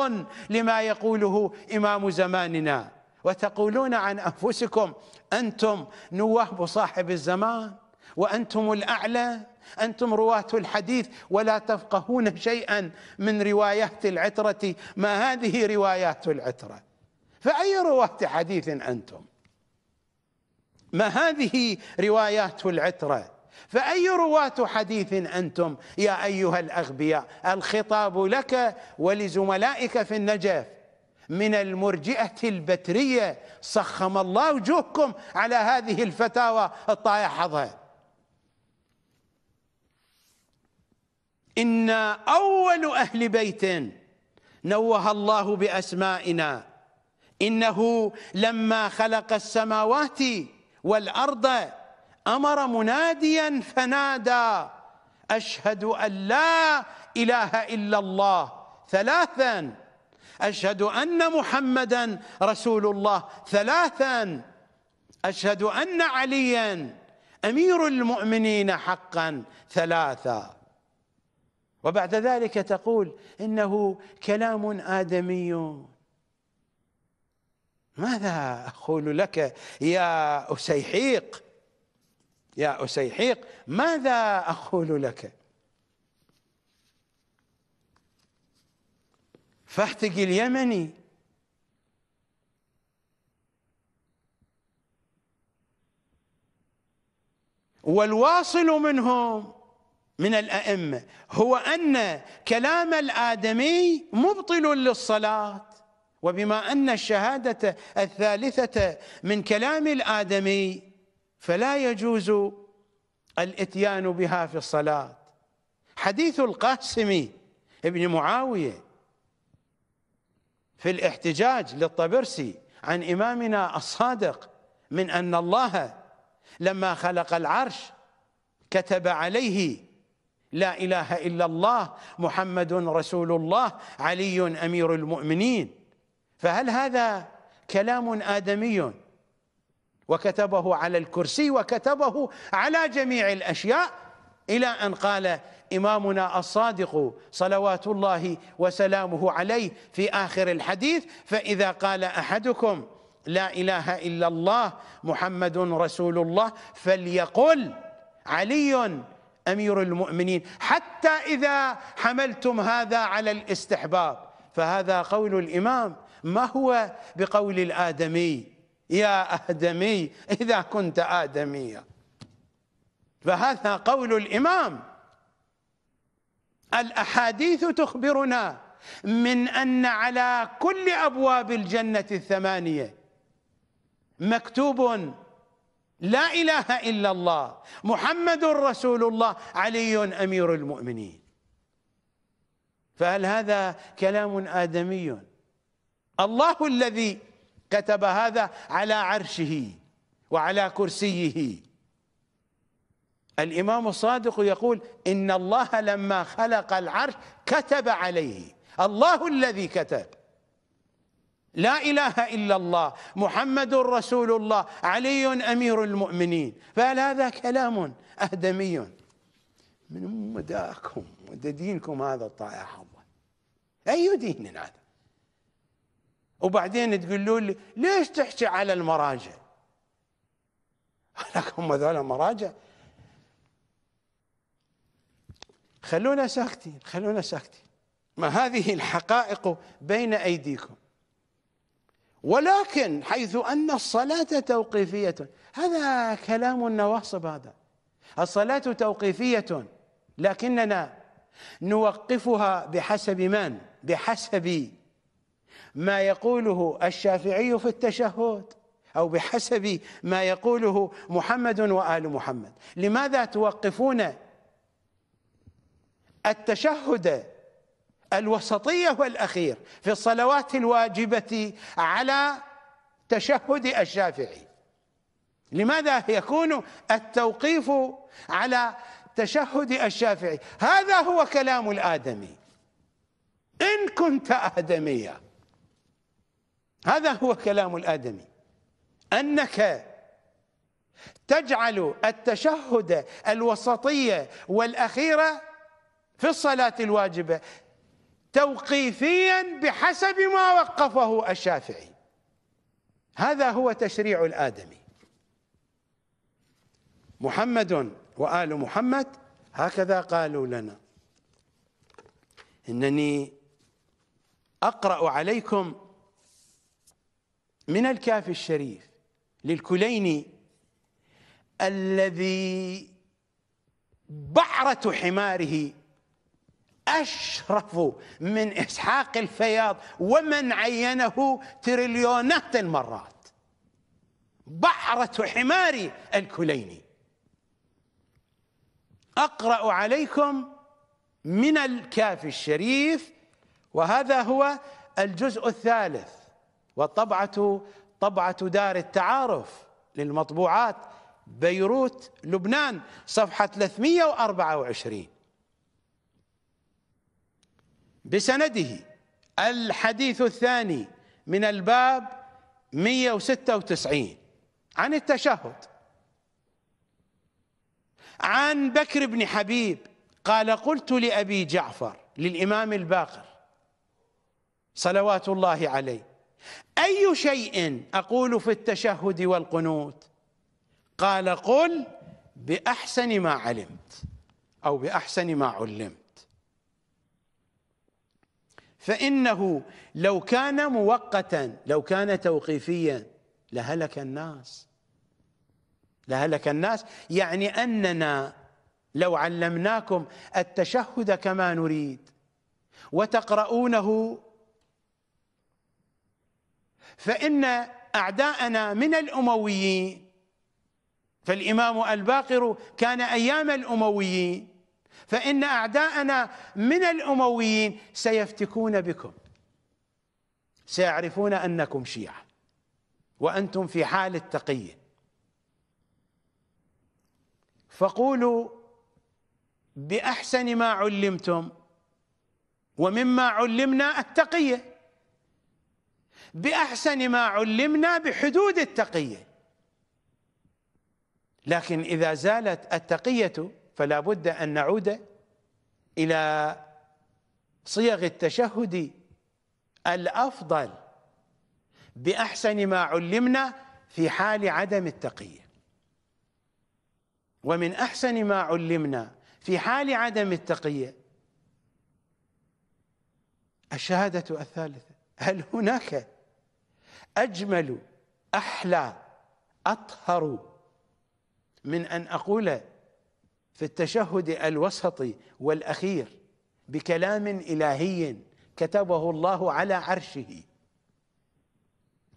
لما يقوله امام زماننا وتقولون عن انفسكم انتم نواب صاحب الزمان وانتم الاعلى انتم رواه الحديث ولا تفقهون شيئا من روايات العتره ما هذه روايات العتره فاي رواه حديث انتم ما هذه روايات العتره فاي رواه حديث انتم يا ايها الاغبياء الخطاب لك ولزملائك في النجف من المرجئه البتريه صخم الله وجوهكم على هذه الفتاوى الطايحه إنا أول أهل بيت نوه الله بأسمائنا إنه لما خلق السماوات والأرض أمر مناديا فنادى أشهد أن لا إله إلا الله ثلاثا أشهد أن محمدا رسول الله ثلاثا أشهد أن عليا أمير المؤمنين حقا ثلاثا وبعد ذلك تقول إنه كلام آدمي ماذا أقول لك يا أسيحيق يا أسيحيق ماذا أقول لك فاحتق اليمني والواصل منهم من الأئمة هو أن كلام الآدمي مبطل للصلاة وبما أن الشهادة الثالثة من كلام الآدمي فلا يجوز الاتيان بها في الصلاة حديث القاسم ابن معاوية في الاحتجاج للطبرسي عن إمامنا الصادق من أن الله لما خلق العرش كتب عليه لا اله الا الله محمد رسول الله علي امير المؤمنين فهل هذا كلام ادمي وكتبه على الكرسي وكتبه على جميع الاشياء الى ان قال امامنا الصادق صلوات الله وسلامه عليه في اخر الحديث فاذا قال احدكم لا اله الا الله محمد رسول الله فليقل علي امير المؤمنين حتى اذا حملتم هذا على الاستحباب فهذا قول الامام ما هو بقول الادمي يا ادمي اذا كنت ادميا فهذا قول الامام الاحاديث تخبرنا من ان على كل ابواب الجنه الثمانيه مكتوب لا إله إلا الله محمد رسول الله علي أمير المؤمنين فهل هذا كلام آدمي الله الذي كتب هذا على عرشه وعلى كرسيه الإمام الصادق يقول إن الله لما خلق العرش كتب عليه الله الذي كتب لا إله إلا الله محمد رسول الله علي أمير المؤمنين فهل هذا كلام أهدمي من مداكم مدى دينكم هذا طائع حظا أي دين هذا وبعدين تقولوا لي ليش تحكي على المراجع لكم هذول مراجع خلونا ساكتين خلونا ساكتين ما هذه الحقائق بين أيديكم ولكن حيث أن الصلاة توقيفية هذا كلام النواصب هذا الصلاة توقيفية لكننا نوقفها بحسب من؟ بحسب ما يقوله الشافعي في التشهد أو بحسب ما يقوله محمد وآل محمد لماذا توقفون التشهد الوسطية والأخير في الصلوات الواجبة على تشهد الشافعي لماذا يكون التوقيف على تشهد الشافعي هذا هو كلام الآدمي إن كنت آدميا هذا هو كلام الآدمي أنك تجعل التشهد الوسطية والأخيرة في الصلاة الواجبة توقيفيا بحسب ما وقفه الشافعي هذا هو تشريع الآدمي محمد وآل محمد هكذا قالوا لنا إنني أقرأ عليكم من الكافي الشريف للكليني الذي بعرة حماره أشرف من إسحاق الفياض ومن عينه تريليونات المرات بحرة حمار الكليني أقرأ عليكم من الكافي الشريف وهذا هو الجزء الثالث والطبعة طبعة دار التعارف للمطبوعات بيروت لبنان صفحة 324 بسنده الحديث الثاني من الباب 196 عن التشهد عن بكر بن حبيب قال قلت لأبي جعفر للإمام الباقر صلوات الله عليه أي شيء أقول في التشهد والقنوت قال قل بأحسن ما علمت أو بأحسن ما علمت فإنه لو كان موقتا لو كان توقيفيا لهلك الناس لهلك الناس يعني أننا لو علمناكم التشهد كما نريد وتقرؤونه فإن أعداءنا من الأمويين فالإمام الباقر كان أيام الأمويين فإن أعداءنا من الأمويين سيفتكون بكم سيعرفون أنكم شيعة وأنتم في حال التقية فقولوا بأحسن ما علمتم ومما علمنا التقية بأحسن ما علمنا بحدود التقية لكن إذا زالت التقية فلا بد أن نعود إلى صيغ التشهد الأفضل بأحسن ما علمنا في حال عدم التقية ومن أحسن ما علمنا في حال عدم التقية الشهادة الثالثة هل هناك أجمل أحلى أطهر من أن أقول في التشهد الوسطي والاخير بكلام الهي كتبه الله على عرشه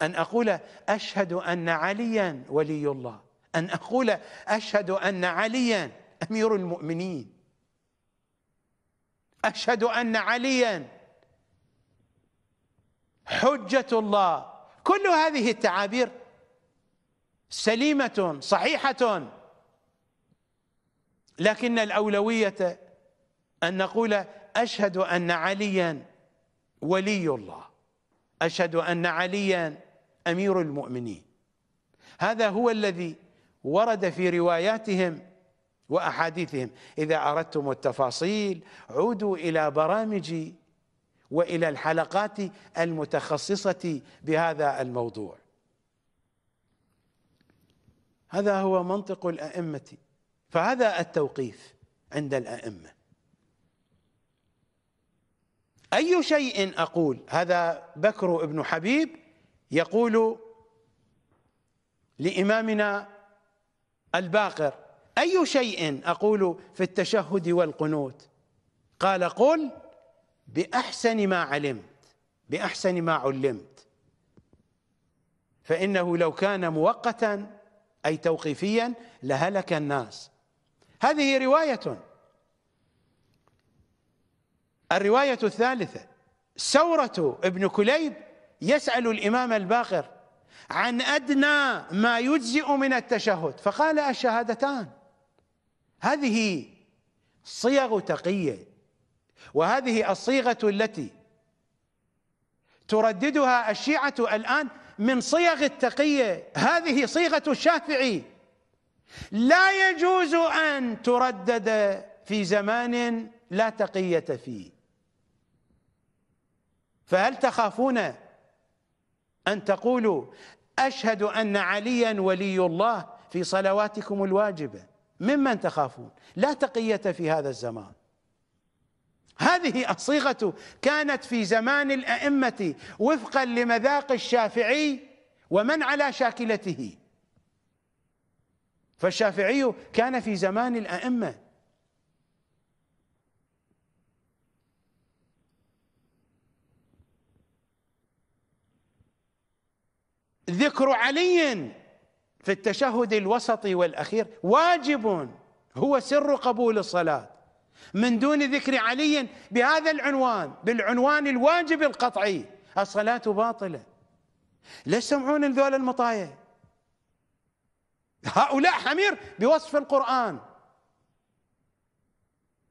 ان اقول اشهد ان عليا ولي الله ان اقول اشهد ان عليا امير المؤمنين اشهد ان عليا حجه الله كل هذه التعابير سليمه صحيحه لكن الأولوية أن نقول أشهد أن عليا ولي الله أشهد أن عليا أمير المؤمنين هذا هو الذي ورد في رواياتهم وأحاديثهم إذا أردتم التفاصيل عودوا إلى برامجي والى الحلقات المتخصصه بهذا الموضوع هذا هو منطق الائمه فهذا التوقيف عند الائمه اي شيء اقول هذا بكر بن حبيب يقول لامامنا الباقر اي شيء اقول في التشهد والقنوت قال قل باحسن ما علمت باحسن ما علمت فانه لو كان موقتا اي توقيفيا لهلك الناس هذه رواية الرواية الثالثة سورة ابن كليب يسأل الإمام الباقر عن أدنى ما يجزئ من التشهد فقال الشهادتان هذه صيغ تقية وهذه الصيغة التي ترددها الشيعة الآن من صيغ التقية هذه صيغة الشافعي لا يجوز أن تردد في زمان لا تقية فيه فهل تخافون أن تقولوا أشهد أن عليا ولي الله في صلواتكم الواجبة ممن تخافون لا تقية في هذا الزمان هذه الصيغة كانت في زمان الأئمة وفقا لمذاق الشافعي ومن على شاكلته فالشافعي كان في زمان الأئمة ذكر علي في التشهد الوسطي والأخير واجب هو سر قبول الصلاة من دون ذكر علي بهذا العنوان بالعنوان الواجب القطعي الصلاة باطلة ليش سمعون ذول المطايا هؤلاء حمير بوصف القرآن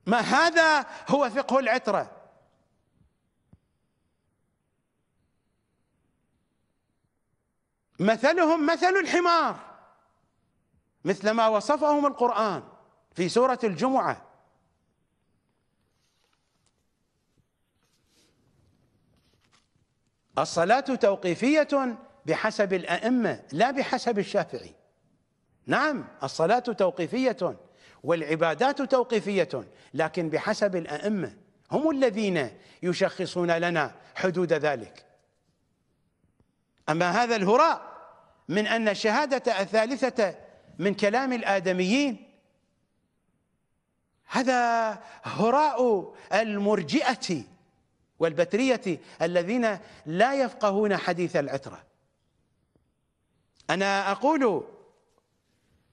ما هذا هو فقه العترة مثلهم مثل الحمار مثل ما وصفهم القرآن في سورة الجمعة الصلاة توقيفية بحسب الأئمة لا بحسب الشافعي نعم الصلاة توقيفية والعبادات توقيفية لكن بحسب الأئمة هم الذين يشخصون لنا حدود ذلك أما هذا الهراء من أن الشهادة الثالثة من كلام الآدميين هذا هراء المرجئة والبترية الذين لا يفقهون حديث العترة أنا أقول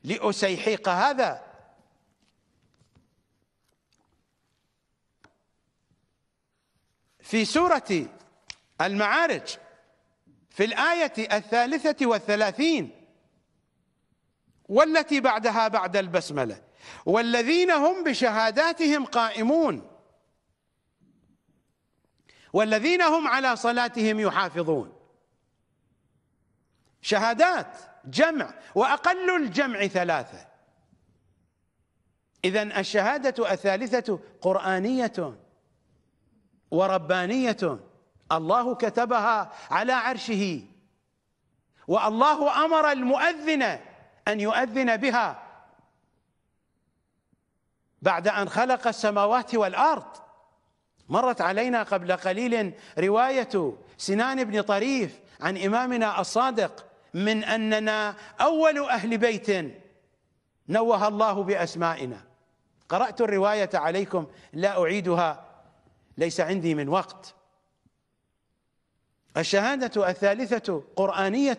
لأسيحيق هذا في سورة المعارج في الآية الثالثة والثلاثين والتي بعدها بعد البسملة والذين هم بشهاداتهم قائمون والذين هم على صلاتهم يحافظون شهادات جمع وأقل الجمع ثلاثة إذا الشهادة الثالثة قرآنية وربانية الله كتبها على عرشه والله أمر المؤذن أن يؤذن بها بعد أن خلق السماوات والأرض مرت علينا قبل قليل رواية سنان بن طريف عن إمامنا الصادق من اننا اول اهل بيت نوه الله باسمائنا قرات الروايه عليكم لا اعيدها ليس عندي من وقت الشهاده الثالثه قرانيه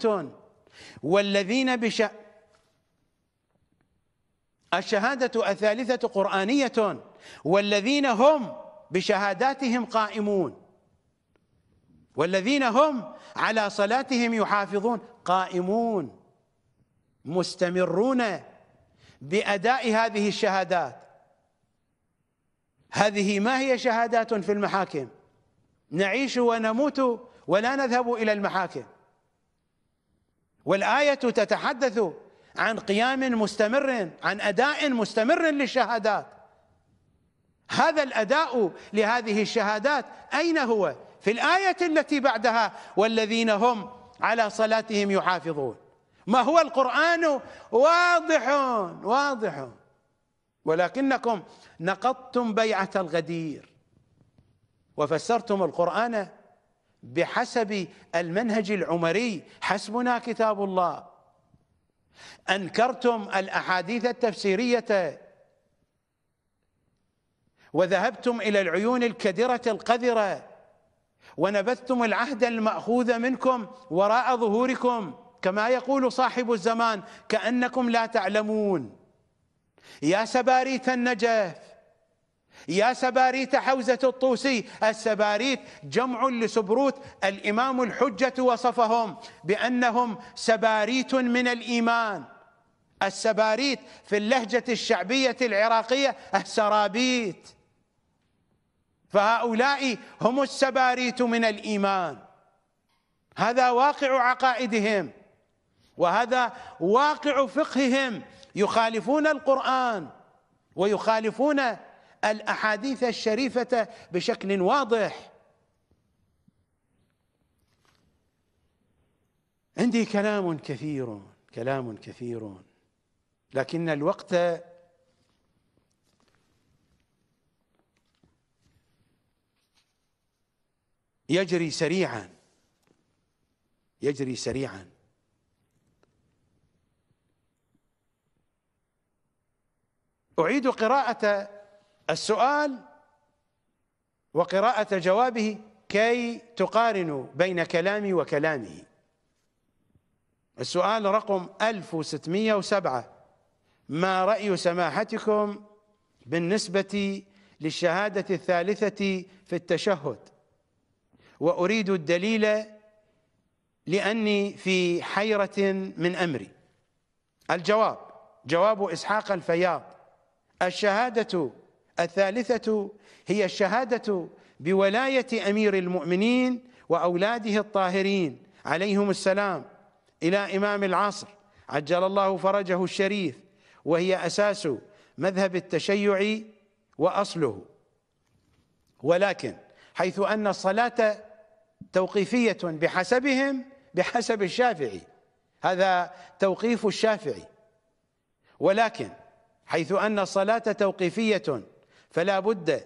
والذين بش الشهاده الثالثه قرانيه والذين هم بشهاداتهم قائمون والذين هم على صلاتهم يحافظون قائمون مستمرون باداء هذه الشهادات هذه ما هي شهادات في المحاكم نعيش ونموت ولا نذهب الى المحاكم والايه تتحدث عن قيام مستمر عن اداء مستمر للشهادات هذا الاداء لهذه الشهادات اين هو في الايه التي بعدها والذين هم على صلاتهم يحافظون ما هو القرآن واضح واضح ولكنكم نقضتم بيعة الغدير وفسرتم القرآن بحسب المنهج العمري حسبنا كتاب الله أنكرتم الأحاديث التفسيرية وذهبتم إلى العيون الكدرة القذرة ونبذتم العهد المأخوذ منكم وراء ظهوركم كما يقول صاحب الزمان كأنكم لا تعلمون يا سباريت النجف يا سباريت حوزة الطوسي السباريت جمع لسبروت الإمام الحجة وصفهم بأنهم سباريت من الإيمان السباريت في اللهجة الشعبية العراقية السرابيت فهؤلاء هم السباريت من الايمان هذا واقع عقائدهم وهذا واقع فقههم يخالفون القران ويخالفون الاحاديث الشريفه بشكل واضح عندي كلام كثير كلام كثير لكن الوقت يجري سريعا يجري سريعا أعيد قراءة السؤال وقراءة جوابه كي تقارنوا بين كلامي وكلامه السؤال رقم 1607 ما رأي سماحتكم بالنسبة للشهادة الثالثة في التشهد وأريد الدليل لأني في حيرة من أمري الجواب جواب إسحاق الفياض الشهادة الثالثة هي الشهادة بولاية أمير المؤمنين وأولاده الطاهرين عليهم السلام إلى إمام العصر عجل الله فرجه الشريف وهي أساس مذهب التشيع وأصله ولكن حيث أن الصلاة توقيفية بحسبهم بحسب الشافعي هذا توقيف الشافعي ولكن حيث أن الصلاة توقيفية فلا بد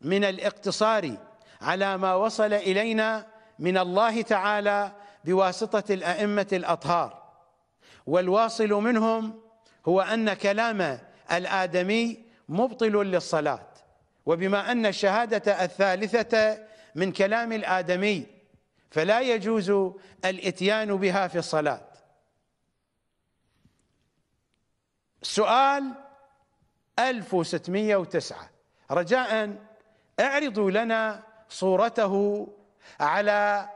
من الاقتصار على ما وصل إلينا من الله تعالى بواسطة الأئمة الأطهار والواصل منهم هو أن كلام الآدمي مبطل للصلاة وبما أن الشهادة الثالثة من كلام الآدمي فلا يجوز الاتيان بها في الصلاة سؤال 1609 رجاء اعرضوا لنا صورته على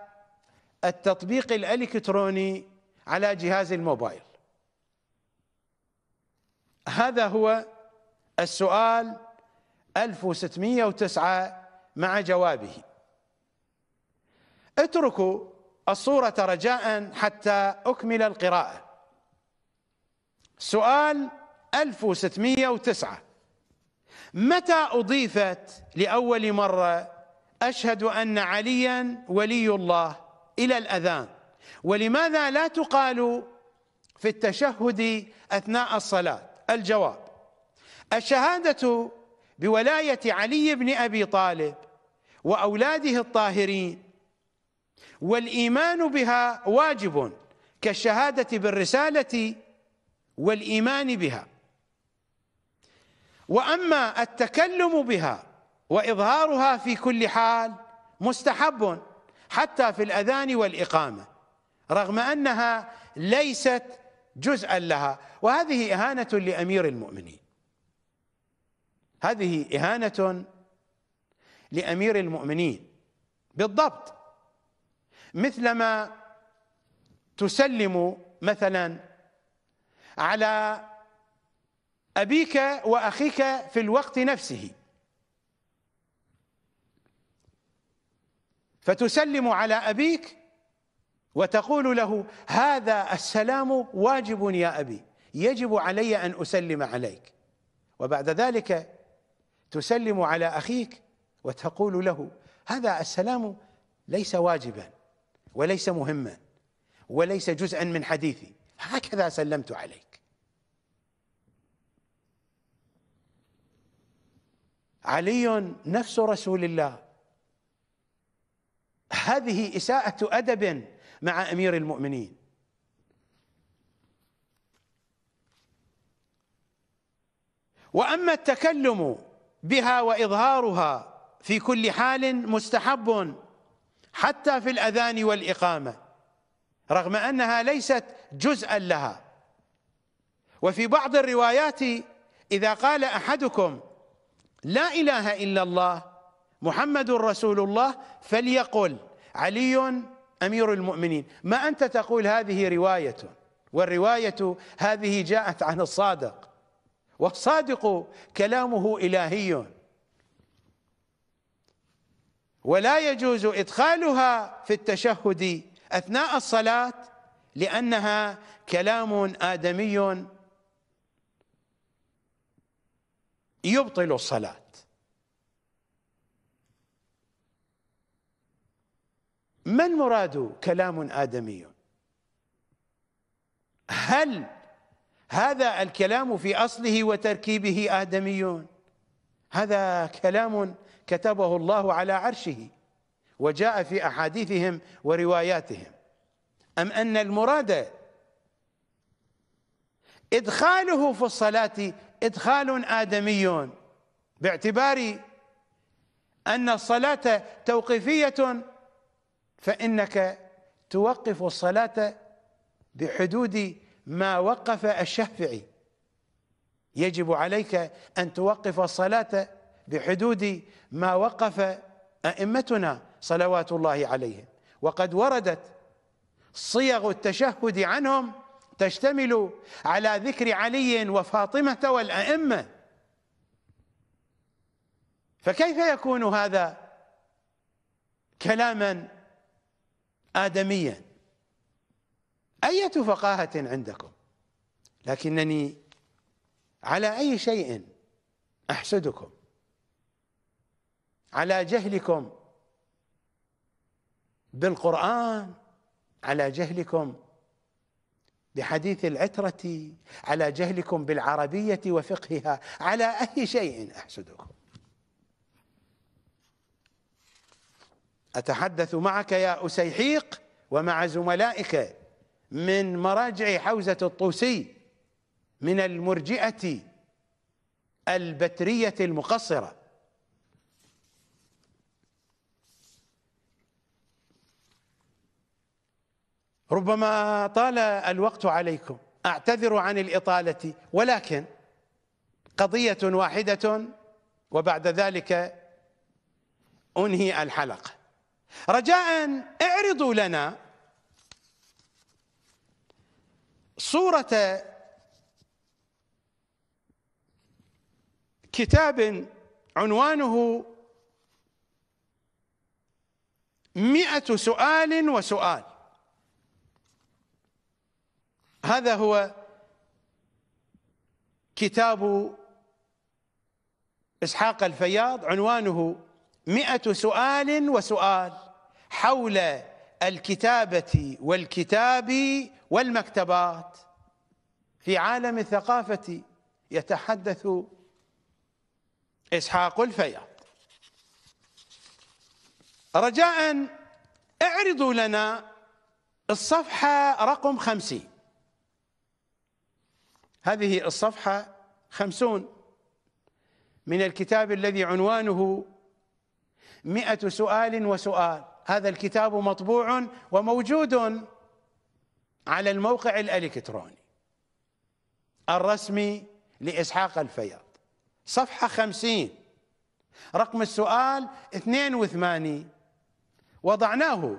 التطبيق الالكتروني على جهاز الموبايل هذا هو السؤال 1609 مع جوابه اتركوا الصورة رجاء حتى أكمل القراءة سؤال 1609 متى أضيفت لأول مرة أشهد أن عليا ولي الله إلى الأذان ولماذا لا تقال في التشهد أثناء الصلاة الجواب الشهادة بولاية علي بن أبي طالب وأولاده الطاهرين والايمان بها واجب كالشهاده بالرساله والايمان بها واما التكلم بها واظهارها في كل حال مستحب حتى في الاذان والاقامه رغم انها ليست جزءا لها وهذه اهانه لامير المؤمنين هذه اهانه لامير المؤمنين بالضبط مثلما تسلم مثلا على أبيك وأخيك في الوقت نفسه فتسلم على أبيك وتقول له هذا السلام واجب يا أبي يجب علي أن أسلم عليك وبعد ذلك تسلم على أخيك وتقول له هذا السلام ليس واجبا وليس مهما وليس جزءا من حديثي هكذا سلمت عليك علي نفس رسول الله هذه إساءة أدب مع أمير المؤمنين وأما التكلم بها وإظهارها في كل حال مستحب حتى في الأذان والإقامة رغم أنها ليست جزءا لها وفي بعض الروايات إذا قال أحدكم لا إله إلا الله محمد رسول الله فليقل علي أمير المؤمنين ما أنت تقول هذه رواية والرواية هذه جاءت عن الصادق والصادق كلامه إلهي ولا يجوز ادخالها في التشهد اثناء الصلاه لانها كلام ادمي يبطل الصلاه ما المراد كلام ادمي هل هذا الكلام في اصله وتركيبه ادمي هذا كلام كتبه الله على عرشه وجاء في احاديثهم ورواياتهم ام ان المراد ادخاله في الصلاه ادخال ادمي باعتبار ان الصلاه توقيفيه فانك توقف الصلاه بحدود ما وقف الشافعي يجب عليك ان توقف الصلاه بحدود ما وقف أئمتنا صلوات الله عليهم وقد وردت صيغ التشهد عنهم تشتمل على ذكر علي وفاطمة والأئمة فكيف يكون هذا كلاما آدميا أية فقاهة عندكم لكنني على أي شيء أحسدكم على جهلكم بالقرآن على جهلكم بحديث العترة على جهلكم بالعربية وفقهها على أي شيء أحسدكم أتحدث معك يا أسيحيق ومع زملائك من مراجع حوزة الطوسي من المرجئة البترية المقصرة ربما طال الوقت عليكم اعتذر عن الاطاله ولكن قضيه واحده وبعد ذلك انهي الحلقه رجاء اعرضوا لنا صوره كتاب عنوانه مئة سؤال وسؤال هذا هو كتاب إسحاق الفياض عنوانه مئة سؤال وسؤال حول الكتابة والكتاب والمكتبات في عالم الثقافة يتحدث إسحاق الفياض رجاء اعرضوا لنا الصفحة رقم خمسين هذه الصفحة خمسون من الكتاب الذي عنوانه مئة سؤال وسؤال هذا الكتاب مطبوع وموجود على الموقع الإلكتروني الرسمي لإسحاق الفياض صفحة خمسين رقم السؤال 82 وضعناه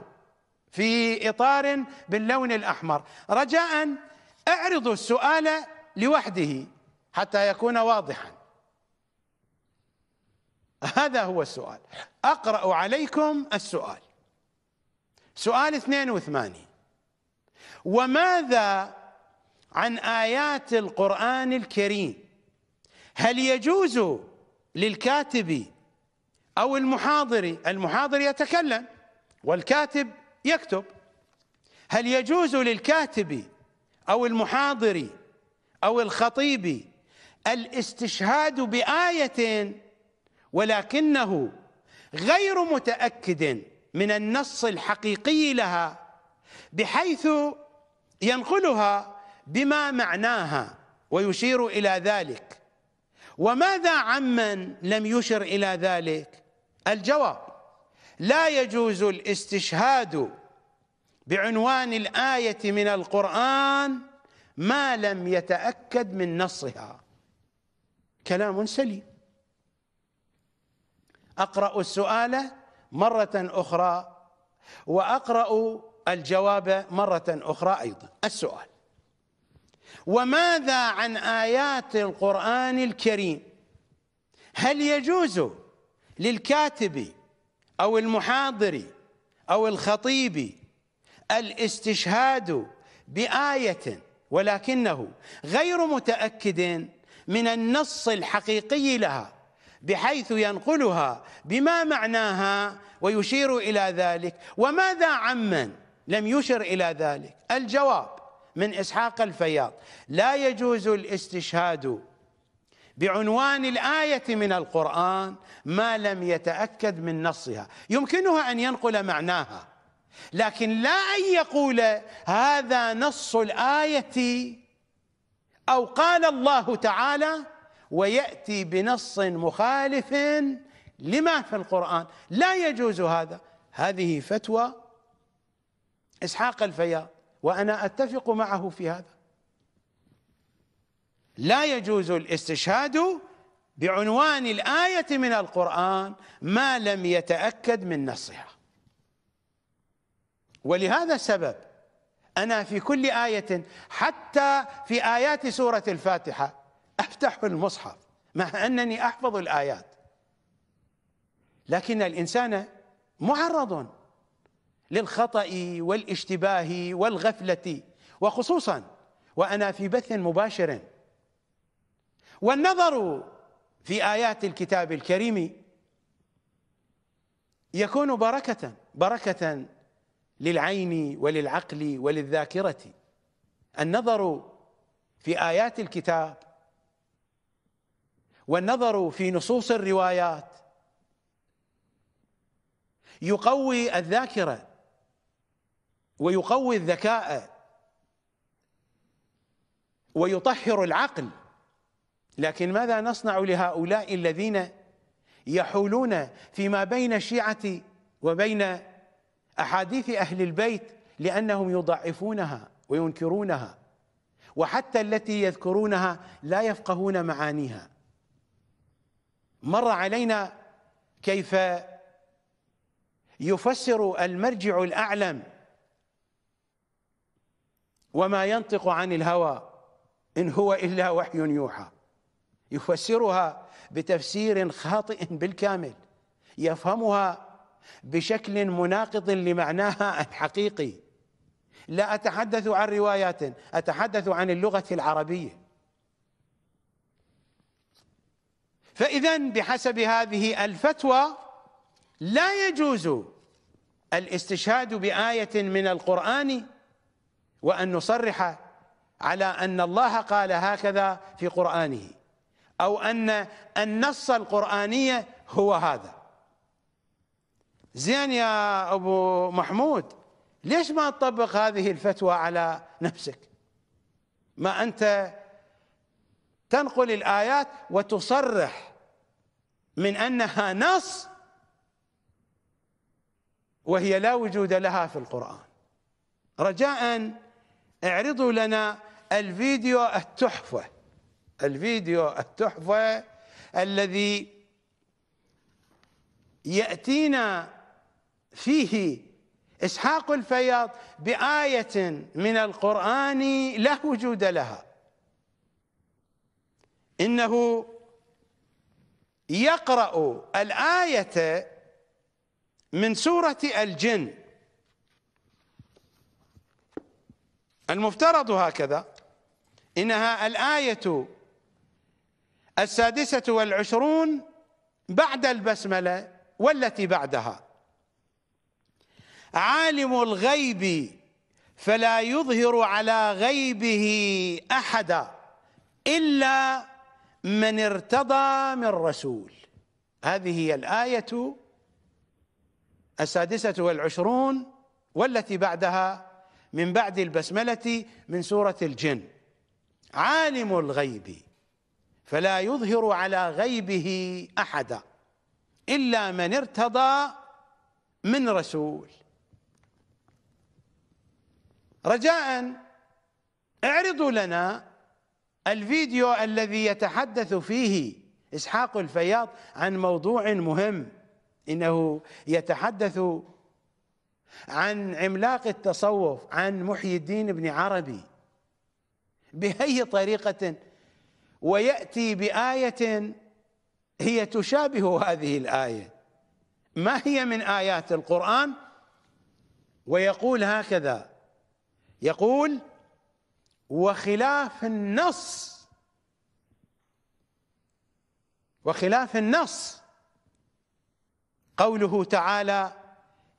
في إطار باللون الأحمر رجاء اعرضوا السؤال لوحده حتى يكون واضحا هذا هو السؤال أقرأ عليكم السؤال سؤال 82 وماذا عن آيات القرآن الكريم هل يجوز للكاتب أو المحاضر المحاضر يتكلم والكاتب يكتب هل يجوز للكاتب أو المحاضر أو الخطيب الاستشهاد بآية ولكنه غير متأكد من النص الحقيقي لها بحيث ينقلها بما معناها ويشير إلى ذلك وماذا عمن لم يشر إلى ذلك الجواب لا يجوز الاستشهاد بعنوان الآية من القرآن ما لم يتأكد من نصها كلام سليم أقرأ السؤال مرة أخرى وأقرأ الجواب مرة أخرى أيضا السؤال وماذا عن آيات القرآن الكريم هل يجوز للكاتب أو المحاضر أو الخطيب الاستشهاد بآية ولكنه غير متأكد من النص الحقيقي لها بحيث ينقلها بما معناها ويشير إلى ذلك وماذا عمن لم يشر إلى ذلك الجواب من إسحاق الفياض لا يجوز الاستشهاد بعنوان الآية من القرآن ما لم يتأكد من نصها يمكنها أن ينقل معناها لكن لا أن يقول هذا نص الآية أو قال الله تعالى ويأتي بنص مخالف لما في القرآن لا يجوز هذا هذه فتوى إسحاق الفياض وأنا أتفق معه في هذا لا يجوز الاستشهاد بعنوان الآية من القرآن ما لم يتأكد من نصها ولهذا السبب أنا في كل آية حتى في آيات سورة الفاتحة أفتح المصحف مع أنني أحفظ الآيات لكن الإنسان معرض للخطأ والاشتباه والغفلة وخصوصا وأنا في بث مباشر والنظر في آيات الكتاب الكريم يكون بركة بركة للعين وللعقل وللذاكره النظر في ايات الكتاب والنظر في نصوص الروايات يقوي الذاكره ويقوي الذكاء ويطهر العقل لكن ماذا نصنع لهؤلاء الذين يحولون فيما بين الشيعه وبين أحاديث أهل البيت لأنهم يضعفونها وينكرونها وحتى التي يذكرونها لا يفقهون معانيها مر علينا كيف يفسر المرجع الأعلم وما ينطق عن الهوى إن هو إلا وحي يوحى يفسرها بتفسير خاطئ بالكامل يفهمها بشكل مناقض لمعناها الحقيقي لا اتحدث عن روايات اتحدث عن اللغه العربيه فاذا بحسب هذه الفتوى لا يجوز الاستشهاد بايه من القران وان نصرح على ان الله قال هكذا في قرانه او ان النص القراني هو هذا زين يا ابو محمود ليش ما تطبق هذه الفتوى على نفسك ما انت تنقل الايات وتصرح من انها نص وهي لا وجود لها في القران رجاء اعرضوا لنا الفيديو التحفه الفيديو التحفه الذي ياتينا فيه إسحاق الفياض بآية من القرآن لا وجود لها إنه يقرأ الآية من سورة الجن المفترض هكذا إنها الآية السادسة والعشرون بعد البسملة والتي بعدها عالم الغيب فلا يظهر على غيبه احدا الا من ارتضى من رسول هذه هي الايه السادسه والعشرون والتي بعدها من بعد البسمله من سوره الجن عالم الغيب فلا يظهر على غيبه احدا الا من ارتضى من رسول رجاء اعرضوا لنا الفيديو الذي يتحدث فيه اسحاق الفياض عن موضوع مهم انه يتحدث عن عملاق التصوف عن محي الدين بن عربي باي طريقه وياتي بايه هي تشابه هذه الايه ما هي من ايات القران ويقول هكذا يقول وخلاف النص وخلاف النص قوله تعالى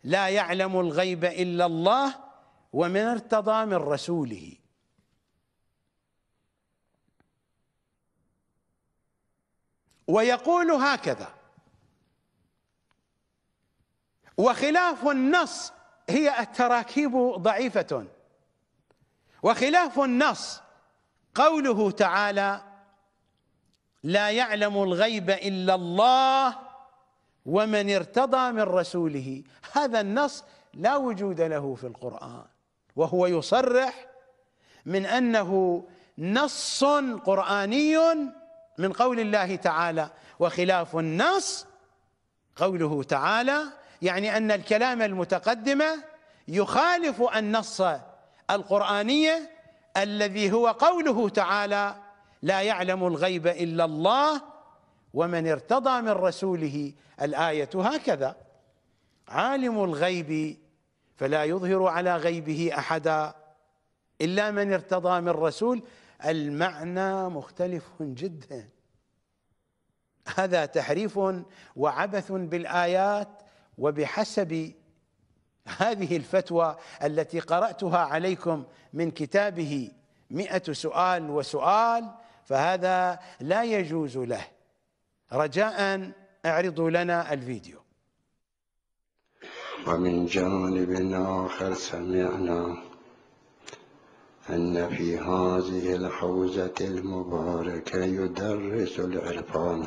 لا يعلم الغيب الا الله ومن ارتضى من رسوله ويقول هكذا وخلاف النص هي التراكيب ضعيفه وخلاف النص قوله تعالى لا يعلم الغيب إلا الله ومن ارتضى من رسوله هذا النص لا وجود له في القرآن وهو يصرح من أنه نص قرآني من قول الله تعالى وخلاف النص قوله تعالى يعني أن الكلام المتقدم يخالف النص القرآنية الذي هو قوله تعالى لا يعلم الغيب إلا الله ومن ارتضى من رسوله الآية هكذا عالم الغيب فلا يظهر على غيبه أحدا إلا من ارتضى من رسول المعنى مختلف جدا هذا تحريف وعبث بالآيات وبحسب هذه الفتوى التي قرأتها عليكم من كتابه مئة سؤال وسؤال فهذا لا يجوز له رجاء اعرضوا لنا الفيديو ومن جانب آخر سمعنا أن في هذه الحوزة المباركة يدرس العرفان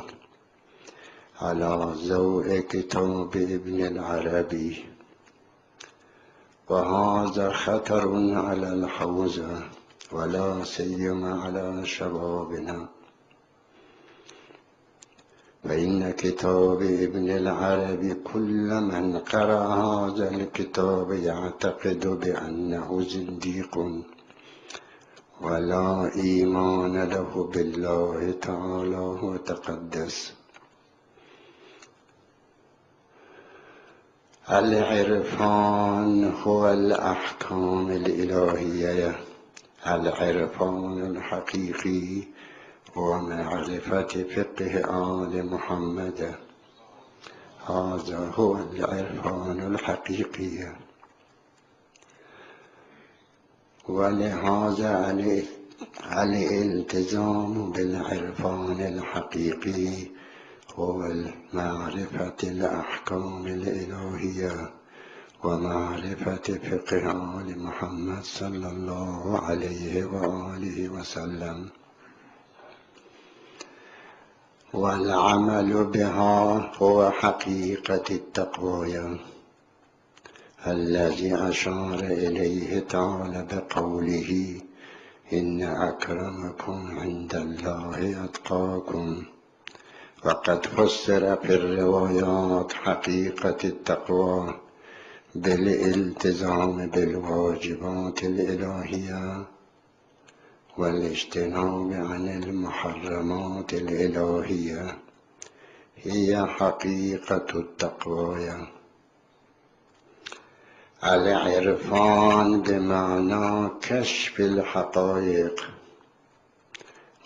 على ذوء كتاب ابن العربي وهذا خطر على الحوزة ولا سيما على شبابنا فإن كتاب ابن العربي كل من قرأ هذا الكتاب يعتقد بأنه زنديق ولا إيمان له بالله تعالى وتقدس العرفان هو الأحكام الإلهية العرفان الحقيقي هو معرفة فقه آل محمد هذا هو العرفان الحقيقي ولهذا الالتزام بالعرفان الحقيقي معرفة الأحكام الإلهية ومعرفة فقه آل محمد صلى الله عليه وآله وسلم والعمل بها هو حقيقة التقوى الذي أشار إليه تعالى بقوله إن أكرمكم عند الله أتقاكم فقد فسر في الروايات حقيقة التقوى بالالتزام بالواجبات الإلهية والاجتناب عن المحرمات الإلهية هي حقيقة التقوى العرفان بمعنى كشف الحقائق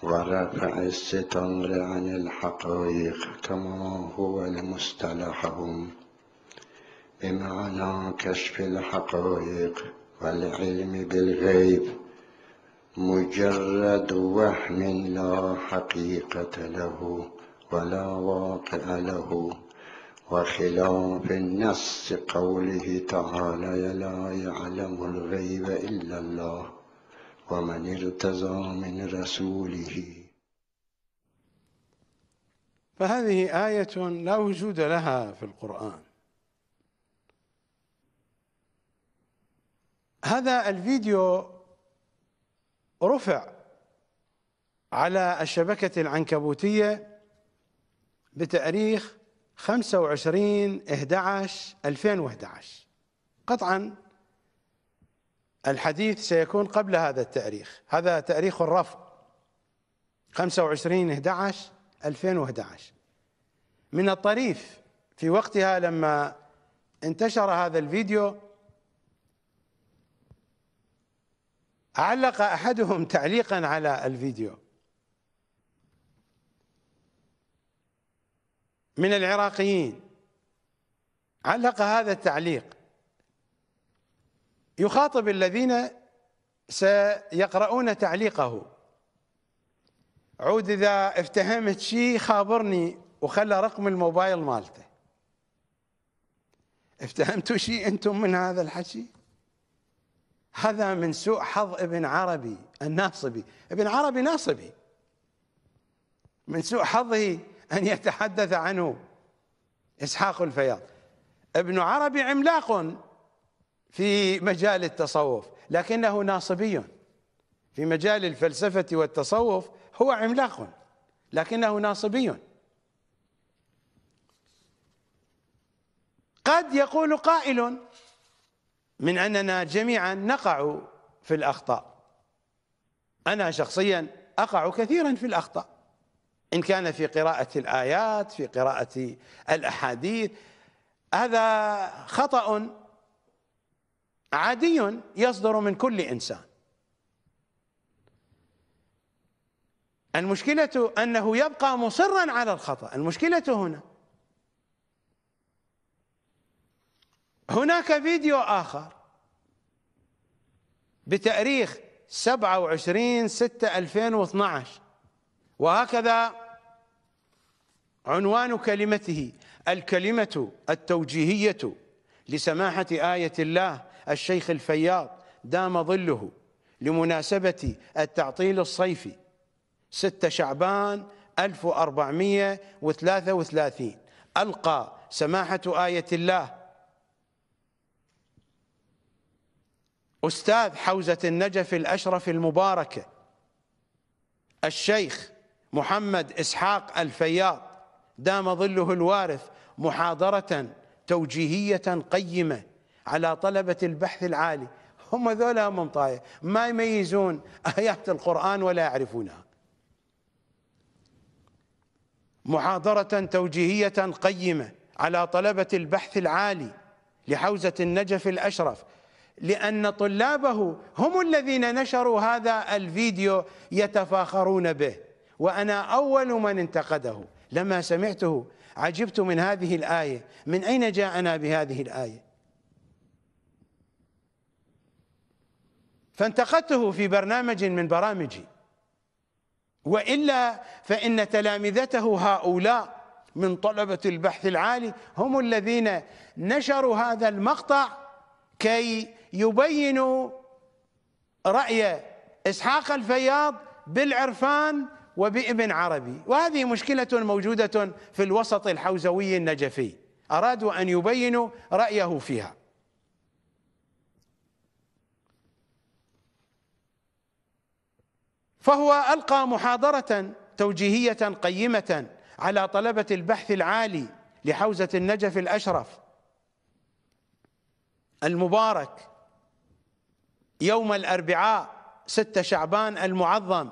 ورفع الستار عن الحقائق كما هو لمصطلحهم بمعنى كشف الحقائق والعلم بالغيب مجرد وهم لا حقيقة له ولا واقع له وخلاف النص قوله تعالى لا يعلم الغيب إلا الله ومن ارتضى من رسوله فهذه آية لا وجود لها في القرآن هذا الفيديو رفع على الشبكة العنكبوتية بتاريخ 25 11 2011 قطعا الحديث سيكون قبل هذا التاريخ هذا تاريخ الرفض 25 11 2011 من الطريف في وقتها لما انتشر هذا الفيديو علق احدهم تعليقا على الفيديو من العراقيين علق هذا التعليق يخاطب الذين سيقرؤون تعليقه عود إذا افتهمت شيء خابرني وخلى رقم الموبايل مالته افتهمتوا شيء أنتم من هذا الحكي هذا من سوء حظ ابن عربي الناصبي ابن عربي ناصبي من سوء حظه أن يتحدث عنه إسحاق الفياض ابن عربي عملاق في مجال التصوف لكنه ناصبي في مجال الفلسفة والتصوف هو عملاق لكنه ناصبي قد يقول قائل من أننا جميعا نقع في الأخطاء أنا شخصيا أقع كثيرا في الأخطاء إن كان في قراءة الآيات في قراءة الأحاديث هذا خطأ عادي يصدر من كل انسان المشكله انه يبقى مصرا على الخطا المشكله هنا هناك فيديو اخر بتاريخ 27 6 2012 وهكذا عنوان كلمته الكلمه التوجيهيه لسماحه ايه الله الشيخ الفياض دام ظله لمناسبة التعطيل الصيفي 6 شعبان 1433 ألقى سماحة آية الله أستاذ حوزة النجف الأشرف المباركة الشيخ محمد إسحاق الفياض دام ظله الوارث محاضرة توجيهية قيمة على طلبة البحث العالي هم ذولا هم طاية ما يميزون آيات القرآن ولا يعرفونها محاضرة توجيهية قيمة على طلبة البحث العالي لحوزة النجف الأشرف لأن طلابه هم الذين نشروا هذا الفيديو يتفاخرون به وأنا أول من انتقده لما سمعته عجبت من هذه الآية من أين جاءنا بهذه الآية فانتقدته في برنامج من برامجي والا فان تلامذته هؤلاء من طلبه البحث العالي هم الذين نشروا هذا المقطع كي يبينوا راي اسحاق الفياض بالعرفان وبابن عربي وهذه مشكله موجوده في الوسط الحوزوي النجفي ارادوا ان يبينوا رايه فيها فهو القى محاضره توجيهيه قيمه على طلبه البحث العالي لحوزه النجف الاشرف المبارك يوم الاربعاء 6 شعبان المعظم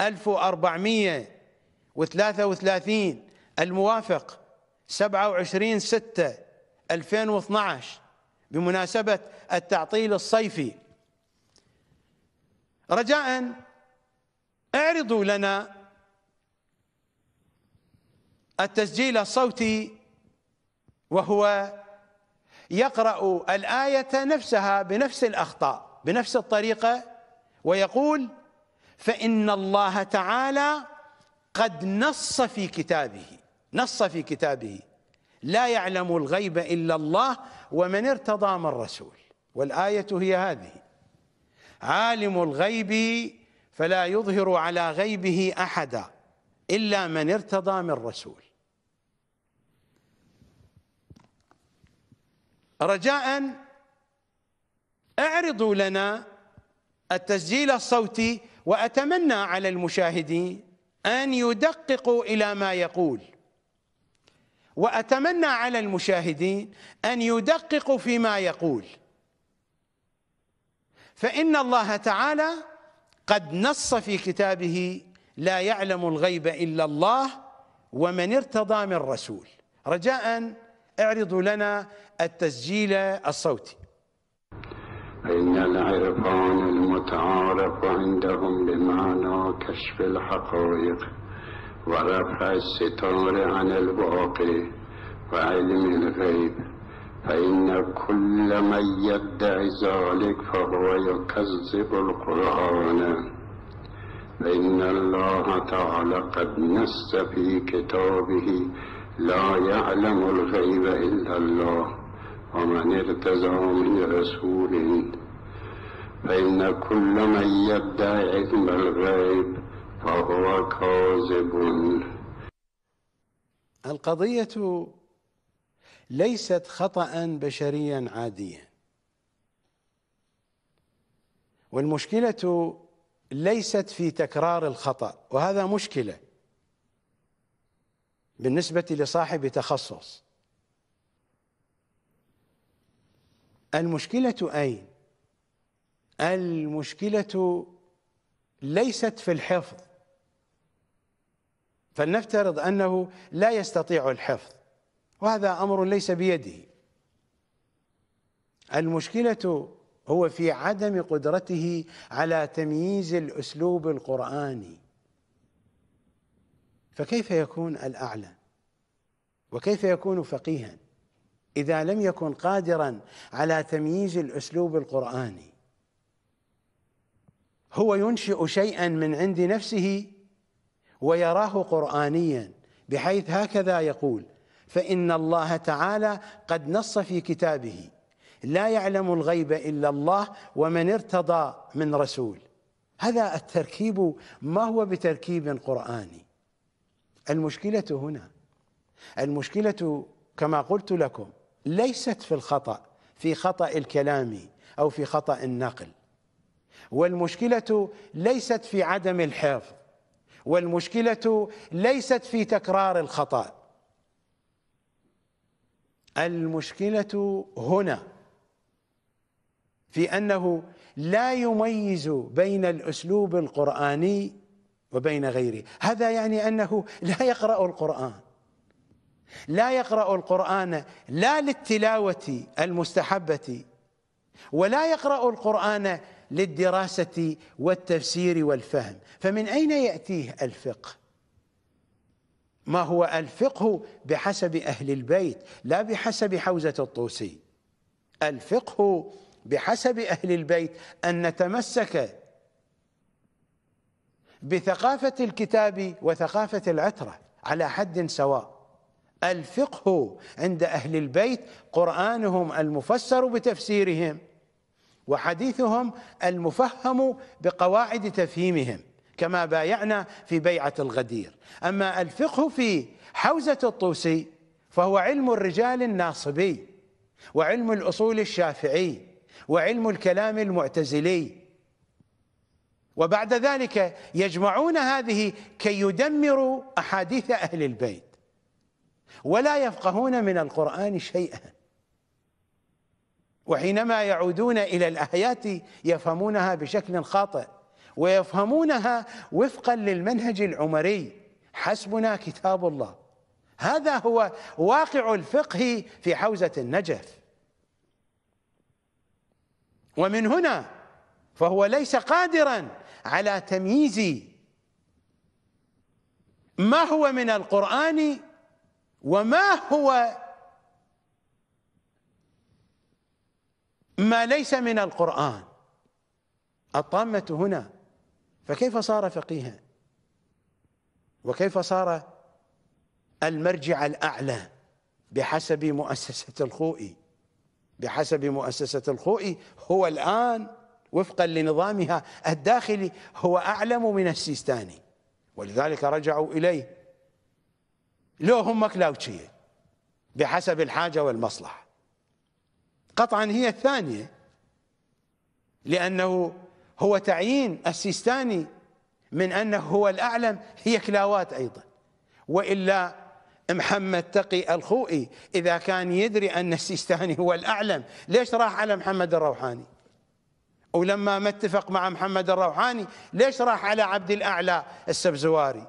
1433 الموافق 27 6 2012 بمناسبة التعطيل الصيفي رجاء اعرضوا لنا التسجيل الصوتي وهو يقرأ الآية نفسها بنفس الأخطاء بنفس الطريقة ويقول فإن الله تعالى قد نص في كتابه نص في كتابه لا يعلم الغيب إلا الله ومن ارتضى من رسول والآية هي هذه عالم الغيب فلا يظهر على غيبه احدا الا من ارتضى من رسول رجاء اعرضوا لنا التسجيل الصوتي واتمنى على المشاهدين ان يدققوا الى ما يقول واتمنى على المشاهدين ان يدققوا فيما يقول فان الله تعالى قد نص في كتابه لا يعلم الغيب الا الله ومن ارتضى من رسول رجاء اعرضوا لنا التسجيل الصوتي إن العرفان المتعارف عندهم بمعنى كشف الحقائق ورفع الستار عن الباقي وعلم الغيب فإن كل من يدعي ذلك فهو يكذب القرآن فإن الله تعالى قد نس في كتابه لا يعلم الغيب إلا الله ومن ارتزع من رسول فإن كل من يدعي علم الغيب فهو كاذب القضية ليست خطأ بشريا عاديا والمشكلة ليست في تكرار الخطأ وهذا مشكلة بالنسبة لصاحب تخصص المشكلة أين؟ المشكلة ليست في الحفظ فلنفترض أنه لا يستطيع الحفظ وهذا امر ليس بيده المشكله هو في عدم قدرته على تمييز الاسلوب القراني فكيف يكون الاعلى وكيف يكون فقيها اذا لم يكن قادرا على تمييز الاسلوب القراني هو ينشئ شيئا من عند نفسه ويراه قرانيا بحيث هكذا يقول فإن الله تعالى قد نص في كتابه لا يعلم الغيب إلا الله ومن ارتضى من رسول هذا التركيب ما هو بتركيب قرآني المشكلة هنا المشكلة كما قلت لكم ليست في الخطأ في خطأ الكلام أو في خطأ النقل والمشكلة ليست في عدم الحفظ والمشكلة ليست في تكرار الخطأ المشكلة هنا في أنه لا يميز بين الأسلوب القرآني وبين غيره هذا يعني أنه لا يقرأ القرآن لا يقرأ القرآن لا للتلاوة المستحبة ولا يقرأ القرآن للدراسة والتفسير والفهم فمن أين يأتيه الفقه ما هو الفقه بحسب أهل البيت لا بحسب حوزة الطوسي الفقه بحسب أهل البيت أن نتمسك بثقافة الكتاب وثقافة العترة على حد سواء الفقه عند أهل البيت قرآنهم المفسر بتفسيرهم وحديثهم المفهم بقواعد تفهيمهم كما بايعنا في بيعة الغدير أما الفقه في حوزة الطوسي فهو علم الرجال الناصبي وعلم الأصول الشافعي وعلم الكلام المعتزلي وبعد ذلك يجمعون هذه كي يدمروا أحاديث أهل البيت ولا يفقهون من القرآن شيئا وحينما يعودون إلى الآيات يفهمونها بشكل خاطئ ويفهمونها وفقا للمنهج العمري حسبنا كتاب الله هذا هو واقع الفقه في حوزة النجف ومن هنا فهو ليس قادرا على تمييز ما هو من القرآن وما هو ما ليس من القرآن الطامة هنا فكيف صار فقيها وكيف صار المرجع الأعلى بحسب مؤسسة الخوئي بحسب مؤسسة الخوئي هو الآن وفقا لنظامها الداخلي هو أعلم من السيستاني ولذلك رجعوا إليه لو هم كلاوتشية بحسب الحاجة والمصلحة قطعا هي الثانية لأنه هو تعيين السيستاني من أنه هو الأعلم هي كلاوات أيضا وإلا محمد تقي الخوئي إذا كان يدري أن السيستاني هو الأعلم ليش راح على محمد الروحاني ولما ما اتفق مع محمد الروحاني ليش راح على عبد الأعلى السبزواري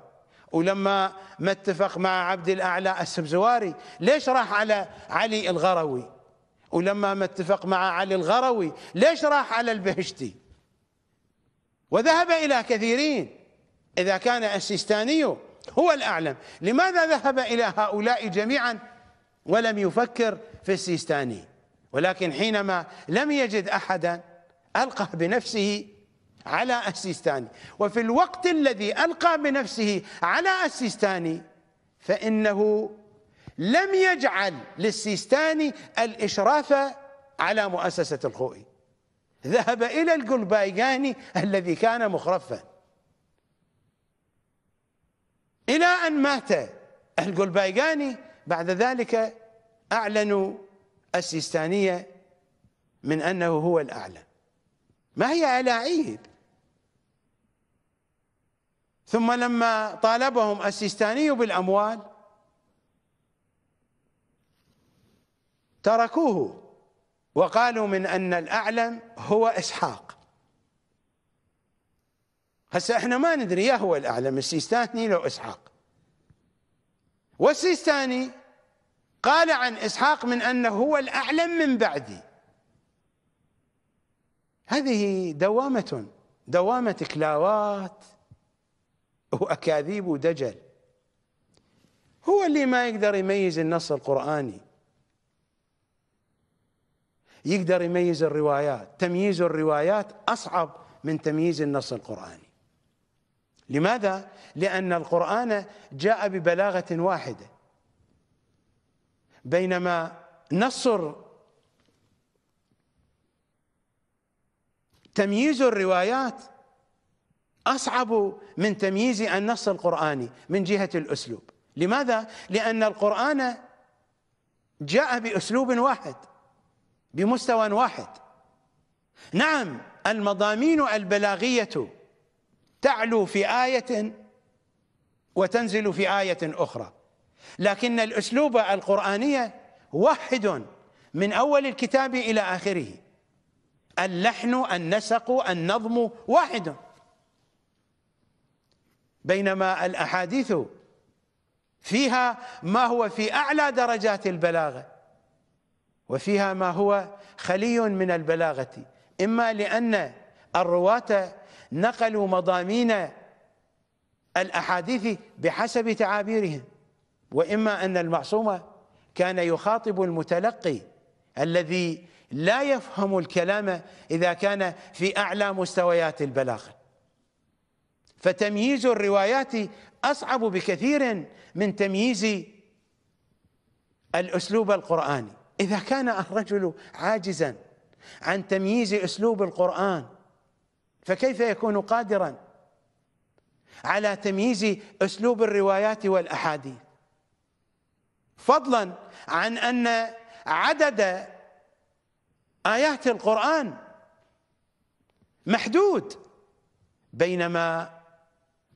ولما ما اتفق مع عبد الأعلى السبزواري ليش راح على علي الغروي ولما ما اتفق مع علي الغروي ليش راح على البهشتي وذهب إلى كثيرين إذا كان السيستاني هو الأعلم لماذا ذهب إلى هؤلاء جميعا ولم يفكر في السيستاني ولكن حينما لم يجد أحدا ألقى بنفسه على السيستاني وفي الوقت الذي ألقى بنفسه على السيستاني فإنه لم يجعل للسيستاني الإشراف على مؤسسة الخوئي ذهب إلى القلبايقاني الذي كان مخرفا إلى أن مات القلبايقاني بعد ذلك أعلنوا السيستانية من أنه هو الأعلى ما هي ألاعيب ثم لما طالبهم السيستاني بالأموال تركوه وقالوا من أن الأعلم هو إسحاق هسه احنا ما ندري يا هو الأعلم السيستاني لو إسحاق والسيستاني قال عن إسحاق من أنه هو الأعلم من بعدي هذه دوامة دوامة كلاوات وأكاذيب ودجل هو اللي ما يقدر يميز النص القرآني يقدر يميز الروايات تمييز الروايات أصعب من تمييز النص القرآني لماذا؟ لأن القرآن جاء ببلاغة واحدة بينما نص تمييز الروايات أصعب من تمييز النص القرآني من جهة الأسلوب لماذا؟ لأن القرآن جاء بأسلوب واحد بمستوى واحد نعم المضامين البلاغية تعلو في آية وتنزل في آية أخرى لكن الأسلوب القرآنية واحد من أول الكتاب إلى آخره اللحن النسق النظم واحد بينما الأحاديث فيها ما هو في أعلى درجات البلاغة وفيها ما هو خلي من البلاغة إما لأن الرواة نقلوا مضامين الأحاديث بحسب تعابيرهم وإما أن المعصوم كان يخاطب المتلقي الذي لا يفهم الكلام إذا كان في أعلى مستويات البلاغة فتمييز الروايات أصعب بكثير من تمييز الأسلوب القرآني إذا كان الرجل عاجزا عن تمييز أسلوب القرآن فكيف يكون قادرا على تمييز أسلوب الروايات والأحاديث فضلا عن أن عدد آيات القرآن محدود بينما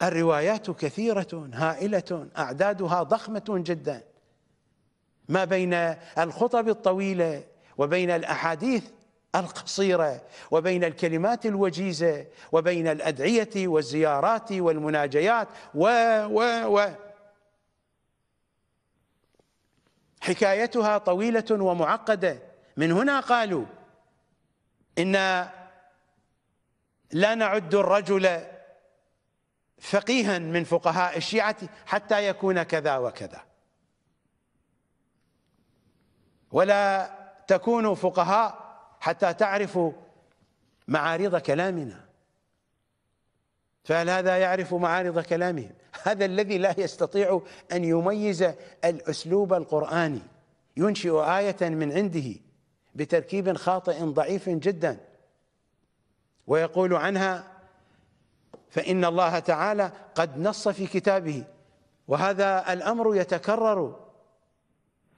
الروايات كثيرة هائلة أعدادها ضخمة جداً ما بين الخطب الطويله وبين الاحاديث القصيره وبين الكلمات الوجيزه وبين الادعيه والزيارات والمناجيات و و و حكايتها طويله ومعقده من هنا قالوا انا لا نعد الرجل فقيها من فقهاء الشيعه حتى يكون كذا وكذا ولا تكونوا فقهاء حتى تعرفوا معارض كلامنا فهل هذا يعرف معارض كلامهم هذا الذي لا يستطيع أن يميز الأسلوب القرآني ينشئ آية من عنده بتركيب خاطئ ضعيف جدا ويقول عنها فإن الله تعالى قد نص في كتابه وهذا الأمر يتكرر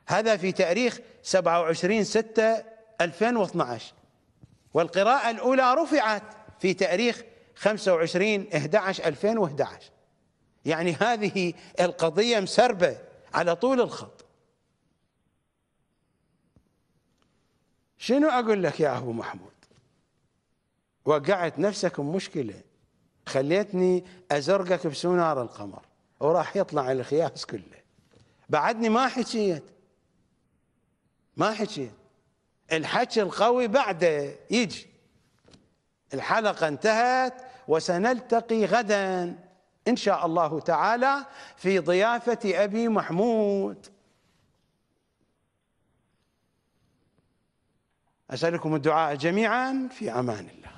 هذا في تاريخ 27 6 2012 والقراءة الأولى رفعت في تاريخ 25 11 2011 يعني هذه القضية مسربة على طول الخط شنو أقول لك يا أبو محمود وقعت نفسك بمشكلة خليتني أزرقك بسونار القمر وراح يطلع الخياس كله بعدني ما حكيت ما حكي الحكي القوي بعده يجي الحلقة انتهت وسنلتقي غدا إن شاء الله تعالى في ضيافة أبي محمود أسألكم الدعاء جميعا في أمان الله